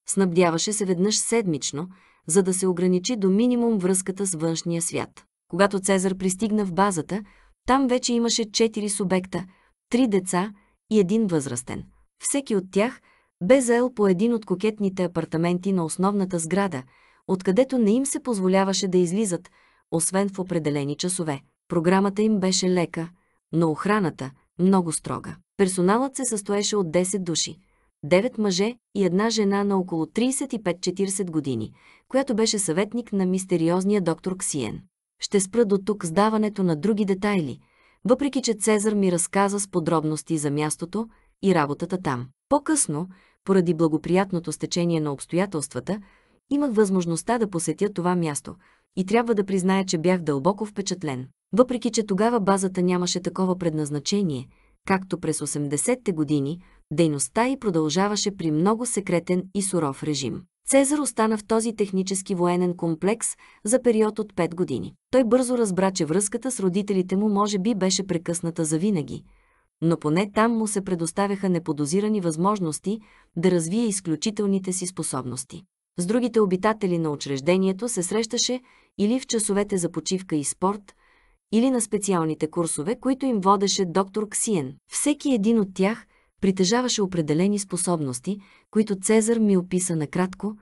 Снабдяваше се веднъж седмично, за да се ограничи до минимум връзката с външния свят. Когато Цезар пристигна в базата, там вече имаше четири субекта, три деца и един възрастен. Всеки от тях бе заел по един от кокетните апартаменти на основната сграда, откъдето не им се позволяваше да излизат, освен в определени часове. Програмата им беше лека, но охраната много строга. Персоналът се състоеше от 10 души. 9 мъже и една жена на около 35-40 години, която беше съветник на мистериозния доктор Ксиен. Ще спра до тук с даването на други детайли, въпреки че Цезар ми разказа с подробности за мястото и работата там. По-късно, поради благоприятното стечение на обстоятелствата, имах възможността да посетя това място и трябва да призная, че бях дълбоко впечатлен. Въпреки, че тогава базата нямаше такова предназначение, както през 80-те години – дейността и продължаваше при много секретен и суров режим. Цезар остана в този технически военен комплекс за период от 5 години. Той бързо разбра, че връзката с родителите му може би беше прекъсната завинаги, но поне там му се предоставяха неподозирани възможности да развие изключителните си способности. С другите обитатели на учреждението се срещаше или в часовете за почивка и спорт, или на специалните курсове, които им водеше доктор Ксиен. Всеки един от тях – Притежаваше определени способности, които Цезар ми описа накратко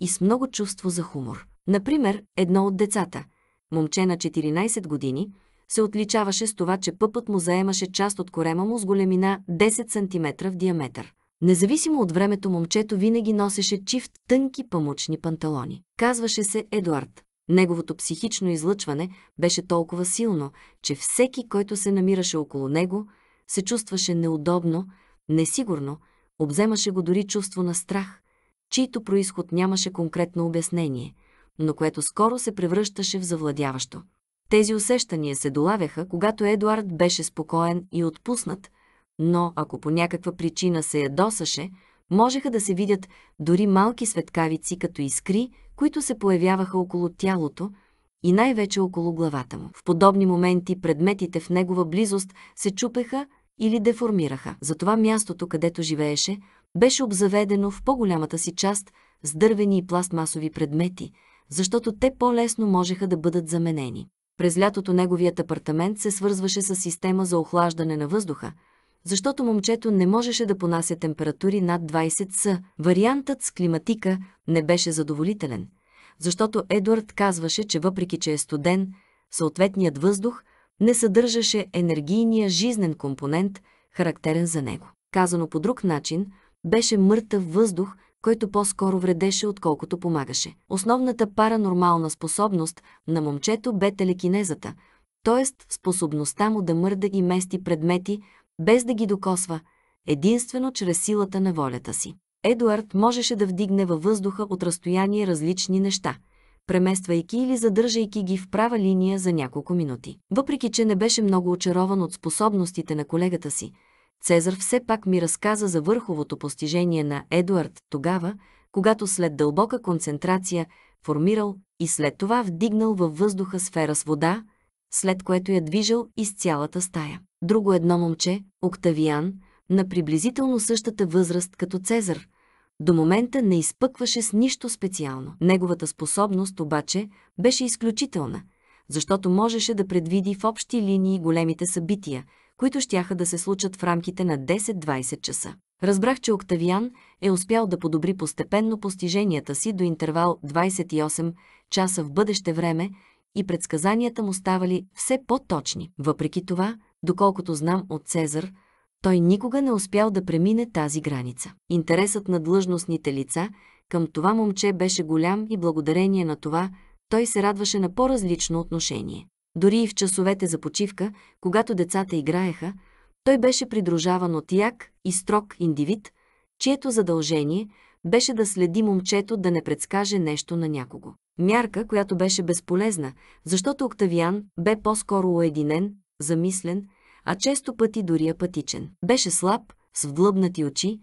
и с много чувство за хумор. Например, едно от децата, момче на 14 години, се отличаваше с това, че пъпът му заемаше част от корема му с големина 10 см в диаметър. Независимо от времето, момчето винаги носеше чифт тънки памучни панталони. Казваше се Едуард. Неговото психично излъчване беше толкова силно, че всеки, който се намираше около него, се чувстваше неудобно, Несигурно, обземаше го дори чувство на страх, чийто происход нямаше конкретно обяснение, но което скоро се превръщаше в завладяващо. Тези усещания се долавяха, когато Едуард беше спокоен и отпуснат, но ако по някаква причина се ядосаше, можеха да се видят дори малки светкавици като искри, които се появяваха около тялото и най-вече около главата му. В подобни моменти предметите в негова близост се чупеха или деформираха. Затова мястото, където живееше, беше обзаведено в по-голямата си част с дървени и пластмасови предмети, защото те по-лесно можеха да бъдат заменени. През лятото неговият апартамент се свързваше с система за охлаждане на въздуха, защото момчето не можеше да понася температури над 20 с. Вариантът с климатика не беше задоволителен, защото Едуард казваше, че въпреки, че е студен, съответният въздух не съдържаше енергийния жизнен компонент, характерен за него. Казано по друг начин, беше мъртъв въздух, който по-скоро вредеше, отколкото помагаше. Основната паранормална способност на момчето бе телекинезата, т.е. способността му да мърда и мести предмети, без да ги докосва, единствено чрез силата на волята си. Едуард можеше да вдигне във въздуха от разстояние различни неща – премествайки или задържайки ги в права линия за няколко минути. Въпреки, че не беше много очарован от способностите на колегата си, Цезар все пак ми разказа за върховото постижение на Едуард тогава, когато след дълбока концентрация формирал и след това вдигнал във въздуха сфера с вода, след което я движал из цялата стая. Друго едно момче, Октавиан, на приблизително същата възраст като Цезар – до момента не изпъкваше с нищо специално. Неговата способност обаче беше изключителна, защото можеше да предвиди в общи линии големите събития, които щяха да се случат в рамките на 10-20 часа. Разбрах, че Октавиан е успял да подобри постепенно постиженията си до интервал 28 часа в бъдеще време и предсказанията му ставали все по-точни. Въпреки това, доколкото знам от Цезар, той никога не успял да премине тази граница. Интересът на длъжностните лица към това момче беше голям и благодарение на това той се радваше на по-различно отношение. Дори и в часовете за почивка, когато децата играеха, той беше придружаван от як и строг индивид, чието задължение беше да следи момчето да не предскаже нещо на някого. Мярка, която беше безполезна, защото Октавиан бе по-скоро уединен, замислен, а често пъти дори апатичен. Беше слаб, с вдлъбнати очи,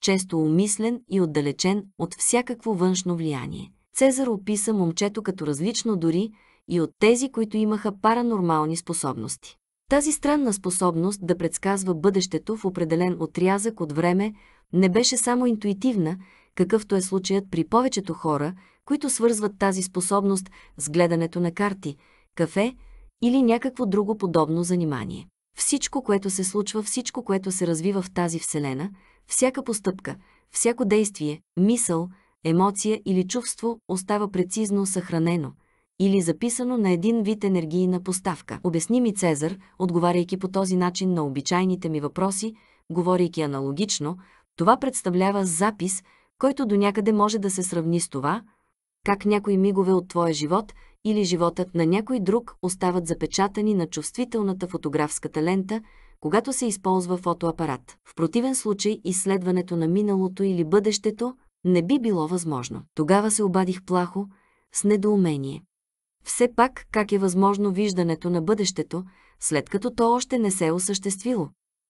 често умислен и отдалечен от всякакво външно влияние. Цезар описа момчето като различно дори и от тези, които имаха паранормални способности. Тази странна способност да предсказва бъдещето в определен отрязък от време не беше само интуитивна, какъвто е случаят при повечето хора, които свързват тази способност с гледането на карти, кафе или някакво друго подобно занимание. Всичко, което се случва, всичко, което се развива в тази Вселена, всяка постъпка, всяко действие, мисъл, емоция или чувство остава прецизно съхранено или записано на един вид енергийна поставка. Обясни ми Цезар, отговаряйки по този начин на обичайните ми въпроси, говорейки аналогично, това представлява запис, който до някъде може да се сравни с това, как някои мигове от твоя живот или животът на някой друг остават запечатани на чувствителната фотографската лента, когато се използва фотоапарат. В противен случай изследването на миналото или бъдещето не би било възможно. Тогава се обадих плахо, с недоумение. Все пак, как е възможно виждането на бъдещето, след като то още не се е осъществило?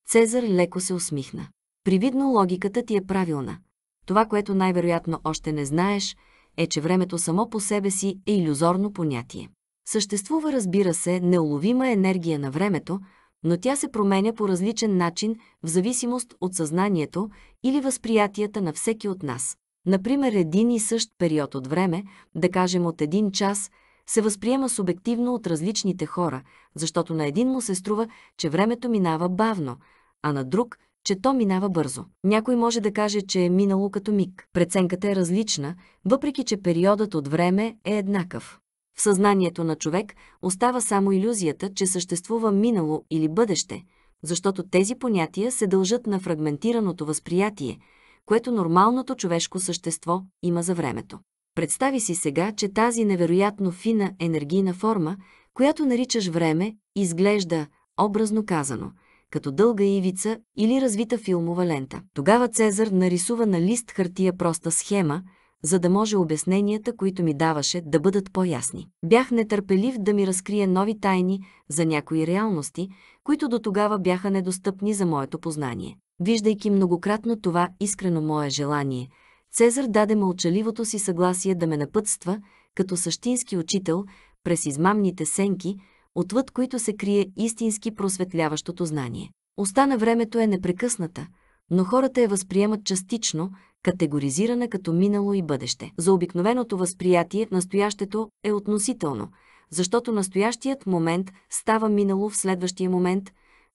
Цезар леко се усмихна. Привидно логиката ти е правилна. Това, което най-вероятно още не знаеш – е, че времето само по себе си е иллюзорно понятие. Съществува, разбира се, неуловима енергия на времето, но тя се променя по различен начин в зависимост от съзнанието или възприятията на всеки от нас. Например, един и същ период от време, да кажем от един час, се възприема субективно от различните хора, защото на един му се струва, че времето минава бавно, а на друг, че то минава бързо. Някой може да каже, че е минало като миг. Преценката е различна, въпреки че периодът от време е еднакъв. В съзнанието на човек остава само иллюзията, че съществува минало или бъдеще, защото тези понятия се дължат на фрагментираното възприятие, което нормалното човешко същество има за времето. Представи си сега, че тази невероятно фина енергийна форма, която наричаш време, изглежда, образно казано – като дълга ивица или развита филмова лента. Тогава Цезар нарисува на лист хартия проста схема, за да може обясненията, които ми даваше, да бъдат по-ясни. Бях нетърпелив да ми разкрие нови тайни за някои реалности, които до тогава бяха недостъпни за моето познание. Виждайки многократно това искрено мое желание, Цезар даде мълчаливото си съгласие да ме напътства като същински учител през измамните сенки, отвъд които се крие истински просветляващото знание. Остана времето е непрекъсната, но хората я възприемат частично, категоризирана като минало и бъдеще. За обикновеното възприятие настоящето е относително, защото настоящият момент става минало в следващия момент,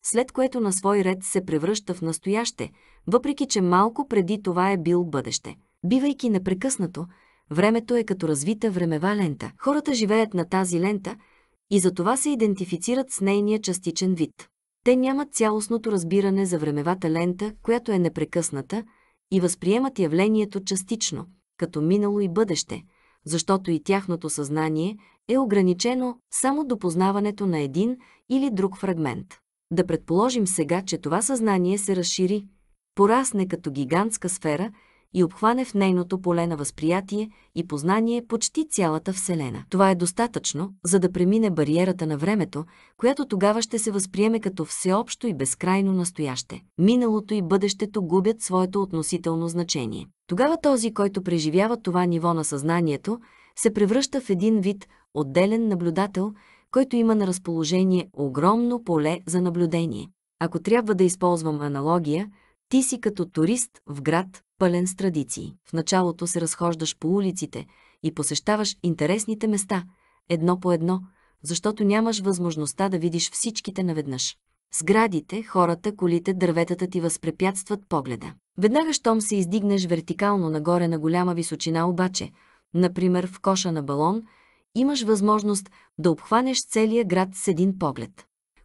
след което на свой ред се превръща в настояще, въпреки че малко преди това е бил бъдеще. Бивайки непрекъснато, времето е като развита времева лента. Хората живеят на тази лента и затова се идентифицират с нейния частичен вид. Те нямат цялостното разбиране за времевата лента, която е непрекъсната, и възприемат явлението частично, като минало и бъдеще, защото и тяхното съзнание е ограничено само до познаването на един или друг фрагмент. Да предположим сега, че това съзнание се разшири, порасне като гигантска сфера – и обхване в нейното поле на възприятие и познание почти цялата Вселена. Това е достатъчно, за да премине бариерата на времето, която тогава ще се възприеме като всеобщо и безкрайно настояще. Миналото и бъдещето губят своето относително значение. Тогава този, който преживява това ниво на съзнанието, се превръща в един вид отделен наблюдател, който има на разположение огромно поле за наблюдение. Ако трябва да използвам аналогия, ти си като турист в град, пълен с традиции. В началото се разхождаш по улиците и посещаваш интересните места, едно по едно, защото нямаш възможността да видиш всичките наведнъж. Сградите, хората, колите, дърветата ти възпрепятстват погледа. Веднага, щом се издигнеш вертикално нагоре на голяма височина обаче, например в коша на балон, имаш възможност да обхванеш целия град с един поглед.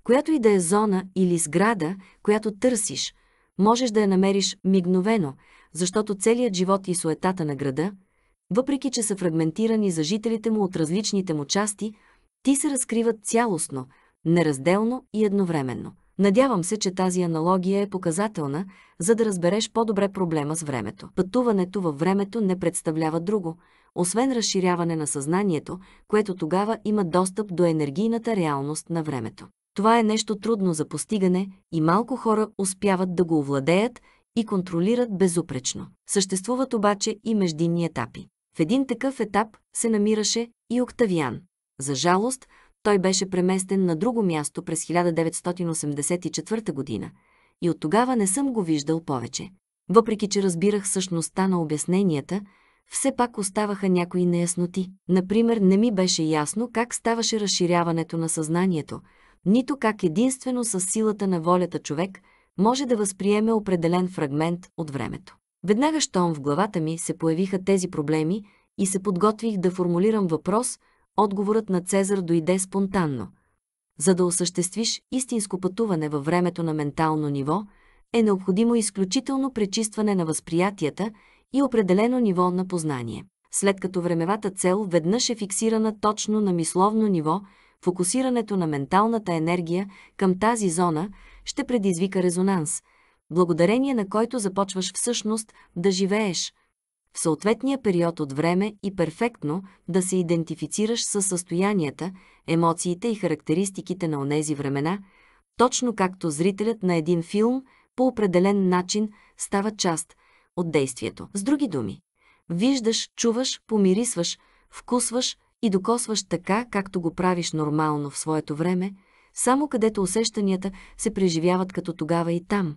Която и да е зона или сграда, която търсиш – можеш да я намериш мигновено, защото целият живот и суетата на града, въпреки че са фрагментирани за жителите му от различните му части, ти се разкриват цялостно, неразделно и едновременно. Надявам се, че тази аналогия е показателна, за да разбереш по-добре проблема с времето. Пътуването във времето не представлява друго, освен разширяване на съзнанието, което тогава има достъп до енергийната реалност на времето. Това е нещо трудно за постигане и малко хора успяват да го овладеят и контролират безупречно. Съществуват обаче и междинни етапи. В един такъв етап се намираше и Октавиан. За жалост, той беше преместен на друго място през 1984 година и от тогава не съм го виждал повече. Въпреки, че разбирах същността на обясненията, все пак оставаха някои неясноти. Например, не ми беше ясно как ставаше разширяването на съзнанието – нито как единствено с силата на волята човек може да възприеме определен фрагмент от времето. Веднага, щом в главата ми се появиха тези проблеми и се подготвих да формулирам въпрос, отговорът на Цезар дойде спонтанно. За да осъществиш истинско пътуване във времето на ментално ниво, е необходимо изключително пречистване на възприятията и определено ниво на познание. След като времевата цел веднъж е фиксирана точно на мисловно ниво, фокусирането на менталната енергия към тази зона ще предизвика резонанс, благодарение на който започваш всъщност да живееш в съответния период от време и перфектно да се идентифицираш с състоянията, емоциите и характеристиките на онези времена, точно както зрителят на един филм по определен начин става част от действието. С други думи, виждаш, чуваш, помирисваш, вкусваш, и докосваш така, както го правиш нормално в своето време, само където усещанията се преживяват като тогава и там,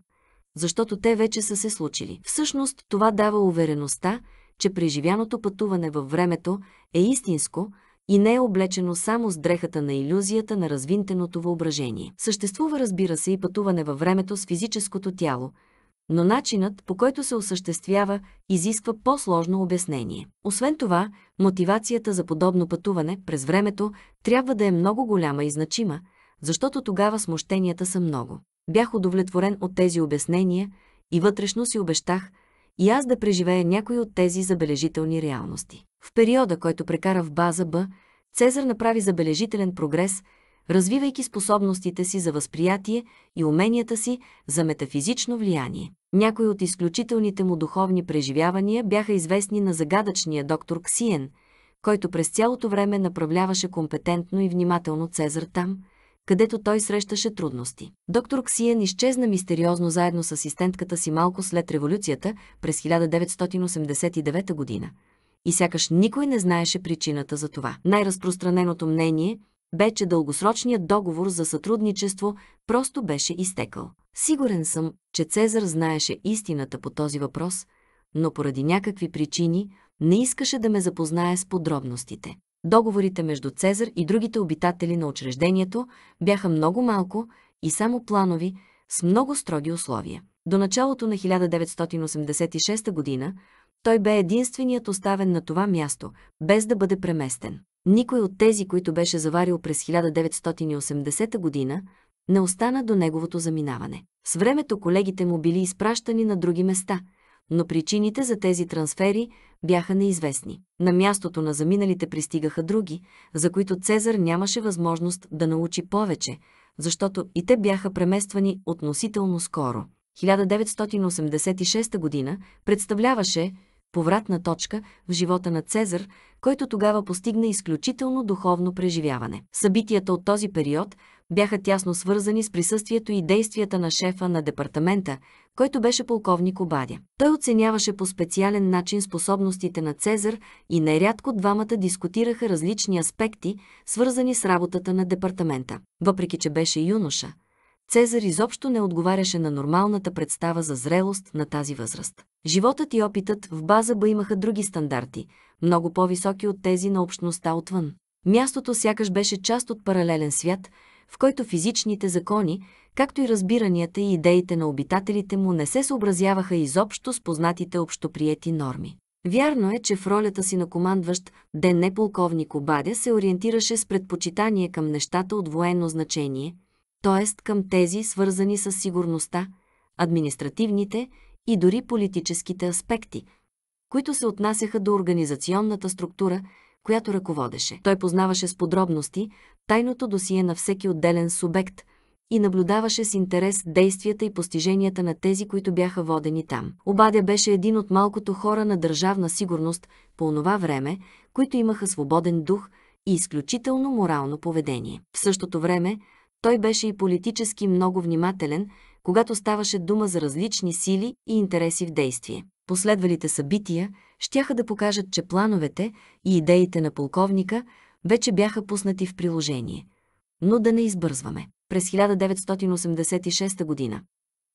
защото те вече са се случили. Всъщност това дава увереността, че преживяното пътуване във времето е истинско и не е облечено само с дрехата на иллюзията на развинтеното въображение. Съществува, разбира се, и пътуване във времето с физическото тяло – но начинът, по който се осъществява, изисква по-сложно обяснение. Освен това, мотивацията за подобно пътуване през времето трябва да е много голяма и значима, защото тогава смущенията са много. Бях удовлетворен от тези обяснения и вътрешно си обещах и аз да преживея някои от тези забележителни реалности. В периода, който прекара в база Б, Цезар направи забележителен прогрес – развивайки способностите си за възприятие и уменията си за метафизично влияние. Някои от изключителните му духовни преживявания бяха известни на загадъчния доктор Ксиен, който през цялото време направляваше компетентно и внимателно Цезар там, където той срещаше трудности. Доктор Ксиен изчезна мистериозно заедно с асистентката си малко след революцията през 1989 година. И сякаш никой не знаеше причината за това. Най-разпространеното мнение – бе, че дългосрочният договор за сътрудничество просто беше изтекал. Сигурен съм, че Цезар знаеше истината по този въпрос, но поради някакви причини не искаше да ме запознае с подробностите. Договорите между Цезар и другите обитатели на учреждението бяха много малко и само планови, с много строги условия. До началото на 1986 година той бе единственият оставен на това място, без да бъде преместен. Никой от тези, които беше заварил през 1980 година, не остана до неговото заминаване. С времето колегите му били изпращани на други места, но причините за тези трансфери бяха неизвестни. На мястото на заминалите пристигаха други, за които Цезар нямаше възможност да научи повече, защото и те бяха премествани относително скоро. 1986 година представляваше повратна точка в живота на Цезар, който тогава постигна изключително духовно преживяване. Събитията от този период бяха тясно свързани с присъствието и действията на шефа на департамента, който беше полковник Обадя. Той оценяваше по специален начин способностите на Цезар и нерядко двамата дискутираха различни аспекти, свързани с работата на департамента. Въпреки, че беше юноша – Цезар изобщо не отговаряше на нормалната представа за зрелост на тази възраст. Животът и опитът в Базаба имаха други стандарти, много по-високи от тези на общността отвън. Мястото сякаш беше част от паралелен свят, в който физичните закони, както и разбиранията и идеите на обитателите му не се съобразяваха изобщо с познатите общоприети норми. Вярно е, че в ролята си на командващ ден не полковник Обадя се ориентираше с предпочитание към нещата от военно значение – т.е. към тези свързани с сигурността, административните и дори политическите аспекти, които се отнасяха до организационната структура, която ръководеше. Той познаваше с подробности тайното досие на всеки отделен субект и наблюдаваше с интерес действията и постиженията на тези, които бяха водени там. Обадя беше един от малкото хора на държавна сигурност по онова време, които имаха свободен дух и изключително морално поведение. В същото време той беше и политически много внимателен, когато ставаше дума за различни сили и интереси в действие. Последвалите събития щяха да покажат, че плановете и идеите на полковника вече бяха пуснати в приложение. Но да не избързваме. През 1986 година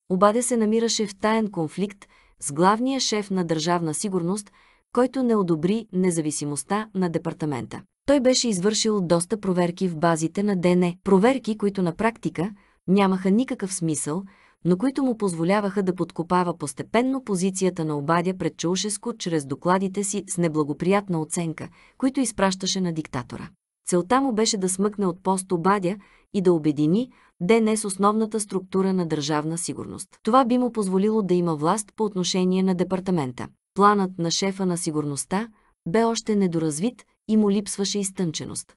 Обаде се намираше в таен конфликт с главния шеф на Държавна сигурност, който не одобри независимостта на департамента. Той беше извършил доста проверки в базите на ДН, проверки, които на практика нямаха никакъв смисъл, но които му позволяваха да подкопава постепенно позицията на обадя пред Чаушеско чрез докладите си с неблагоприятна оценка, които изпращаше на диктатора. Целта му беше да смъкне от пост обадя и да обедини ДН с основната структура на държавна сигурност. Това би му позволило да има власт по отношение на департамента. Планът на шефа на сигурността бе още недоразвит и му липсваше изтънченост.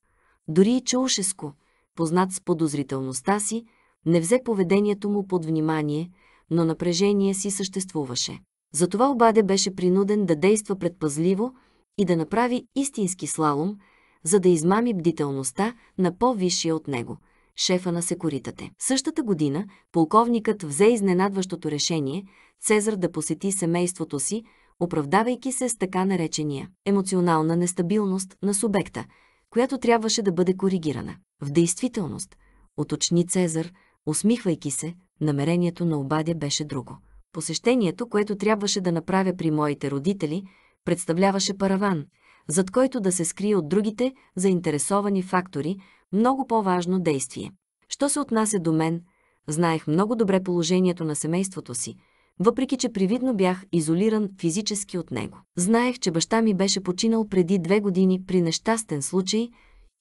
Дори и Чаушеско, познат с подозрителността си, не взе поведението му под внимание, но напрежение си съществуваше. Затова обаде беше принуден да действа предпазливо и да направи истински слалом, за да измами бдителността на по-висшия от него – шефа на секуритате. Същата година полковникът взе изненадващото решение Цезар да посети семейството си, оправдавайки се с така наречения емоционална нестабилност на субекта, която трябваше да бъде коригирана. В действителност, уточни Цезар, усмихвайки се, намерението на обадя беше друго. Посещението, което трябваше да направя при моите родители, представляваше параван, зад който да се скрие от другите заинтересовани фактори, много по-важно действие. Що се отнася до мен, знаех много добре положението на семейството си – въпреки че привидно бях изолиран физически от него. Знаех, че баща ми беше починал преди две години при нещастен случай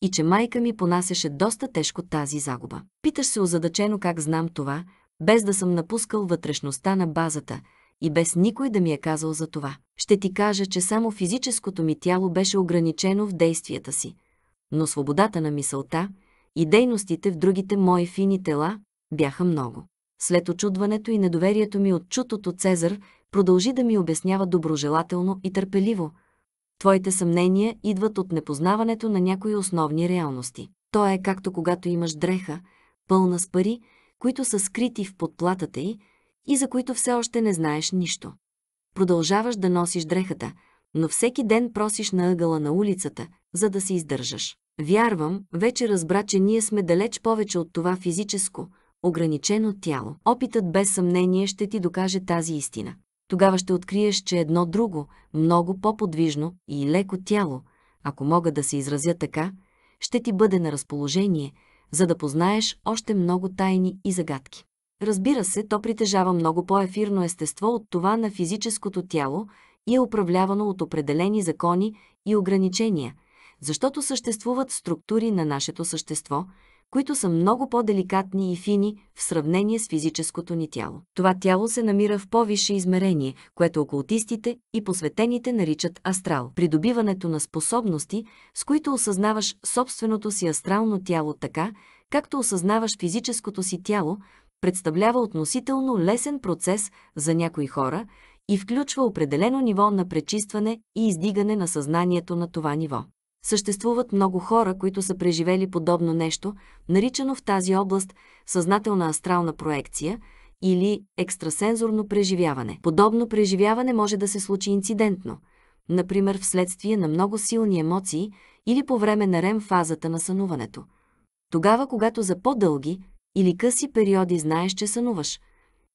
и че майка ми понасяше доста тежко тази загуба. Питаш се озадачено как знам това, без да съм напускал вътрешността на базата и без никой да ми е казал за това. Ще ти кажа, че само физическото ми тяло беше ограничено в действията си, но свободата на мисълта и дейностите в другите мои фини тела бяха много след очудването и недоверието ми от чутото Цезар, продължи да ми обяснява доброжелателно и търпеливо. Твоите съмнения идват от непознаването на някои основни реалности. То е както когато имаш дреха, пълна с пари, които са скрити в подплатата й и за които все още не знаеш нищо. Продължаваш да носиш дрехата, но всеки ден просиш на ъгъла на улицата, за да се издържаш. Вярвам, вече разбра, че ние сме далеч повече от това физическо – ограничено тяло. Опитът без съмнение ще ти докаже тази истина. Тогава ще откриеш, че едно друго, много по-подвижно и леко тяло, ако мога да се изразя така, ще ти бъде на разположение, за да познаеш още много тайни и загадки. Разбира се, то притежава много по-ефирно естество от това на физическото тяло и е управлявано от определени закони и ограничения, защото съществуват структури на нашето същество – които са много по-деликатни и фини в сравнение с физическото ни тяло. Това тяло се намира в по-висше измерение, което окултистите и посветените наричат астрал. Придобиването на способности, с които осъзнаваш собственото си астрално тяло така, както осъзнаваш физическото си тяло, представлява относително лесен процес за някои хора и включва определено ниво на пречистване и издигане на съзнанието на това ниво. Съществуват много хора, които са преживели подобно нещо, наричано в тази област съзнателна астрална проекция или екстрасензорно преживяване. Подобно преживяване може да се случи инцидентно, например вследствие на много силни емоции или по време на рем фазата на сънуването. Тогава, когато за по-дълги или къси периоди знаеш, че сънуваш –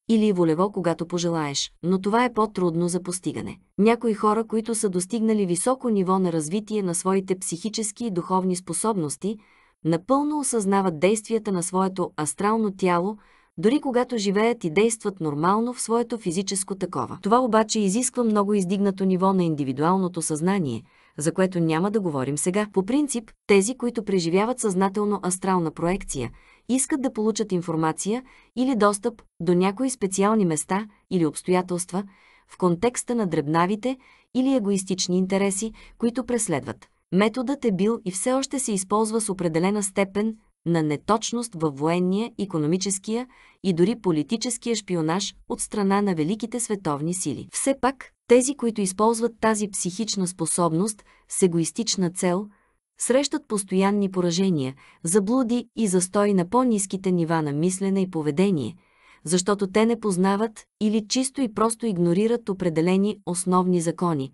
или волево, когато пожелаеш, но това е по-трудно за постигане. Някои хора, които са достигнали високо ниво на развитие на своите психически и духовни способности, напълно осъзнават действията на своето астрално тяло, дори когато живеят и действат нормално в своето физическо такова. Това обаче изисква много издигнато ниво на индивидуалното съзнание, за което няма да говорим сега. По принцип, тези, които преживяват съзнателно астрална проекция искат да получат информация или достъп до някои специални места или обстоятелства в контекста на дребнавите или егоистични интереси, които преследват. Методът е бил и все още се използва с определена степен на неточност във военния, економическия и дори политическия шпионаж от страна на великите световни сили. Все пак, тези, които използват тази психична способност с егоистична цел – срещат постоянни поражения, заблуди и застой на по-низките нива на мислене и поведение, защото те не познават или чисто и просто игнорират определени основни закони,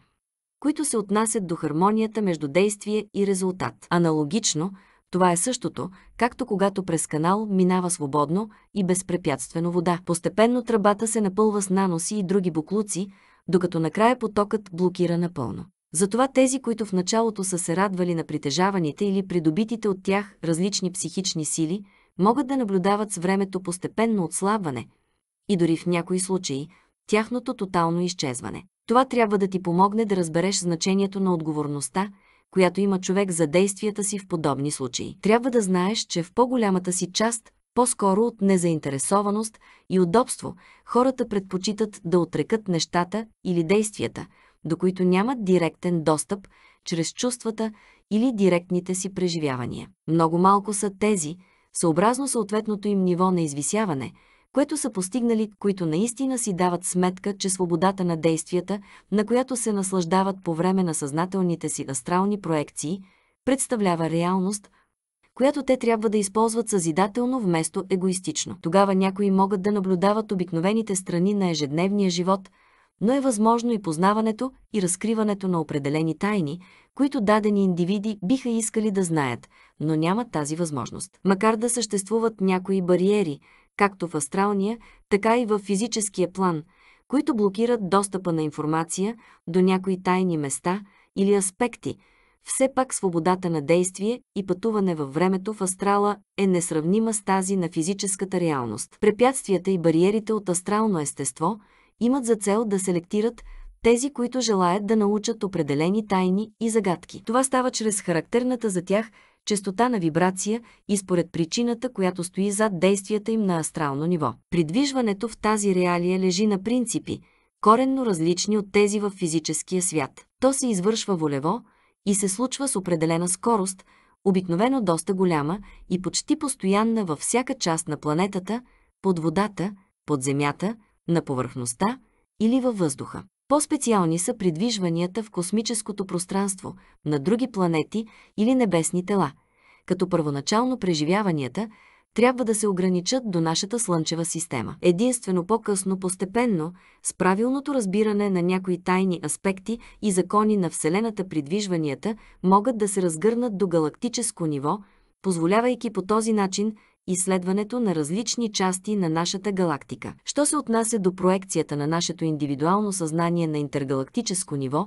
които се отнасят до хармонията между действие и резултат. Аналогично, това е същото, както когато през канал минава свободно и безпрепятствено вода. Постепенно тръбата се напълва с наноси и други буклуци, докато накрая потокът блокира напълно. Затова тези, които в началото са се радвали на притежаваните или придобитите от тях различни психични сили, могат да наблюдават с времето постепенно отслабване и дори в някои случаи тяхното тотално изчезване. Това трябва да ти помогне да разбереш значението на отговорността, която има човек за действията си в подобни случаи. Трябва да знаеш, че в по-голямата си част, по-скоро от незаинтересованост и удобство, хората предпочитат да отрекат нещата или действията – до които нямат директен достъп чрез чувствата или директните си преживявания. Много малко са тези, съобразно съответното им ниво на извисяване, което са постигнали, които наистина си дават сметка, че свободата на действията, на която се наслаждават по време на съзнателните си астрални проекции, представлява реалност, която те трябва да използват съзидателно вместо егоистично. Тогава някои могат да наблюдават обикновените страни на ежедневния живот – но е възможно и познаването и разкриването на определени тайни, които дадени индивиди биха искали да знаят, но нямат тази възможност. Макар да съществуват някои бариери, както в астралния, така и в физическия план, които блокират достъпа на информация до някои тайни места или аспекти, все пак свободата на действие и пътуване във времето в астрала е несравнима с тази на физическата реалност. Препятствията и бариерите от астрално естество – имат за цел да селектират тези, които желаят да научат определени тайни и загадки. Това става чрез характерната за тях частота на вибрация и според причината, която стои зад действията им на астрално ниво. Придвижването в тази реалия лежи на принципи, коренно различни от тези в физическия свят. То се извършва волево и се случва с определена скорост, обикновено доста голяма и почти постоянна във всяка част на планетата, под водата, под земята, на повърхността или във въздуха. По-специални са придвижванията в космическото пространство, на други планети или небесни тела, като първоначално преживяванията трябва да се ограничат до нашата Слънчева система. Единствено по-късно постепенно, с правилното разбиране на някои тайни аспекти и закони на Вселената придвижванията могат да се разгърнат до галактическо ниво, позволявайки по този начин изследването на различни части на нашата галактика. Що се отнася до проекцията на нашето индивидуално съзнание на интергалактическо ниво,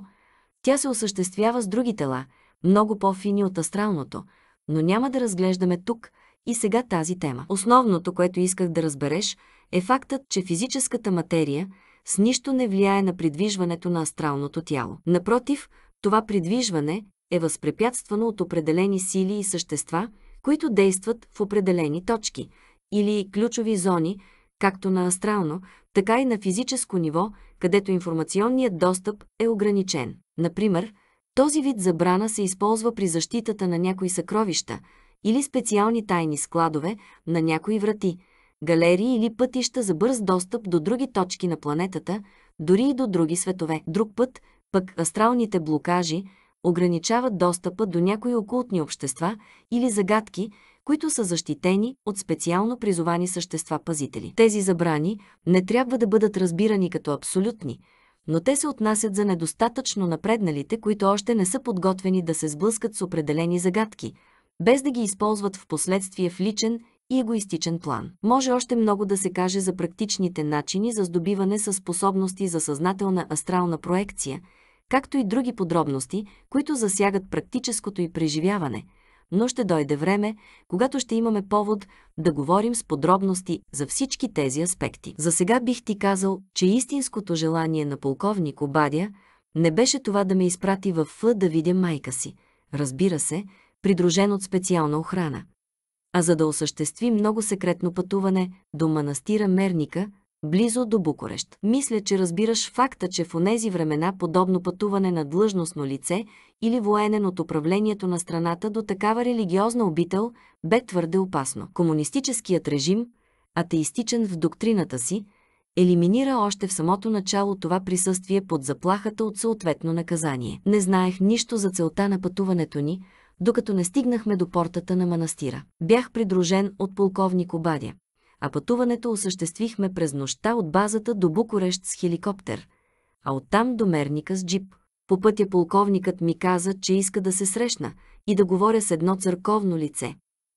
тя се осъществява с други тела, много по-фини от астралното, но няма да разглеждаме тук и сега тази тема. Основното, което исках да разбереш, е фактът, че физическата материя с нищо не влияе на придвижването на астралното тяло. Напротив, това придвижване е възпрепятствано от определени сили и същества – които действат в определени точки или ключови зони, както на астрално, така и на физическо ниво, където информационният достъп е ограничен. Например, този вид забрана се използва при защитата на някои съкровища или специални тайни складове на някои врати, галерии или пътища за бърз достъп до други точки на планетата, дори и до други светове. Друг път, пък астралните блокажи, ограничават достъпа до някои окултни общества или загадки, които са защитени от специално призовани същества-пазители. Тези забрани не трябва да бъдат разбирани като абсолютни, но те се отнасят за недостатъчно напредналите, които още не са подготвени да се сблъскат с определени загадки, без да ги използват в последствие в личен и егоистичен план. Може още много да се каже за практичните начини за здобиване с способности за съзнателна астрална проекция – както и други подробности, които засягат практическото и преживяване, но ще дойде време, когато ще имаме повод да говорим с подробности за всички тези аспекти. За сега бих ти казал, че истинското желание на полковник Обадя не беше това да ме изпрати в Ф да видя майка си, разбира се, придружен от специална охрана а за да осъществи много секретно пътуване до манастира Мерника, близо до Букурещ. Мисля, че разбираш факта, че в онези времена подобно пътуване на длъжностно лице или военен от управлението на страната до такава религиозна обител бе твърде опасно. Комунистическият режим, атеистичен в доктрината си, елиминира още в самото начало това присъствие под заплахата от съответно наказание. Не знаех нищо за целта на пътуването ни, докато не стигнахме до портата на манастира. Бях придружен от полковник Обадя а пътуването осъществихме през нощта от базата до Букурещ с хеликоптер, а оттам до Мерника с джип. По пътя полковникът ми каза, че иска да се срещна и да говоря с едно църковно лице.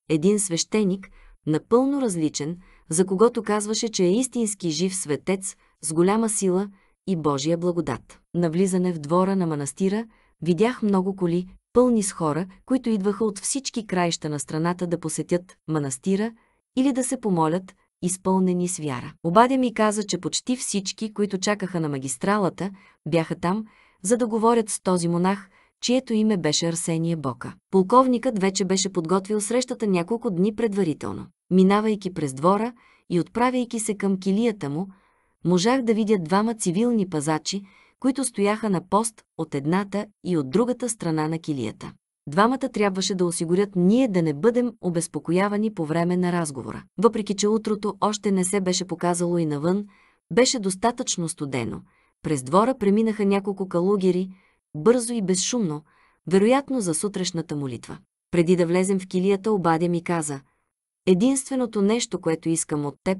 Един свещеник, напълно различен, за когото казваше, че е истински жив светец с голяма сила и Божия благодат. Навлизане в двора на манастира видях много коли, пълни с хора, които идваха от всички краища на страната да посетят манастира – или да се помолят, изпълнени с вяра. Обадя ми каза, че почти всички, които чакаха на магистралата, бяха там, за да говорят с този монах, чието име беше Арсения Бока. Полковникът вече беше подготвил срещата няколко дни предварително. Минавайки през двора и отправяйки се към килията му, можах да видя двама цивилни пазачи, които стояха на пост от едната и от другата страна на килията. Двамата трябваше да осигурят ние да не бъдем обезпокоявани по време на разговора. Въпреки, че утрото още не се беше показало и навън, беше достатъчно студено. През двора преминаха няколко калугери, бързо и безшумно, вероятно за сутрешната молитва. Преди да влезем в килията, обадя ми каза «Единственото нещо, което искам от теб,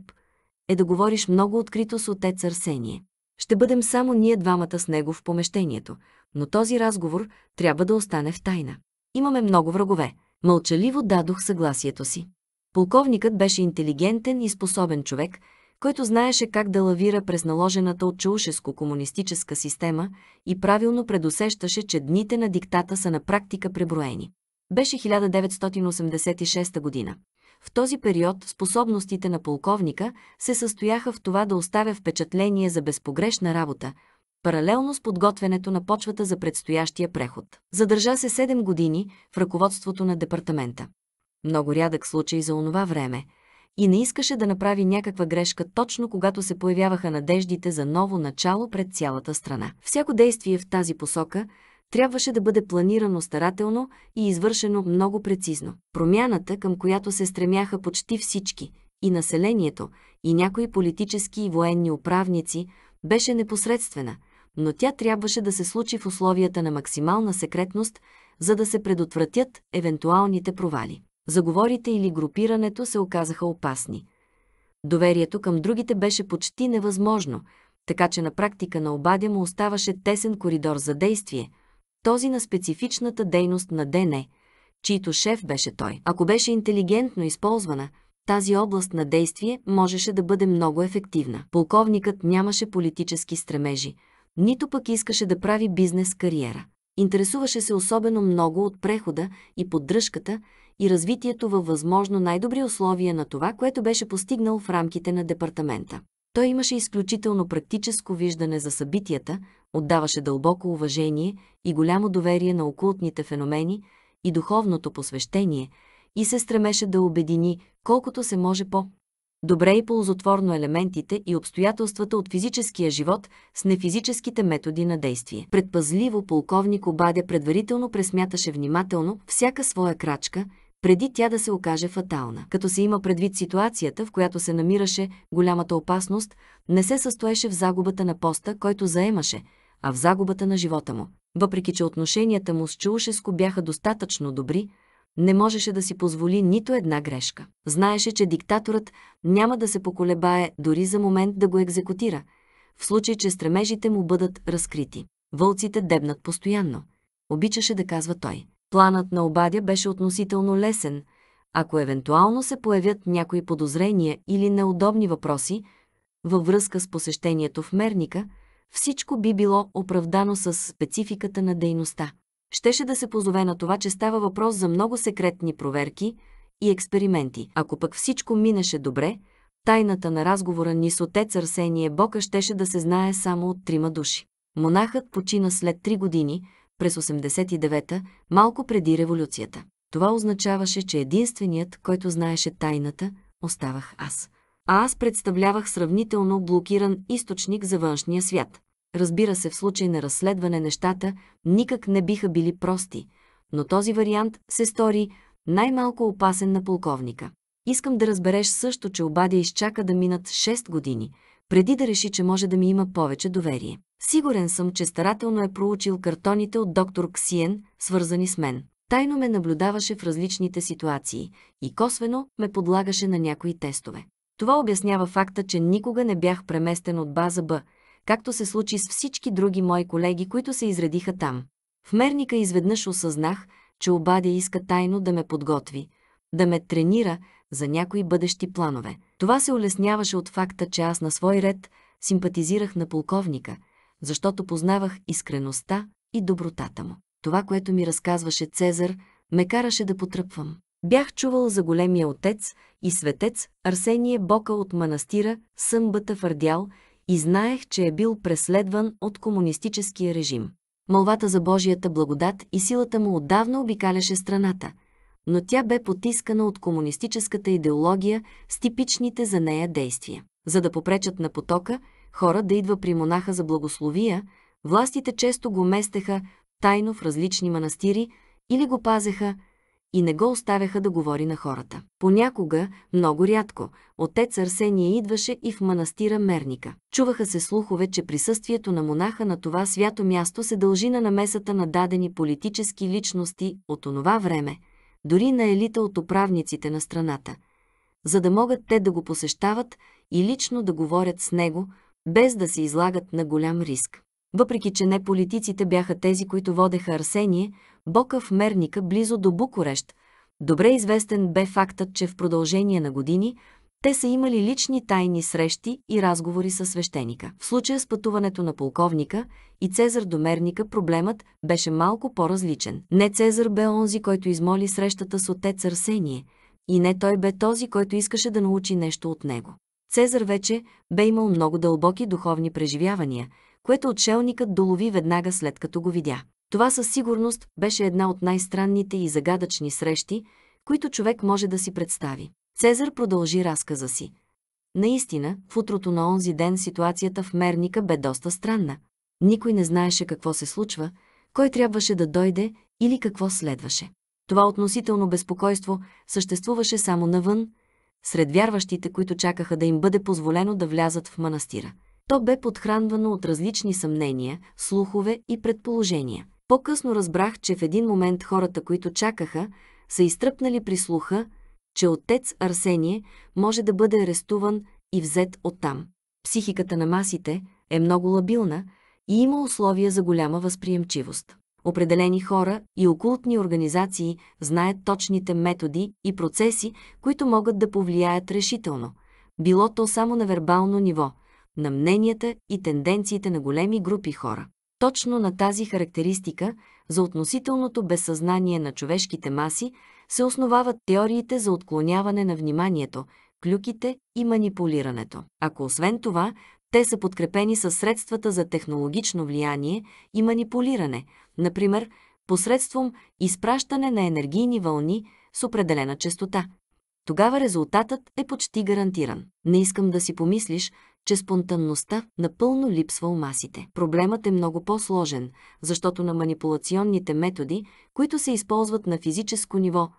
е да говориш много открито с отец Арсение. Ще бъдем само ние двамата с него в помещението, но този разговор трябва да остане в тайна. Имаме много врагове. Мълчаливо дадох съгласието си. Полковникът беше интелигентен и способен човек, който знаеше как да лавира през наложената от чаушеско-комунистическа система и правилно предусещаше, че дните на диктата са на практика преброени. Беше 1986 година. В този период способностите на полковника се състояха в това да оставя впечатление за безпогрешна работа, паралелно с подготвянето на почвата за предстоящия преход. Задържа се 7 години в ръководството на департамента. Много рядък случай за онова време и не искаше да направи някаква грешка точно когато се появяваха надеждите за ново начало пред цялата страна. Всяко действие в тази посока трябваше да бъде планирано старателно и извършено много прецизно. Промяната, към която се стремяха почти всички, и населението, и някои политически и военни управници, беше непосредствена – но тя трябваше да се случи в условията на максимална секретност, за да се предотвратят евентуалните провали. Заговорите или групирането се оказаха опасни. Доверието към другите беше почти невъзможно, така че на практика на обадя му оставаше тесен коридор за действие, този на специфичната дейност на ДНЕ, чийто шеф беше той. Ако беше интелигентно използвана, тази област на действие можеше да бъде много ефективна. Полковникът нямаше политически стремежи – нито пък искаше да прави бизнес кариера. Интересуваше се особено много от прехода и поддръжката и развитието във възможно най-добри условия на това, което беше постигнал в рамките на департамента. Той имаше изключително практическо виждане за събитията, отдаваше дълбоко уважение и голямо доверие на окултните феномени и духовното посвещение и се стремеше да обедини колкото се може по добре и ползотворно елементите и обстоятелствата от физическия живот с нефизическите методи на действие. Предпазливо полковник обаде предварително пресмяташе внимателно всяка своя крачка, преди тя да се окаже фатална. Като се има предвид ситуацията, в която се намираше голямата опасност, не се състоеше в загубата на поста, който заемаше, а в загубата на живота му. Въпреки, че отношенията му с Чулшеско бяха достатъчно добри, не можеше да си позволи нито една грешка. Знаеше, че диктаторът няма да се поколебае дори за момент да го екзекутира, в случай, че стремежите му бъдат разкрити. Вълците дебнат постоянно. Обичаше да казва той. Планът на обадя беше относително лесен. Ако евентуално се появят някои подозрения или неудобни въпроси във връзка с посещението в Мерника, всичко би било оправдано с спецификата на дейността щеше да се позове на това, че става въпрос за много секретни проверки и експерименти. Ако пък всичко минеше добре, тайната на разговора ни с отец Арсение Бока щеше да се знае само от трима души. Монахът почина след три години, през 89-та, малко преди революцията. Това означаваше, че единственият, който знаеше тайната, оставах аз. А аз представлявах сравнително блокиран източник за външния свят. Разбира се, в случай на разследване нещата никак не биха били прости, но този вариант се стори най-малко опасен на полковника. Искам да разбереш също, че обадя изчака да минат 6 години, преди да реши, че може да ми има повече доверие. Сигурен съм, че старателно е проучил картоните от доктор Ксиен, свързани с мен. Тайно ме наблюдаваше в различните ситуации и косвено ме подлагаше на някои тестове. Това обяснява факта, че никога не бях преместен от база Б, както се случи с всички други мои колеги, които се изредиха там. В мерника изведнъж осъзнах, че обадя иска тайно да ме подготви, да ме тренира за някои бъдещи планове. Това се улесняваше от факта, че аз на свой ред симпатизирах на полковника, защото познавах искреността и добротата му. Това, което ми разказваше Цезар, ме караше да потръпвам. Бях чувал за големия отец и светец Арсение Бока от манастира Съмбата в Ардял и знаех, че е бил преследван от комунистическия режим. Молвата за Божията благодат и силата му отдавна обикаляше страната, но тя бе потискана от комунистическата идеология с типичните за нея действия. За да попречат на потока, хора да идва при монаха за благословия, властите често го местеха тайно в различни манастири или го пазеха – и не го оставяха да говори на хората. Понякога, много рядко, отец Арсения идваше и в манастира Мерника. Чуваха се слухове, че присъствието на монаха на това свято място се дължи на намесата на дадени политически личности от онова време, дори на елита от управниците на страната, за да могат те да го посещават и лично да говорят с него, без да се излагат на голям риск. Въпреки, че не политиците бяха тези, които водеха Арсение, Бока в Мерника близо до Букурещ, добре известен бе фактът, че в продължение на години те са имали лични тайни срещи и разговори с свещеника. В случая с пътуването на полковника и Цезар до Мерника проблемът беше малко по-различен. Не Цезар бе онзи, който измоли срещата с отец Арсение, и не той бе този, който искаше да научи нещо от него. Цезар вече бе имал много дълбоки духовни преживявания – което отшелникът долови веднага след като го видя. Това със сигурност беше една от най-странните и загадъчни срещи, които човек може да си представи. Цезар продължи разказа си. Наистина, в утрото на онзи ден ситуацията в Мерника бе доста странна. Никой не знаеше какво се случва, кой трябваше да дойде или какво следваше. Това относително безпокойство съществуваше само навън, сред вярващите, които чакаха да им бъде позволено да влязат в манастира. То бе подхранвано от различни съмнения, слухове и предположения. По-късно разбрах, че в един момент хората, които чакаха, са изтръпнали при слуха, че отец Арсение може да бъде арестуван и взет оттам. Психиката на масите е много лабилна и има условия за голяма възприемчивост. Определени хора и окултни организации знаят точните методи и процеси, които могат да повлияят решително, било то само на вербално ниво – на мненията и тенденциите на големи групи хора. Точно на тази характеристика за относителното безсъзнание на човешките маси се основават теориите за отклоняване на вниманието, клюките и манипулирането. Ако освен това те са подкрепени със средствата за технологично влияние и манипулиране, например, посредством изпращане на енергийни вълни с определена частота. Тогава резултатът е почти гарантиран. Не искам да си помислиш, че спонтанността напълно липсва у масите. Проблемът е много по-сложен, защото на манипулационните методи, които се използват на физическо ниво,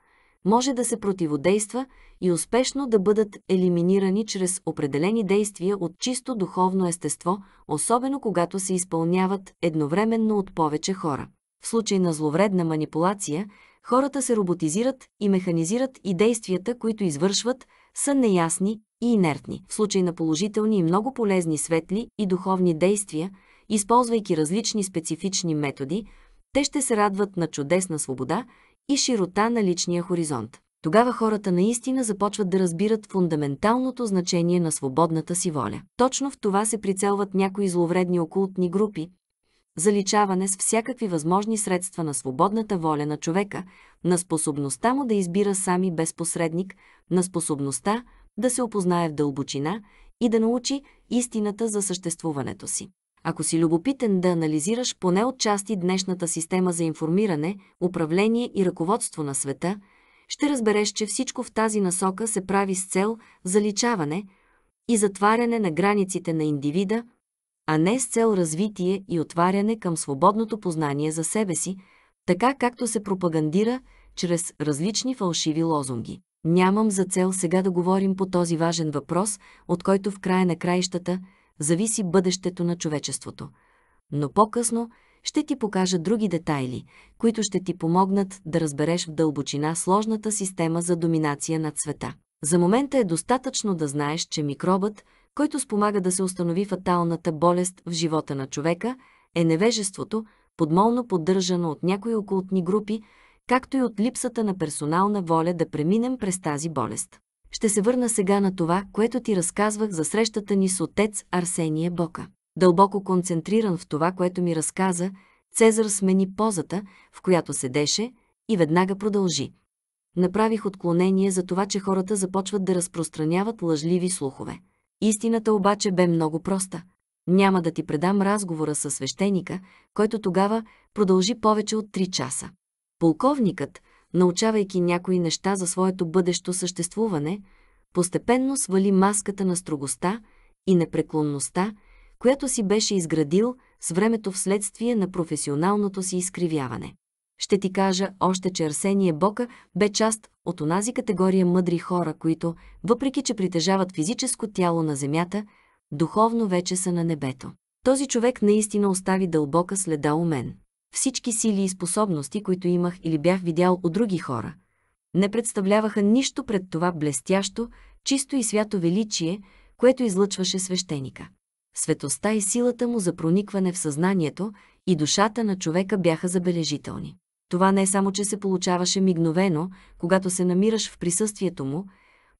може да се противодейства и успешно да бъдат елиминирани чрез определени действия от чисто духовно естество, особено когато се изпълняват едновременно от повече хора. В случай на зловредна манипулация, хората се роботизират и механизират и действията, които извършват, са неясни и инертни, в случай на положителни и много полезни светли и духовни действия, използвайки различни специфични методи, те ще се радват на чудесна свобода и широта на личния хоризонт. Тогава хората наистина започват да разбират фундаменталното значение на свободната си воля. Точно в това се прицелват някои зловредни окултни групи, заличаване с всякакви възможни средства на свободната воля на човека, на способността му да избира сами без посредник, на способността да се опознае в дълбочина и да научи истината за съществуването си. Ако си любопитен да анализираш поне от части днешната система за информиране, управление и ръководство на света, ще разбереш, че всичко в тази насока се прави с цел заличаване и затваряне на границите на индивида, а не с цел развитие и отваряне към свободното познание за себе си, така както се пропагандира чрез различни фалшиви лозунги. Нямам за цел сега да говорим по този важен въпрос, от който в края на краищата зависи бъдещето на човечеството. Но по-късно ще ти покажа други детайли, които ще ти помогнат да разбереш в дълбочина сложната система за доминация над света. За момента е достатъчно да знаеш, че микробът, който спомага да се установи фаталната болест в живота на човека, е невежеството, подмолно поддържано от някои окултни групи, както и от липсата на персонална воля да преминем през тази болест. Ще се върна сега на това, което ти разказвах за срещата ни с отец Арсения Бока. Дълбоко концентриран в това, което ми разказа, Цезар смени позата, в която седеше, и веднага продължи. Направих отклонение за това, че хората започват да разпространяват лъжливи слухове. Истината обаче бе много проста. Няма да ти предам разговора със свещеника, който тогава продължи повече от 3 часа. Полковникът, научавайки някои неща за своето бъдещо съществуване, постепенно свали маската на строгостта и непреклонността, която си беше изградил с времето вследствие на професионалното си изкривяване. Ще ти кажа още, че Арсение Бока бе част от онази категория мъдри хора, които, въпреки че притежават физическо тяло на земята, духовно вече са на небето. Този човек наистина остави дълбока следа у мен. Всички сили и способности, които имах или бях видял от други хора, не представляваха нищо пред това блестящо, чисто и свято величие, което излъчваше свещеника. Светостта и силата му за проникване в съзнанието и душата на човека бяха забележителни. Това не е само, че се получаваше мигновено, когато се намираш в присъствието му,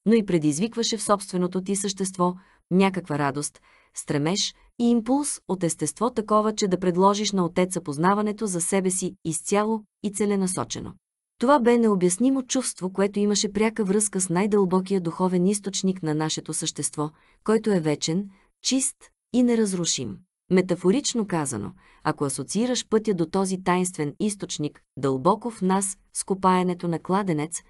но и предизвикваше в собственото ти същество някаква радост, стремеж и импулс от естество такова, че да предложиш на отеца познаването за себе си изцяло и целенасочено. Това бе необяснимо чувство, което имаше пряка връзка с най-дълбокия духовен източник на нашето същество, който е вечен, чист и неразрушим. Метафорично казано, ако асоциираш пътя до този тайнствен източник дълбоко в нас с копаенето на кладенец,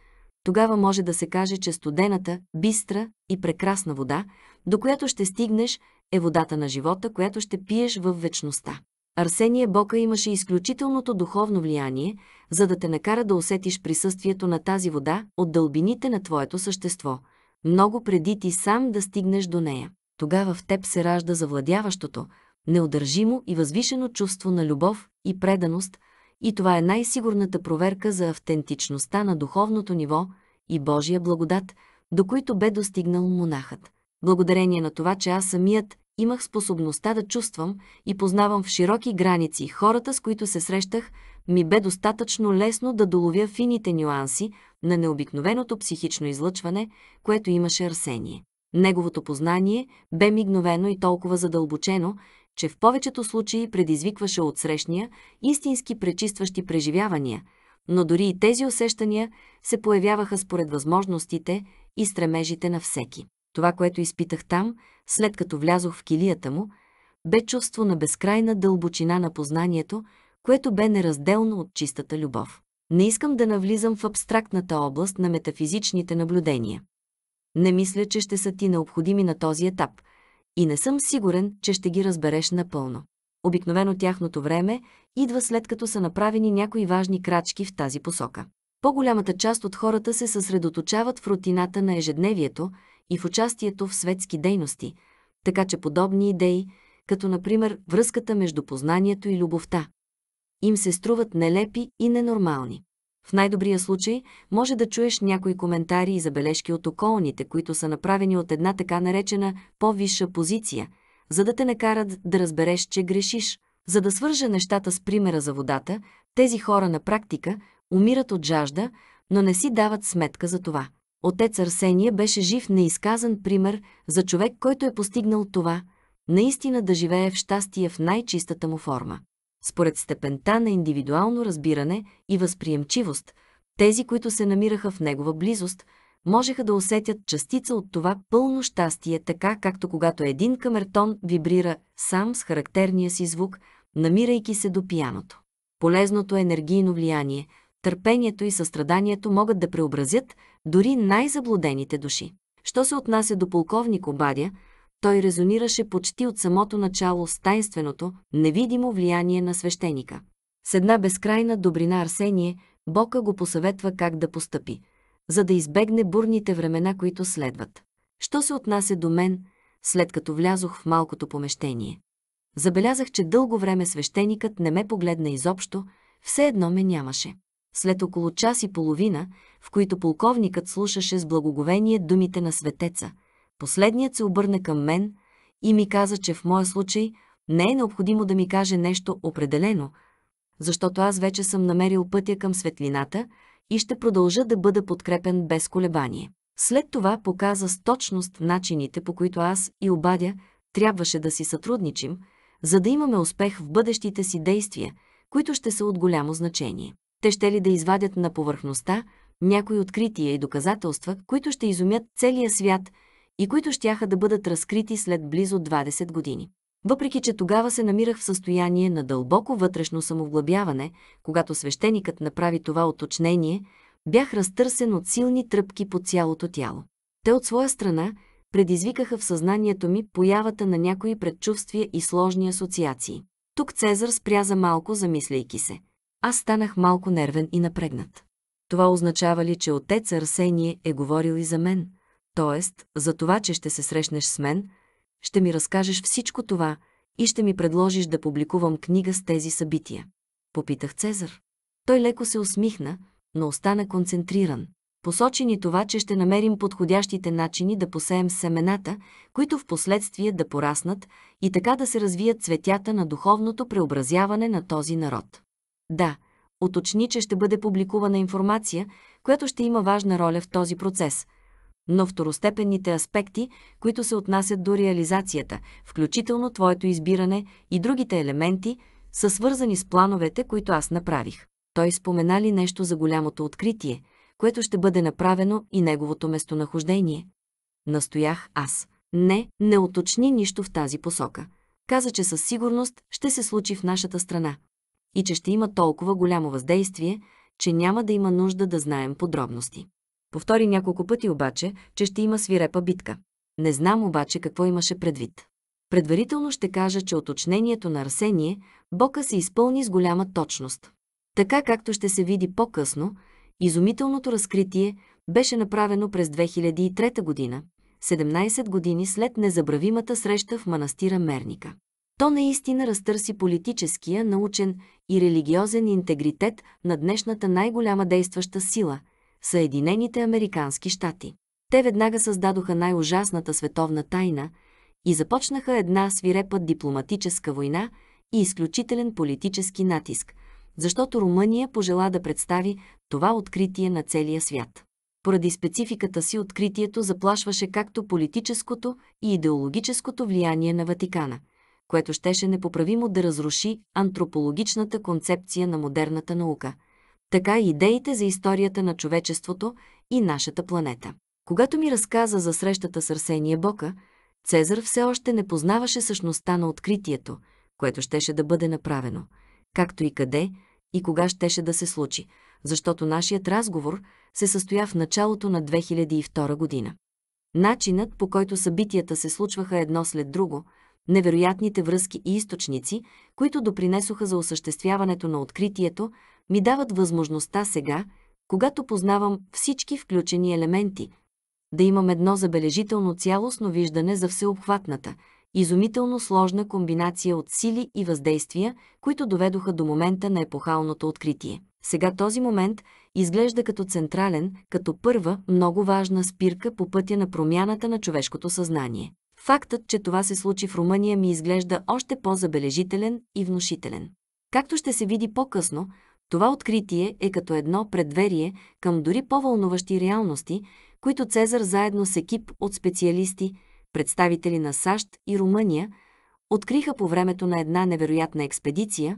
тогава може да се каже, че студената, бистра и прекрасна вода, до която ще стигнеш, е водата на живота, която ще пиеш в вечността. Арсения Бока имаше изключителното духовно влияние, за да те накара да усетиш присъствието на тази вода от дълбините на твоето същество, много преди ти сам да стигнеш до нея. Тогава в теб се ражда завладяващото, неудържимо и възвишено чувство на любов и преданост, и това е най-сигурната проверка за автентичността на духовното ниво и Божия благодат, до които бе достигнал монахът. Благодарение на това, че аз самият имах способността да чувствам и познавам в широки граници хората, с които се срещах, ми бе достатъчно лесно да доловя фините нюанси на необикновеното психично излъчване, което имаше Арсение. Неговото познание бе мигновено и толкова задълбочено, че в повечето случаи предизвикваше от срещния истински пречистващи преживявания, но дори и тези усещания се появяваха според възможностите и стремежите на всеки. Това, което изпитах там, след като влязох в килията му, бе чувство на безкрайна дълбочина на познанието, което бе неразделно от чистата любов. Не искам да навлизам в абстрактната област на метафизичните наблюдения. Не мисля, че ще са ти необходими на този етап и не съм сигурен, че ще ги разбереш напълно. Обикновено тяхното време идва след като са направени някои важни крачки в тази посока. По-голямата част от хората се съсредоточават в рутината на ежедневието, и в участието в светски дейности, така че подобни идеи, като например връзката между познанието и любовта, им се струват нелепи и ненормални. В най-добрия случай може да чуеш някои коментари и забележки от околните, които са направени от една така наречена по-висша позиция, за да те накарат да разбереш, че грешиш. За да свържа нещата с примера за водата, тези хора на практика умират от жажда, но не си дават сметка за това отец Арсения беше жив неизказан пример за човек, който е постигнал това, наистина да живее в щастие в най-чистата му форма. Според степента на индивидуално разбиране и възприемчивост, тези, които се намираха в негова близост, можеха да усетят частица от това пълно щастие, така както когато един камертон вибрира сам с характерния си звук, намирайки се до пияното. Полезното енергийно влияние – търпението и състраданието могат да преобразят дори най-заблудените души. Що се отнася до полковник Обадя, той резонираше почти от самото начало с тайнственото, невидимо влияние на свещеника. С една безкрайна добрина Арсение, Бока го посъветва как да постъпи, за да избегне бурните времена, които следват. Що се отнася до мен, след като влязох в малкото помещение? Забелязах, че дълго време свещеникът не ме погледна изобщо, все едно ме нямаше след около час и половина, в които полковникът слушаше с благоговение думите на светеца. Последният се обърна към мен и ми каза, че в моя случай не е необходимо да ми каже нещо определено, защото аз вече съм намерил пътя към светлината и ще продължа да бъда подкрепен без колебание. След това показа с точност начините, по които аз и обадя трябваше да си сътрудничим, за да имаме успех в бъдещите си действия, които ще са от голямо значение те ще ли да извадят на повърхността някои открития и доказателства, които ще изумят целия свят и които щяха да бъдат разкрити след близо 20 години. Въпреки, че тогава се намирах в състояние на дълбоко вътрешно самовглъбяване, когато свещеникът направи това оточнение, бях разтърсен от силни тръпки по цялото тяло. Те от своя страна предизвикаха в съзнанието ми появата на някои предчувствия и сложни асоциации. Тук Цезар спря за малко, замисляйки се – аз станах малко нервен и напрегнат. Това означава ли, че отец Арсение е говорил и за мен, т.е. за това, че ще се срещнеш с мен, ще ми разкажеш всичко това и ще ми предложиш да публикувам книга с тези събития? Попитах Цезар. Той леко се усмихна, но остана концентриран. Посочи ни това, че ще намерим подходящите начини да посеем семената, които в последствие да пораснат и така да се развият цветята на духовното преобразяване на този народ. Да, уточни, че ще бъде публикувана информация, която ще има важна роля в този процес. Но второстепенните аспекти, които се отнасят до реализацията, включително твоето избиране и другите елементи, са свързани с плановете, които аз направих. Той спомена ли нещо за голямото откритие, което ще бъде направено и неговото местонахождение? Настоях аз. Не, не уточни нищо в тази посока. Каза, че със сигурност ще се случи в нашата страна и че ще има толкова голямо въздействие, че няма да има нужда да знаем подробности. Повтори няколко пъти обаче, че ще има свирепа битка. Не знам обаче какво имаше предвид. Предварително ще кажа, че оточнението на Арсение Бока се изпълни с голяма точност. Така както ще се види по-късно, изумителното разкритие беше направено през 2003 година, 17 години след незабравимата среща в манастира Мерника то наистина разтърси политическия, научен и религиозен интегритет на днешната най-голяма действаща сила – Съединените Американски щати. Те веднага създадоха най-ужасната световна тайна и започнаха една свирепа дипломатическа война и изключителен политически натиск, защото Румъния пожела да представи това откритие на целия свят. Поради спецификата си откритието заплашваше както политическото и идеологическото влияние на Ватикана – което щеше непоправимо да разруши антропологичната концепция на модерната наука, така и идеите за историята на човечеството и нашата планета. Когато ми разказа за срещата с Арсения Бока, Цезар все още не познаваше същността на откритието, което щеше да бъде направено, както и къде и кога щеше да се случи, защото нашият разговор се състоя в началото на 2002 година. Начинът, по който събитията се случваха едно след друго – Невероятните връзки и източници, които допринесоха за осъществяването на откритието, ми дават възможността сега, когато познавам всички включени елементи, да имам едно забележително цялостно виждане за всеобхватната, изумително сложна комбинация от сили и въздействия, които доведоха до момента на епохалното откритие. Сега този момент изглежда като централен, като първа много важна спирка по пътя на промяната на човешкото съзнание. Фактът, че това се случи в Румъния ми изглежда още по-забележителен и внушителен. Както ще се види по-късно, това откритие е като едно предверие към дори по-вълнуващи реалности, които Цезар заедно с екип от специалисти, представители на САЩ и Румъния, откриха по времето на една невероятна експедиция,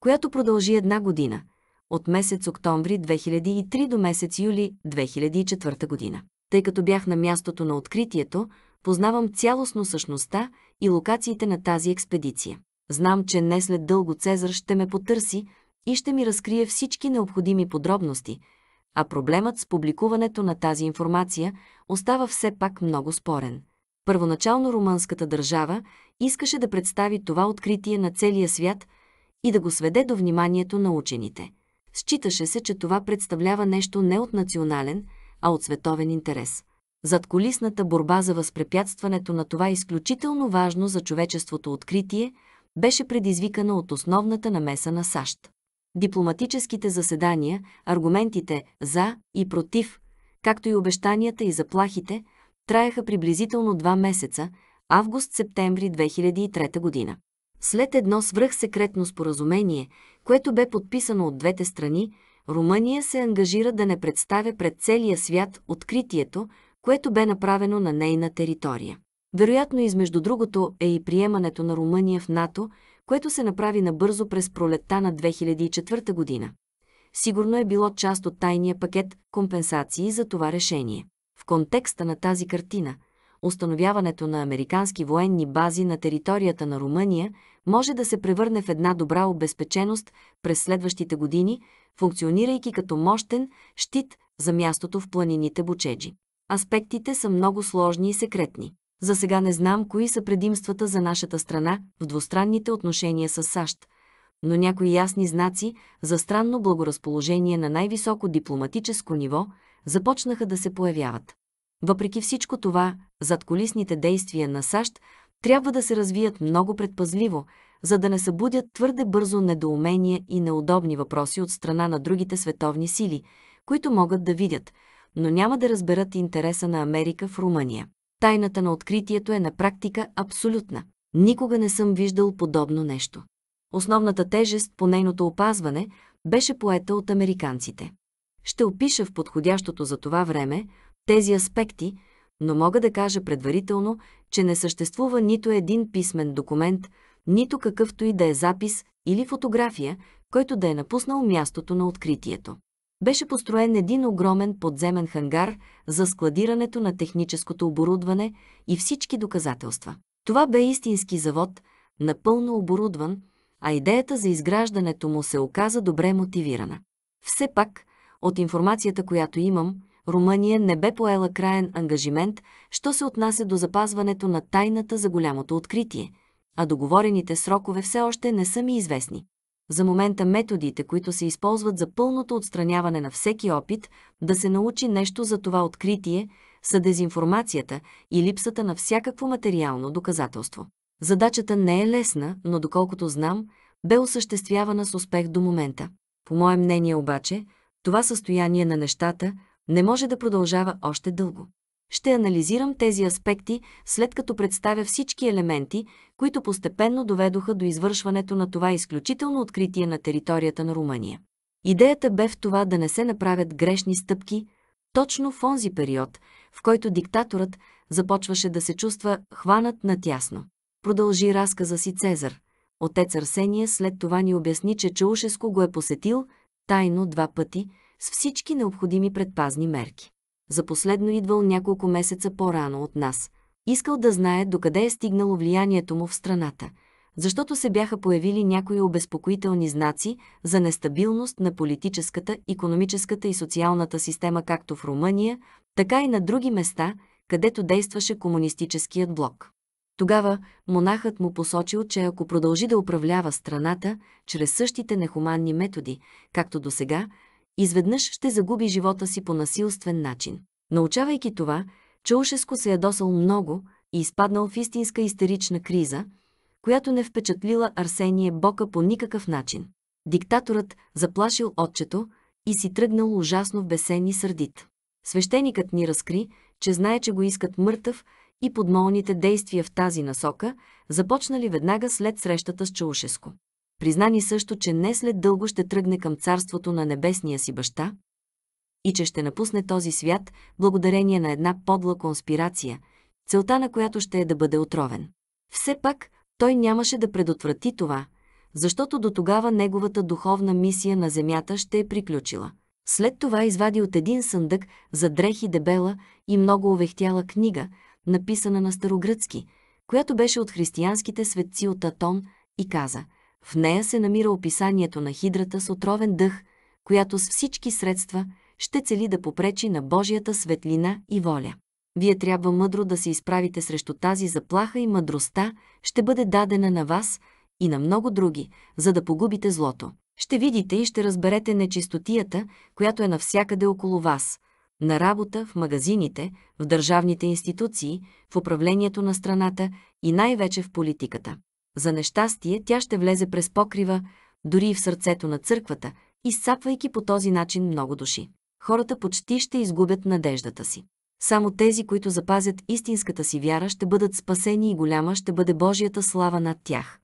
която продължи една година, от месец октомври 2003 до месец юли 2004 година. Тъй като бях на мястото на откритието, познавам цялостно същността и локациите на тази експедиция. Знам, че не след дълго Цезар ще ме потърси и ще ми разкрие всички необходими подробности, а проблемът с публикуването на тази информация остава все пак много спорен. Първоначално румънската държава искаше да представи това откритие на целия свят и да го сведе до вниманието на учените. Считаше се, че това представлява нещо не от национален, а от световен интерес – зад колисната борба за възпрепятстването на това изключително важно за човечеството откритие беше предизвикана от основната намеса на САЩ. Дипломатическите заседания, аргументите за и против, както и обещанията и заплахите, траеха приблизително два месеца, август-септември 2003 година. След едно свръхсекретно споразумение, което бе подписано от двете страни, Румъния се ангажира да не представя пред целия свят откритието, което бе направено на нейна територия. Вероятно измежду другото е и приемането на Румъния в НАТО, което се направи набързо през пролетта на 2004 година. Сигурно е било част от тайния пакет компенсации за това решение. В контекста на тази картина, установяването на американски военни бази на територията на Румъния може да се превърне в една добра обезпеченост през следващите години, функционирайки като мощен щит за мястото в планините Бучеджи. Аспектите са много сложни и секретни. За сега не знам кои са предимствата за нашата страна в двустранните отношения с САЩ, но някои ясни знаци за странно благоразположение на най-високо дипломатическо ниво започнаха да се появяват. Въпреки всичко това, зад колисните действия на САЩ трябва да се развият много предпазливо, за да не събудят твърде бързо недоумения и неудобни въпроси от страна на другите световни сили, които могат да видят – но няма да разберат интереса на Америка в Румъния. Тайната на откритието е на практика абсолютна. Никога не съм виждал подобно нещо. Основната тежест по нейното опазване беше поета от американците. Ще опиша в подходящото за това време тези аспекти, но мога да кажа предварително, че не съществува нито един писмен документ, нито какъвто и да е запис или фотография, който да е напуснал мястото на откритието беше построен един огромен подземен хангар за складирането на техническото оборудване и всички доказателства. Това бе истински завод, напълно оборудван, а идеята за изграждането му се оказа добре мотивирана. Все пак, от информацията, която имам, Румъния не бе поела краен ангажимент, що се отнася до запазването на тайната за голямото откритие, а договорените срокове все още не са ми известни. За момента методите, които се използват за пълното отстраняване на всеки опит да се научи нещо за това откритие, са дезинформацията и липсата на всякакво материално доказателство. Задачата не е лесна, но доколкото знам, бе осъществявана с успех до момента. По мое мнение обаче, това състояние на нещата не може да продължава още дълго. Ще анализирам тези аспекти, след като представя всички елементи, които постепенно доведоха до извършването на това изключително откритие на територията на Румъния. Идеята бе в това да не се направят грешни стъпки, точно в онзи период, в който диктаторът започваше да се чувства хванат на тясно. Продължи разказа си Цезар. Отец Арсения след това ни обясни, че Чаушеско го е посетил тайно два пъти с всички необходими предпазни мерки за последно идвал няколко месеца по-рано от нас. Искал да знае докъде е стигнало влиянието му в страната, защото се бяха появили някои обезпокоителни знаци за нестабилност на политическата, економическата и социалната система както в Румъния, така и на други места, където действаше комунистическият блок. Тогава монахът му посочил, че ако продължи да управлява страната чрез същите нехуманни методи, както досега, изведнъж ще загуби живота си по насилствен начин. Научавайки това, Чаушеско се ядосал много и изпаднал в истинска истерична криза, която не впечатлила Арсение Бока по никакъв начин. Диктаторът заплашил отчето и си тръгнал ужасно в бесен и сърдит. Свещеникът ни разкри, че знае, че го искат мъртъв и подмолните действия в тази насока започнали веднага след срещата с Чаушеско. Признани също, че не след дълго ще тръгне към царството на небесния си баща и че ще напусне този свят благодарение на една подла конспирация, целта на която ще е да бъде отровен. Все пак, той нямаше да предотврати това, защото до тогава неговата духовна мисия на земята ще е приключила. След това извади от един съндък за дрехи дебела и много овехтяла книга, написана на старогръцки, която беше от християнските светци от Атон, и каза – в нея се намира описанието на хидрата с отровен дъх, която с всички средства ще цели да попречи на Божията светлина и воля. Вие трябва мъдро да се изправите срещу тази заплаха и мъдростта ще бъде дадена на вас и на много други, за да погубите злото. Ще видите и ще разберете нечистотията, която е навсякъде около вас – на работа, в магазините, в държавните институции, в управлението на страната и най-вече в политиката. За нещастие тя ще влезе през покрива, дори и в сърцето на църквата, изсапвайки по този начин много души. Хората почти ще изгубят надеждата си. Само тези, които запазят истинската си вяра, ще бъдат спасени и голяма ще бъде Божията слава над тях.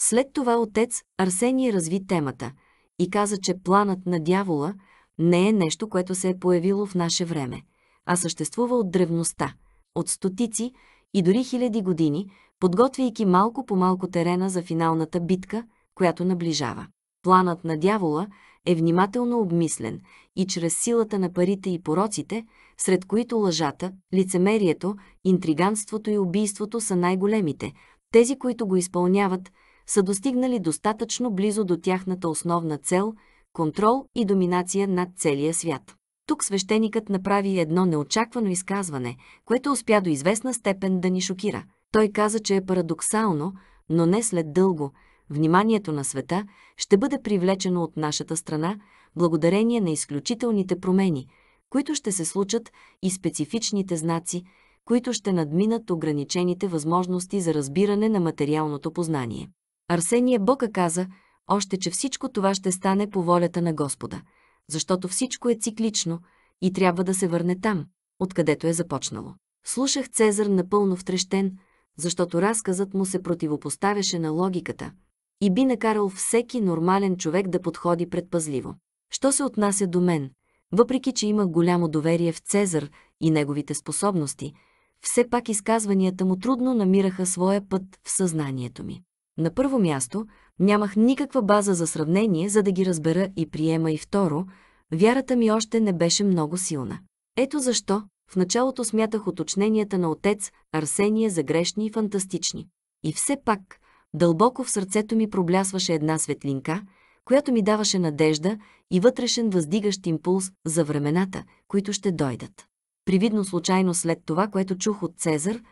След това отец Арсений разви темата и каза, че планът на дявола не е нещо, което се е появило в наше време, а съществува от древността, от стотици и дори хиляди години, подготвяйки малко по малко терена за финалната битка, която наближава. Планът на дявола е внимателно обмислен и чрез силата на парите и пороците, сред които лъжата, лицемерието, интриганството и убийството са най-големите, тези, които го изпълняват, са достигнали достатъчно близо до тяхната основна цел – контрол и доминация над целия свят. Тук свещеникът направи едно неочаквано изказване, което успя до известна степен да ни шокира – той каза, че е парадоксално, но не след дълго, вниманието на света ще бъде привлечено от нашата страна благодарение на изключителните промени, които ще се случат и специфичните знаци, които ще надминат ограничените възможности за разбиране на материалното познание. Арсения Бока каза, още че всичко това ще стане по волята на Господа, защото всичко е циклично и трябва да се върне там, откъдето е започнало. Слушах Цезар напълно втрещен, защото разказът му се противопоставяше на логиката и би накарал всеки нормален човек да подходи предпазливо. Що се отнася до мен, въпреки че имах голямо доверие в Цезар и неговите способности, все пак изказванията му трудно намираха своя път в съзнанието ми. На първо място, нямах никаква база за сравнение, за да ги разбера и приема и второ, вярата ми още не беше много силна. Ето защо, в началото смятах уточненията на отец Арсения за грешни и фантастични. И все пак, дълбоко в сърцето ми проблясваше една светлинка, която ми даваше надежда и вътрешен въздигащ импулс за времената, които ще дойдат. Привидно случайно след това, което чух от Цезар,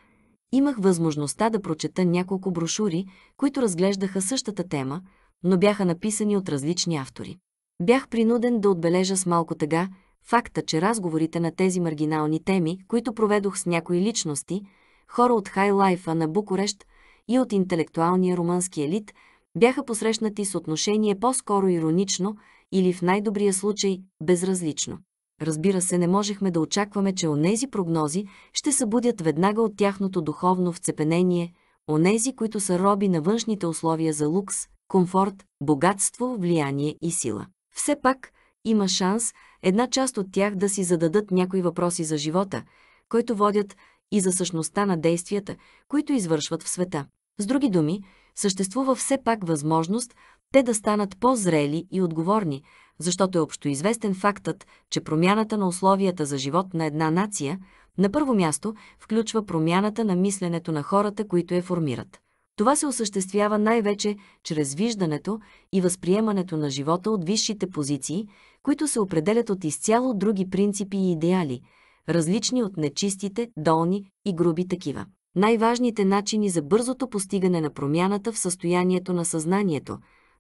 имах възможността да прочета няколко брошури, които разглеждаха същата тема, но бяха написани от различни автори. Бях принуден да отбележа с малко тъга, Факта, че разговорите на тези маргинални теми, които проведох с някои личности, хора от хай-лайфа на Букурещ и от интелектуалния румънски елит, бяха посрещнати с отношение по-скоро иронично или в най-добрия случай безразлично. Разбира се, не можехме да очакваме, че онези прогнози ще събудят веднага от тяхното духовно вцепенение, онези, които са роби на външните условия за лукс, комфорт, богатство, влияние и сила. Все пак има шанс – една част от тях да си зададат някои въпроси за живота, който водят и за същността на действията, които извършват в света. С други думи, съществува все пак възможност те да станат по-зрели и отговорни, защото е общоизвестен фактът, че промяната на условията за живот на една нация на първо място включва промяната на мисленето на хората, които я формират. Това се осъществява най-вече чрез виждането и възприемането на живота от висшите позиции, които се определят от изцяло други принципи и идеали, различни от нечистите, долни и груби такива. Най-важните начини за бързото постигане на промяната в състоянието на съзнанието,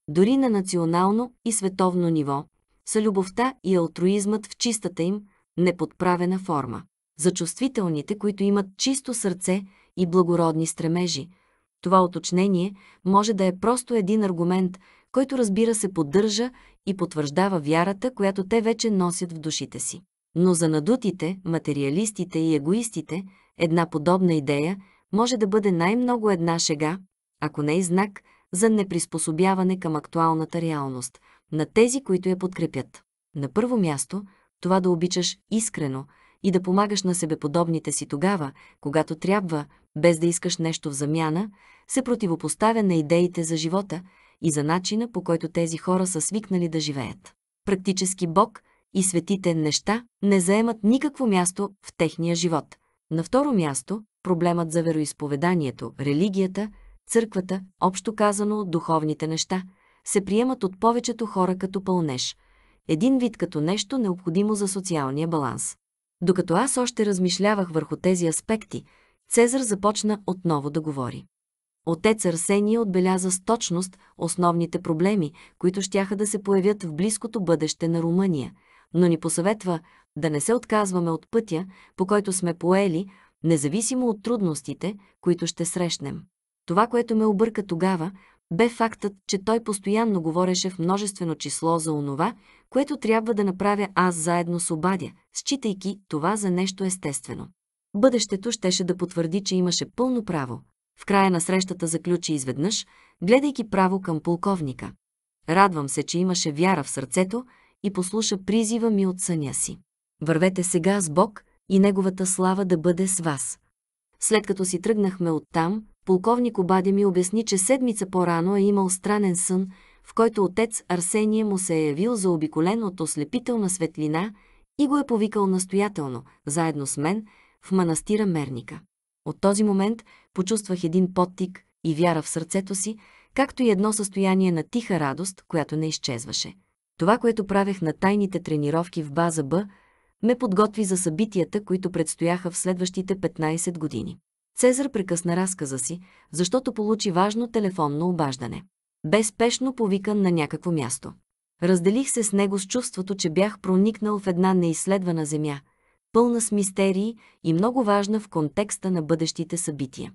дори на национално и световно ниво, са любовта и алтруизмът в чистата им, неподправена форма. За чувствителните, които имат чисто сърце и благородни стремежи – това уточнение може да е просто един аргумент, който разбира се поддържа и потвърждава вярата, която те вече носят в душите си. Но за надутите, материалистите и егоистите една подобна идея може да бъде най-много една шега, ако не и знак за неприспособяване към актуалната реалност на тези, които я подкрепят. На първо място, това да обичаш искрено – и да помагаш на себеподобните си тогава, когато трябва, без да искаш нещо в замяна, се противопоставя на идеите за живота и за начина по който тези хора са свикнали да живеят. Практически Бог и светите неща не заемат никакво място в техния живот. На второ място, проблемът за вероисповеданието, религията, църквата, общо казано от духовните неща, се приемат от повечето хора като пълнеж – един вид като нещо необходимо за социалния баланс. Докато аз още размишлявах върху тези аспекти, Цезар започна отново да говори. Отец Арсения отбеляза с точност основните проблеми, които щяха да се появят в близкото бъдеще на Румъния, но ни посъветва да не се отказваме от пътя, по който сме поели, независимо от трудностите, които ще срещнем. Това, което ме обърка тогава, бе фактът, че той постоянно говореше в множествено число за онова, което трябва да направя аз заедно с обадя, считайки това за нещо естествено. Бъдещето щеше да потвърди, че имаше пълно право. В края на срещата заключи изведнъж, гледайки право към полковника. Радвам се, че имаше вяра в сърцето и послуша призива ми от съня си. Вървете сега с Бог и Неговата слава да бъде с вас. След като си тръгнахме оттам, полковник обаде ми обясни, че седмица по-рано е имал странен сън, в който отец Арсения му се е явил заобиколен от ослепителна светлина и го е повикал настоятелно, заедно с мен, в манастира Мерника. От този момент почувствах един подтик и вяра в сърцето си, както и едно състояние на тиха радост, която не изчезваше. Това, което правех на тайните тренировки в база Б, ме подготви за събитията, които предстояха в следващите 15 години. Цезар прекъсна разказа си, защото получи важно телефонно обаждане. Бе спешно повикан на някакво място. Разделих се с него с чувството, че бях проникнал в една неизследвана земя, пълна с мистерии и много важна в контекста на бъдещите събития.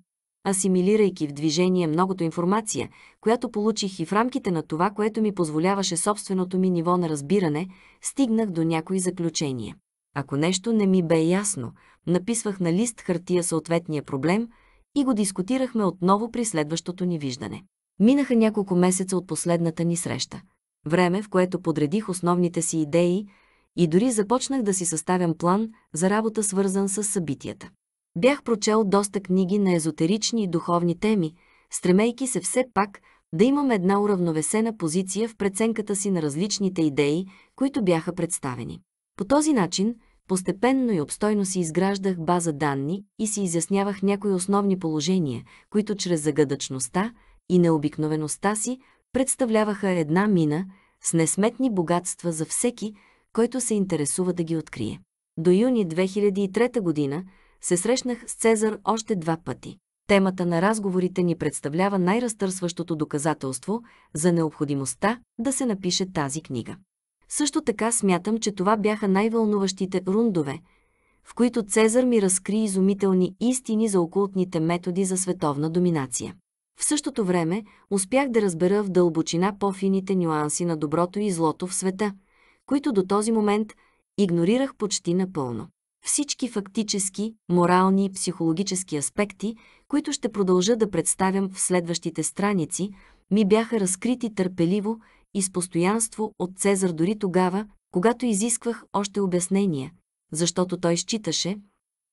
Асимилирайки в движение многото информация, която получих и в рамките на това, което ми позволяваше собственото ми ниво на разбиране, стигнах до някои заключения. Ако нещо не ми бе ясно, написвах на лист хартия съответния проблем и го дискутирахме отново при следващото ни виждане. Минаха няколко месеца от последната ни среща. Време, в което подредих основните си идеи и дори започнах да си съставям план за работа свързан с събитията. Бях прочел доста книги на езотерични и духовни теми, стремейки се все пак да имам една уравновесена позиция в преценката си на различните идеи, които бяха представени. По този начин Постепенно и обстойно си изграждах база данни и си изяснявах някои основни положения, които чрез загадъчността и необикновеността си представляваха една мина с несметни богатства за всеки, който се интересува да ги открие. До юни 2003 година се срещнах с Цезар още два пъти. Темата на разговорите ни представлява най-разтърсващото доказателство за необходимостта да се напише тази книга. Също така смятам, че това бяха най-вълнуващите рундове, в които Цезар ми разкри изумителни истини за окултните методи за световна доминация. В същото време успях да разбера в дълбочина по-фините нюанси на доброто и злото в света, които до този момент игнорирах почти напълно. Всички фактически, морални и психологически аспекти, които ще продължа да представям в следващите страници, ми бяха разкрити търпеливо и с постоянство от Цезар дори тогава, когато изисквах още обяснения, защото той считаше,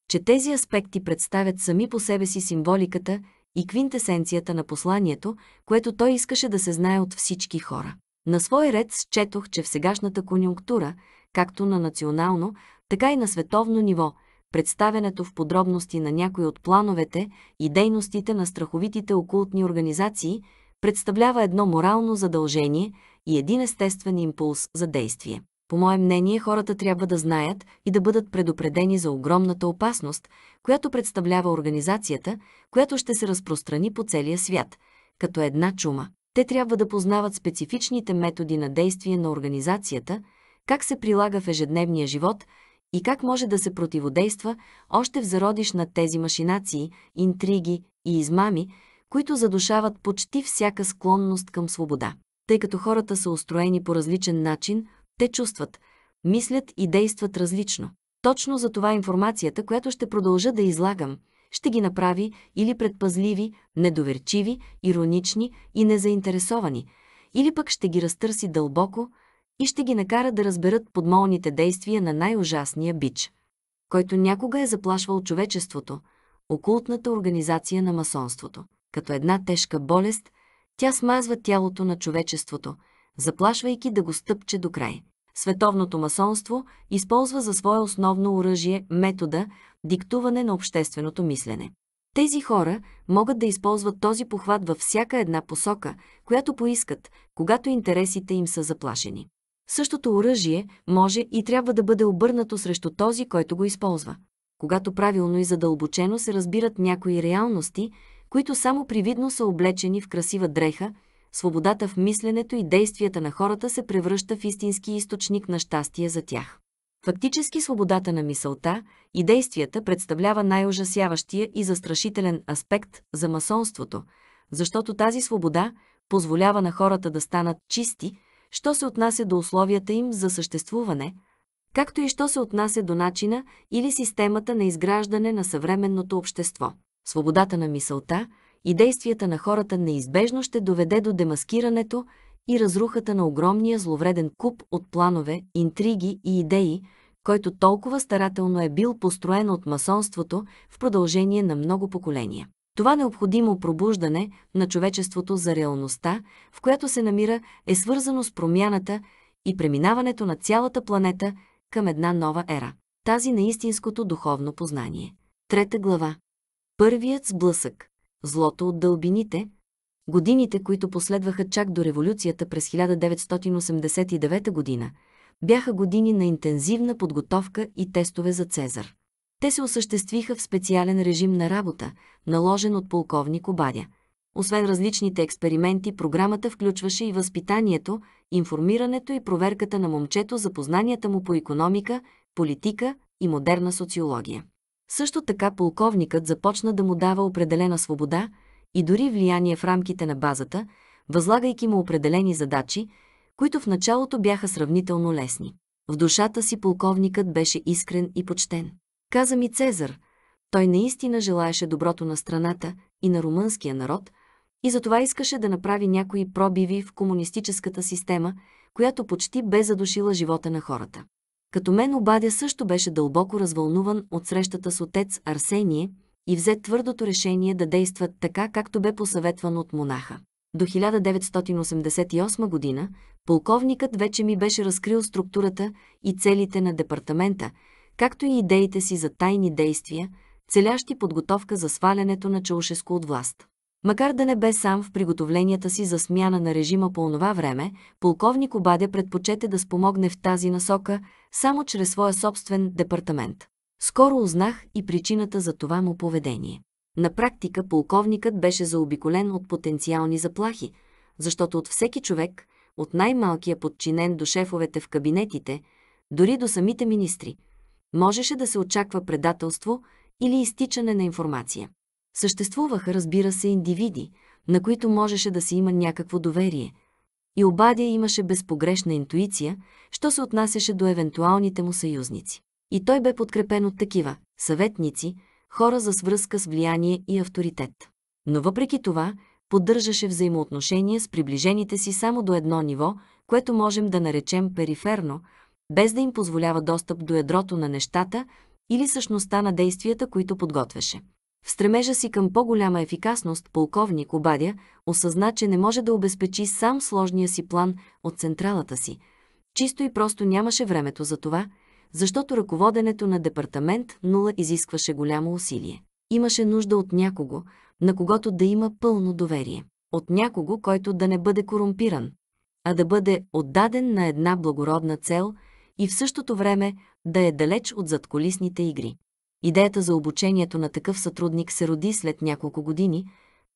че тези аспекти представят сами по себе си символиката и квинтесенцията на посланието, което той искаше да се знае от всички хора. На свой ред счетох, че в сегашната конюнктура, както на национално, така и на световно ниво, представянето в подробности на някои от плановете и дейностите на страховитите окултни организации представлява едно морално задължение – и един естествен импулс за действие. По мое мнение, хората трябва да знаят и да бъдат предупредени за огромната опасност, която представлява организацията, която ще се разпространи по целия свят, като една чума. Те трябва да познават специфичните методи на действие на организацията, как се прилага в ежедневния живот и как може да се противодейства още в зародиш на тези машинации, интриги и измами, които задушават почти всяка склонност към свобода тъй като хората са устроени по различен начин, те чувстват, мислят и действат различно. Точно за това информацията, която ще продължа да излагам, ще ги направи или предпазливи, недоверчиви, иронични и незаинтересовани, или пък ще ги разтърси дълбоко и ще ги накара да разберат подмолните действия на най-ужасния бич, който някога е заплашвал човечеството, окултната организация на масонството, като една тежка болест – тя смазва тялото на човечеството, заплашвайки да го стъпче до край. Световното масонство използва за свое основно оръжие метода диктуване на общественото мислене. Тези хора могат да използват този похват във всяка една посока, която поискат, когато интересите им са заплашени. Същото оръжие може и трябва да бъде обърнато срещу този, който го използва. Когато правилно и задълбочено се разбират някои реалности, които само привидно са облечени в красива дреха, свободата в мисленето и действията на хората се превръща в истински източник на щастие за тях. Фактически свободата на мисълта и действията представлява най-ужасяващия и застрашителен аспект за масонството, защото тази свобода позволява на хората да станат чисти, що се отнася до условията им за съществуване, както и що се отнася до начина или системата на изграждане на съвременното общество свободата на мисълта и действията на хората неизбежно ще доведе до демаскирането и разрухата на огромния зловреден куп от планове, интриги и идеи, който толкова старателно е бил построен от масонството в продължение на много поколения. Това необходимо пробуждане на човечеството за реалността, в която се намира, е свързано с промяната и преминаването на цялата планета към една нова ера. Тази на истинското духовно познание. Трета глава. Първият сблъсък – злото от дълбините, годините, които последваха чак до революцията през 1989 година, бяха години на интензивна подготовка и тестове за Цезар. Те се осъществиха в специален режим на работа, наложен от полковник Обадя. Освен различните експерименти, програмата включваше и възпитанието, информирането и проверката на момчето за познанията му по економика, политика и модерна социология. Също така полковникът започна да му дава определена свобода и дори влияние в рамките на базата, възлагайки му определени задачи, които в началото бяха сравнително лесни. В душата си полковникът беше искрен и почтен. Каза ми Цезар, той наистина желаеше доброто на страната и на румънския народ и затова искаше да направи някои пробиви в комунистическата система, която почти бе задушила живота на хората. Като мен обадя също беше дълбоко развълнуван от срещата с отец Арсение и взе твърдото решение да действат така, както бе посъветван от монаха. До 1988 година полковникът вече ми беше разкрил структурата и целите на департамента, както и идеите си за тайни действия, целящи подготовка за свалянето на Чаушеско от власт. Макар да не бе сам в приготовленията си за смяна на режима по онова време, полковник Обаде предпочете да спомогне в тази насока само чрез своя собствен департамент. Скоро узнах и причината за това му поведение. На практика полковникът беше заобиколен от потенциални заплахи, защото от всеки човек, от най-малкия подчинен до шефовете в кабинетите, дори до самите министри, можеше да се очаква предателство или изтичане на информация. Съществуваха, разбира се, индивиди, на които можеше да се има някакво доверие. И Обадия имаше безпогрешна интуиция, що се отнасяше до евентуалните му съюзници. И той бе подкрепен от такива съветници, хора за свръзка с влияние и авторитет. Но въпреки това, поддържаше взаимоотношения с приближените си само до едно ниво, което можем да наречем периферно, без да им позволява достъп до ядрото на нещата или същността на действията, които подготвяше. В стремежа си към по-голяма ефикасност полковник Обадя осъзна, че не може да обезпечи сам сложния си план от централата си. Чисто и просто нямаше времето за това, защото ръководенето на департамент 0 изискваше голямо усилие. Имаше нужда от някого, на когото да има пълно доверие. От някого, който да не бъде корумпиран, а да бъде отдаден на една благородна цел и в същото време да е далеч от задколисните игри. Идеята за обучението на такъв сътрудник се роди след няколко години,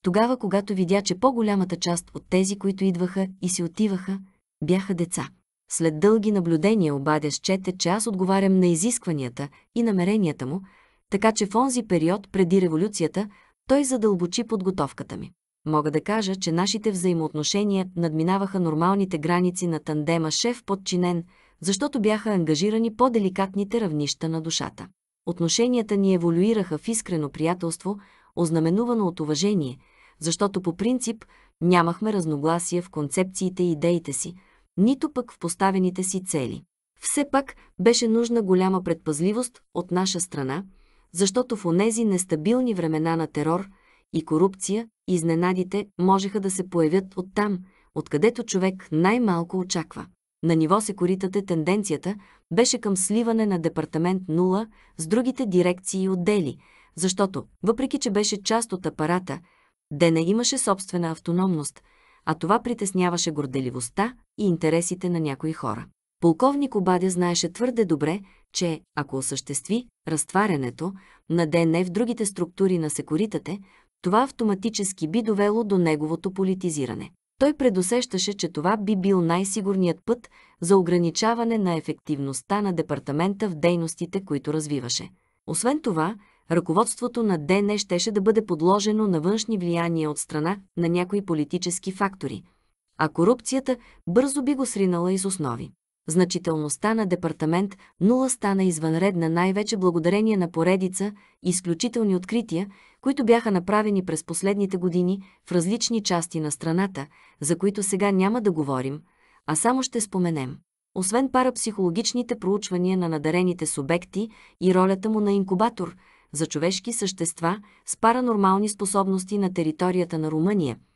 тогава когато видя, че по-голямата част от тези, които идваха и си отиваха, бяха деца. След дълги наблюдения обадя счете, че аз отговарям на изискванията и намеренията му, така че в онзи период преди революцията той задълбочи подготовката ми. Мога да кажа, че нашите взаимоотношения надминаваха нормалните граници на тандема шеф-подчинен, защото бяха ангажирани по-деликатните равнища на душата. Отношенията ни еволюираха в искрено приятелство, ознаменувано от уважение, защото по принцип нямахме разногласия в концепциите и идеите си, нито пък в поставените си цели. Все пак беше нужна голяма предпазливост от наша страна, защото в онези нестабилни времена на терор и корупция изненадите можеха да се появят оттам, откъдето човек най-малко очаква. На ниво секуритате тенденцията беше към сливане на департамент 0 с другите дирекции и отдели, защото, въпреки че беше част от апарата, Дена имаше собствена автономност, а това притесняваше горделивостта и интересите на някои хора. Полковник Обадя знаеше твърде добре, че ако осъществи разтварянето на ДНЕ в другите структури на секуритате, това автоматически би довело до неговото политизиране. Той предусещаше, че това би бил най-сигурният път за ограничаване на ефективността на департамента в дейностите, които развиваше. Освен това, ръководството на ДН щеше да бъде подложено на външни влияния от страна на някои политически фактори, а корупцията бързо би го сринала из основи значителността на департамент 0 стана извънредна най-вече благодарение на поредица и изключителни открития, които бяха направени през последните години в различни части на страната, за които сега няма да говорим, а само ще споменем. Освен парапсихологичните проучвания на надарените субекти и ролята му на инкубатор за човешки същества с паранормални способности на територията на Румъния –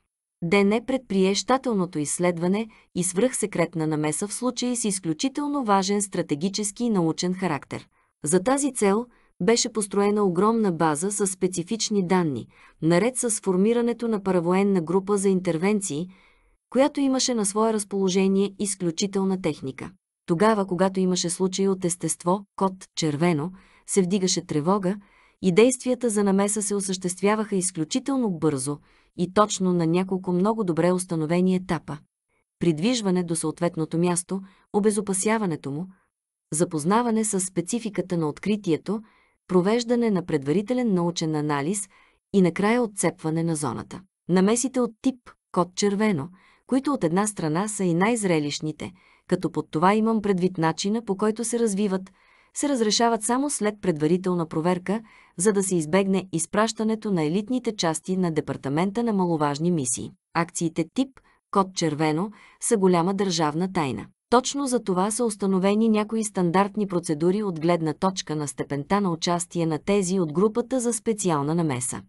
ДН предприе щателното изследване и свръхсекретна намеса в случаи с изключително важен стратегически и научен характер. За тази цел беше построена огромна база с специфични данни, наред с формирането на паравоенна група за интервенции, която имаше на свое разположение изключителна техника. Тогава, когато имаше случай от естество, код, червено, се вдигаше тревога и действията за намеса се осъществяваха изключително бързо – и точно на няколко много добре установени етапа. Придвижване до съответното място, обезопасяването му, запознаване с спецификата на откритието, провеждане на предварителен научен анализ и накрая отцепване на зоната. Намесите от тип код червено, които от една страна са и най-зрелищните, като под това имам предвид начина по който се развиват – се разрешават само след предварителна проверка, за да се избегне изпращането на елитните части на Департамента на маловажни мисии. Акциите тип Код червено са голяма държавна тайна. Точно за това са установени някои стандартни процедури от гледна точка на степента на участие на тези от групата за специална намеса.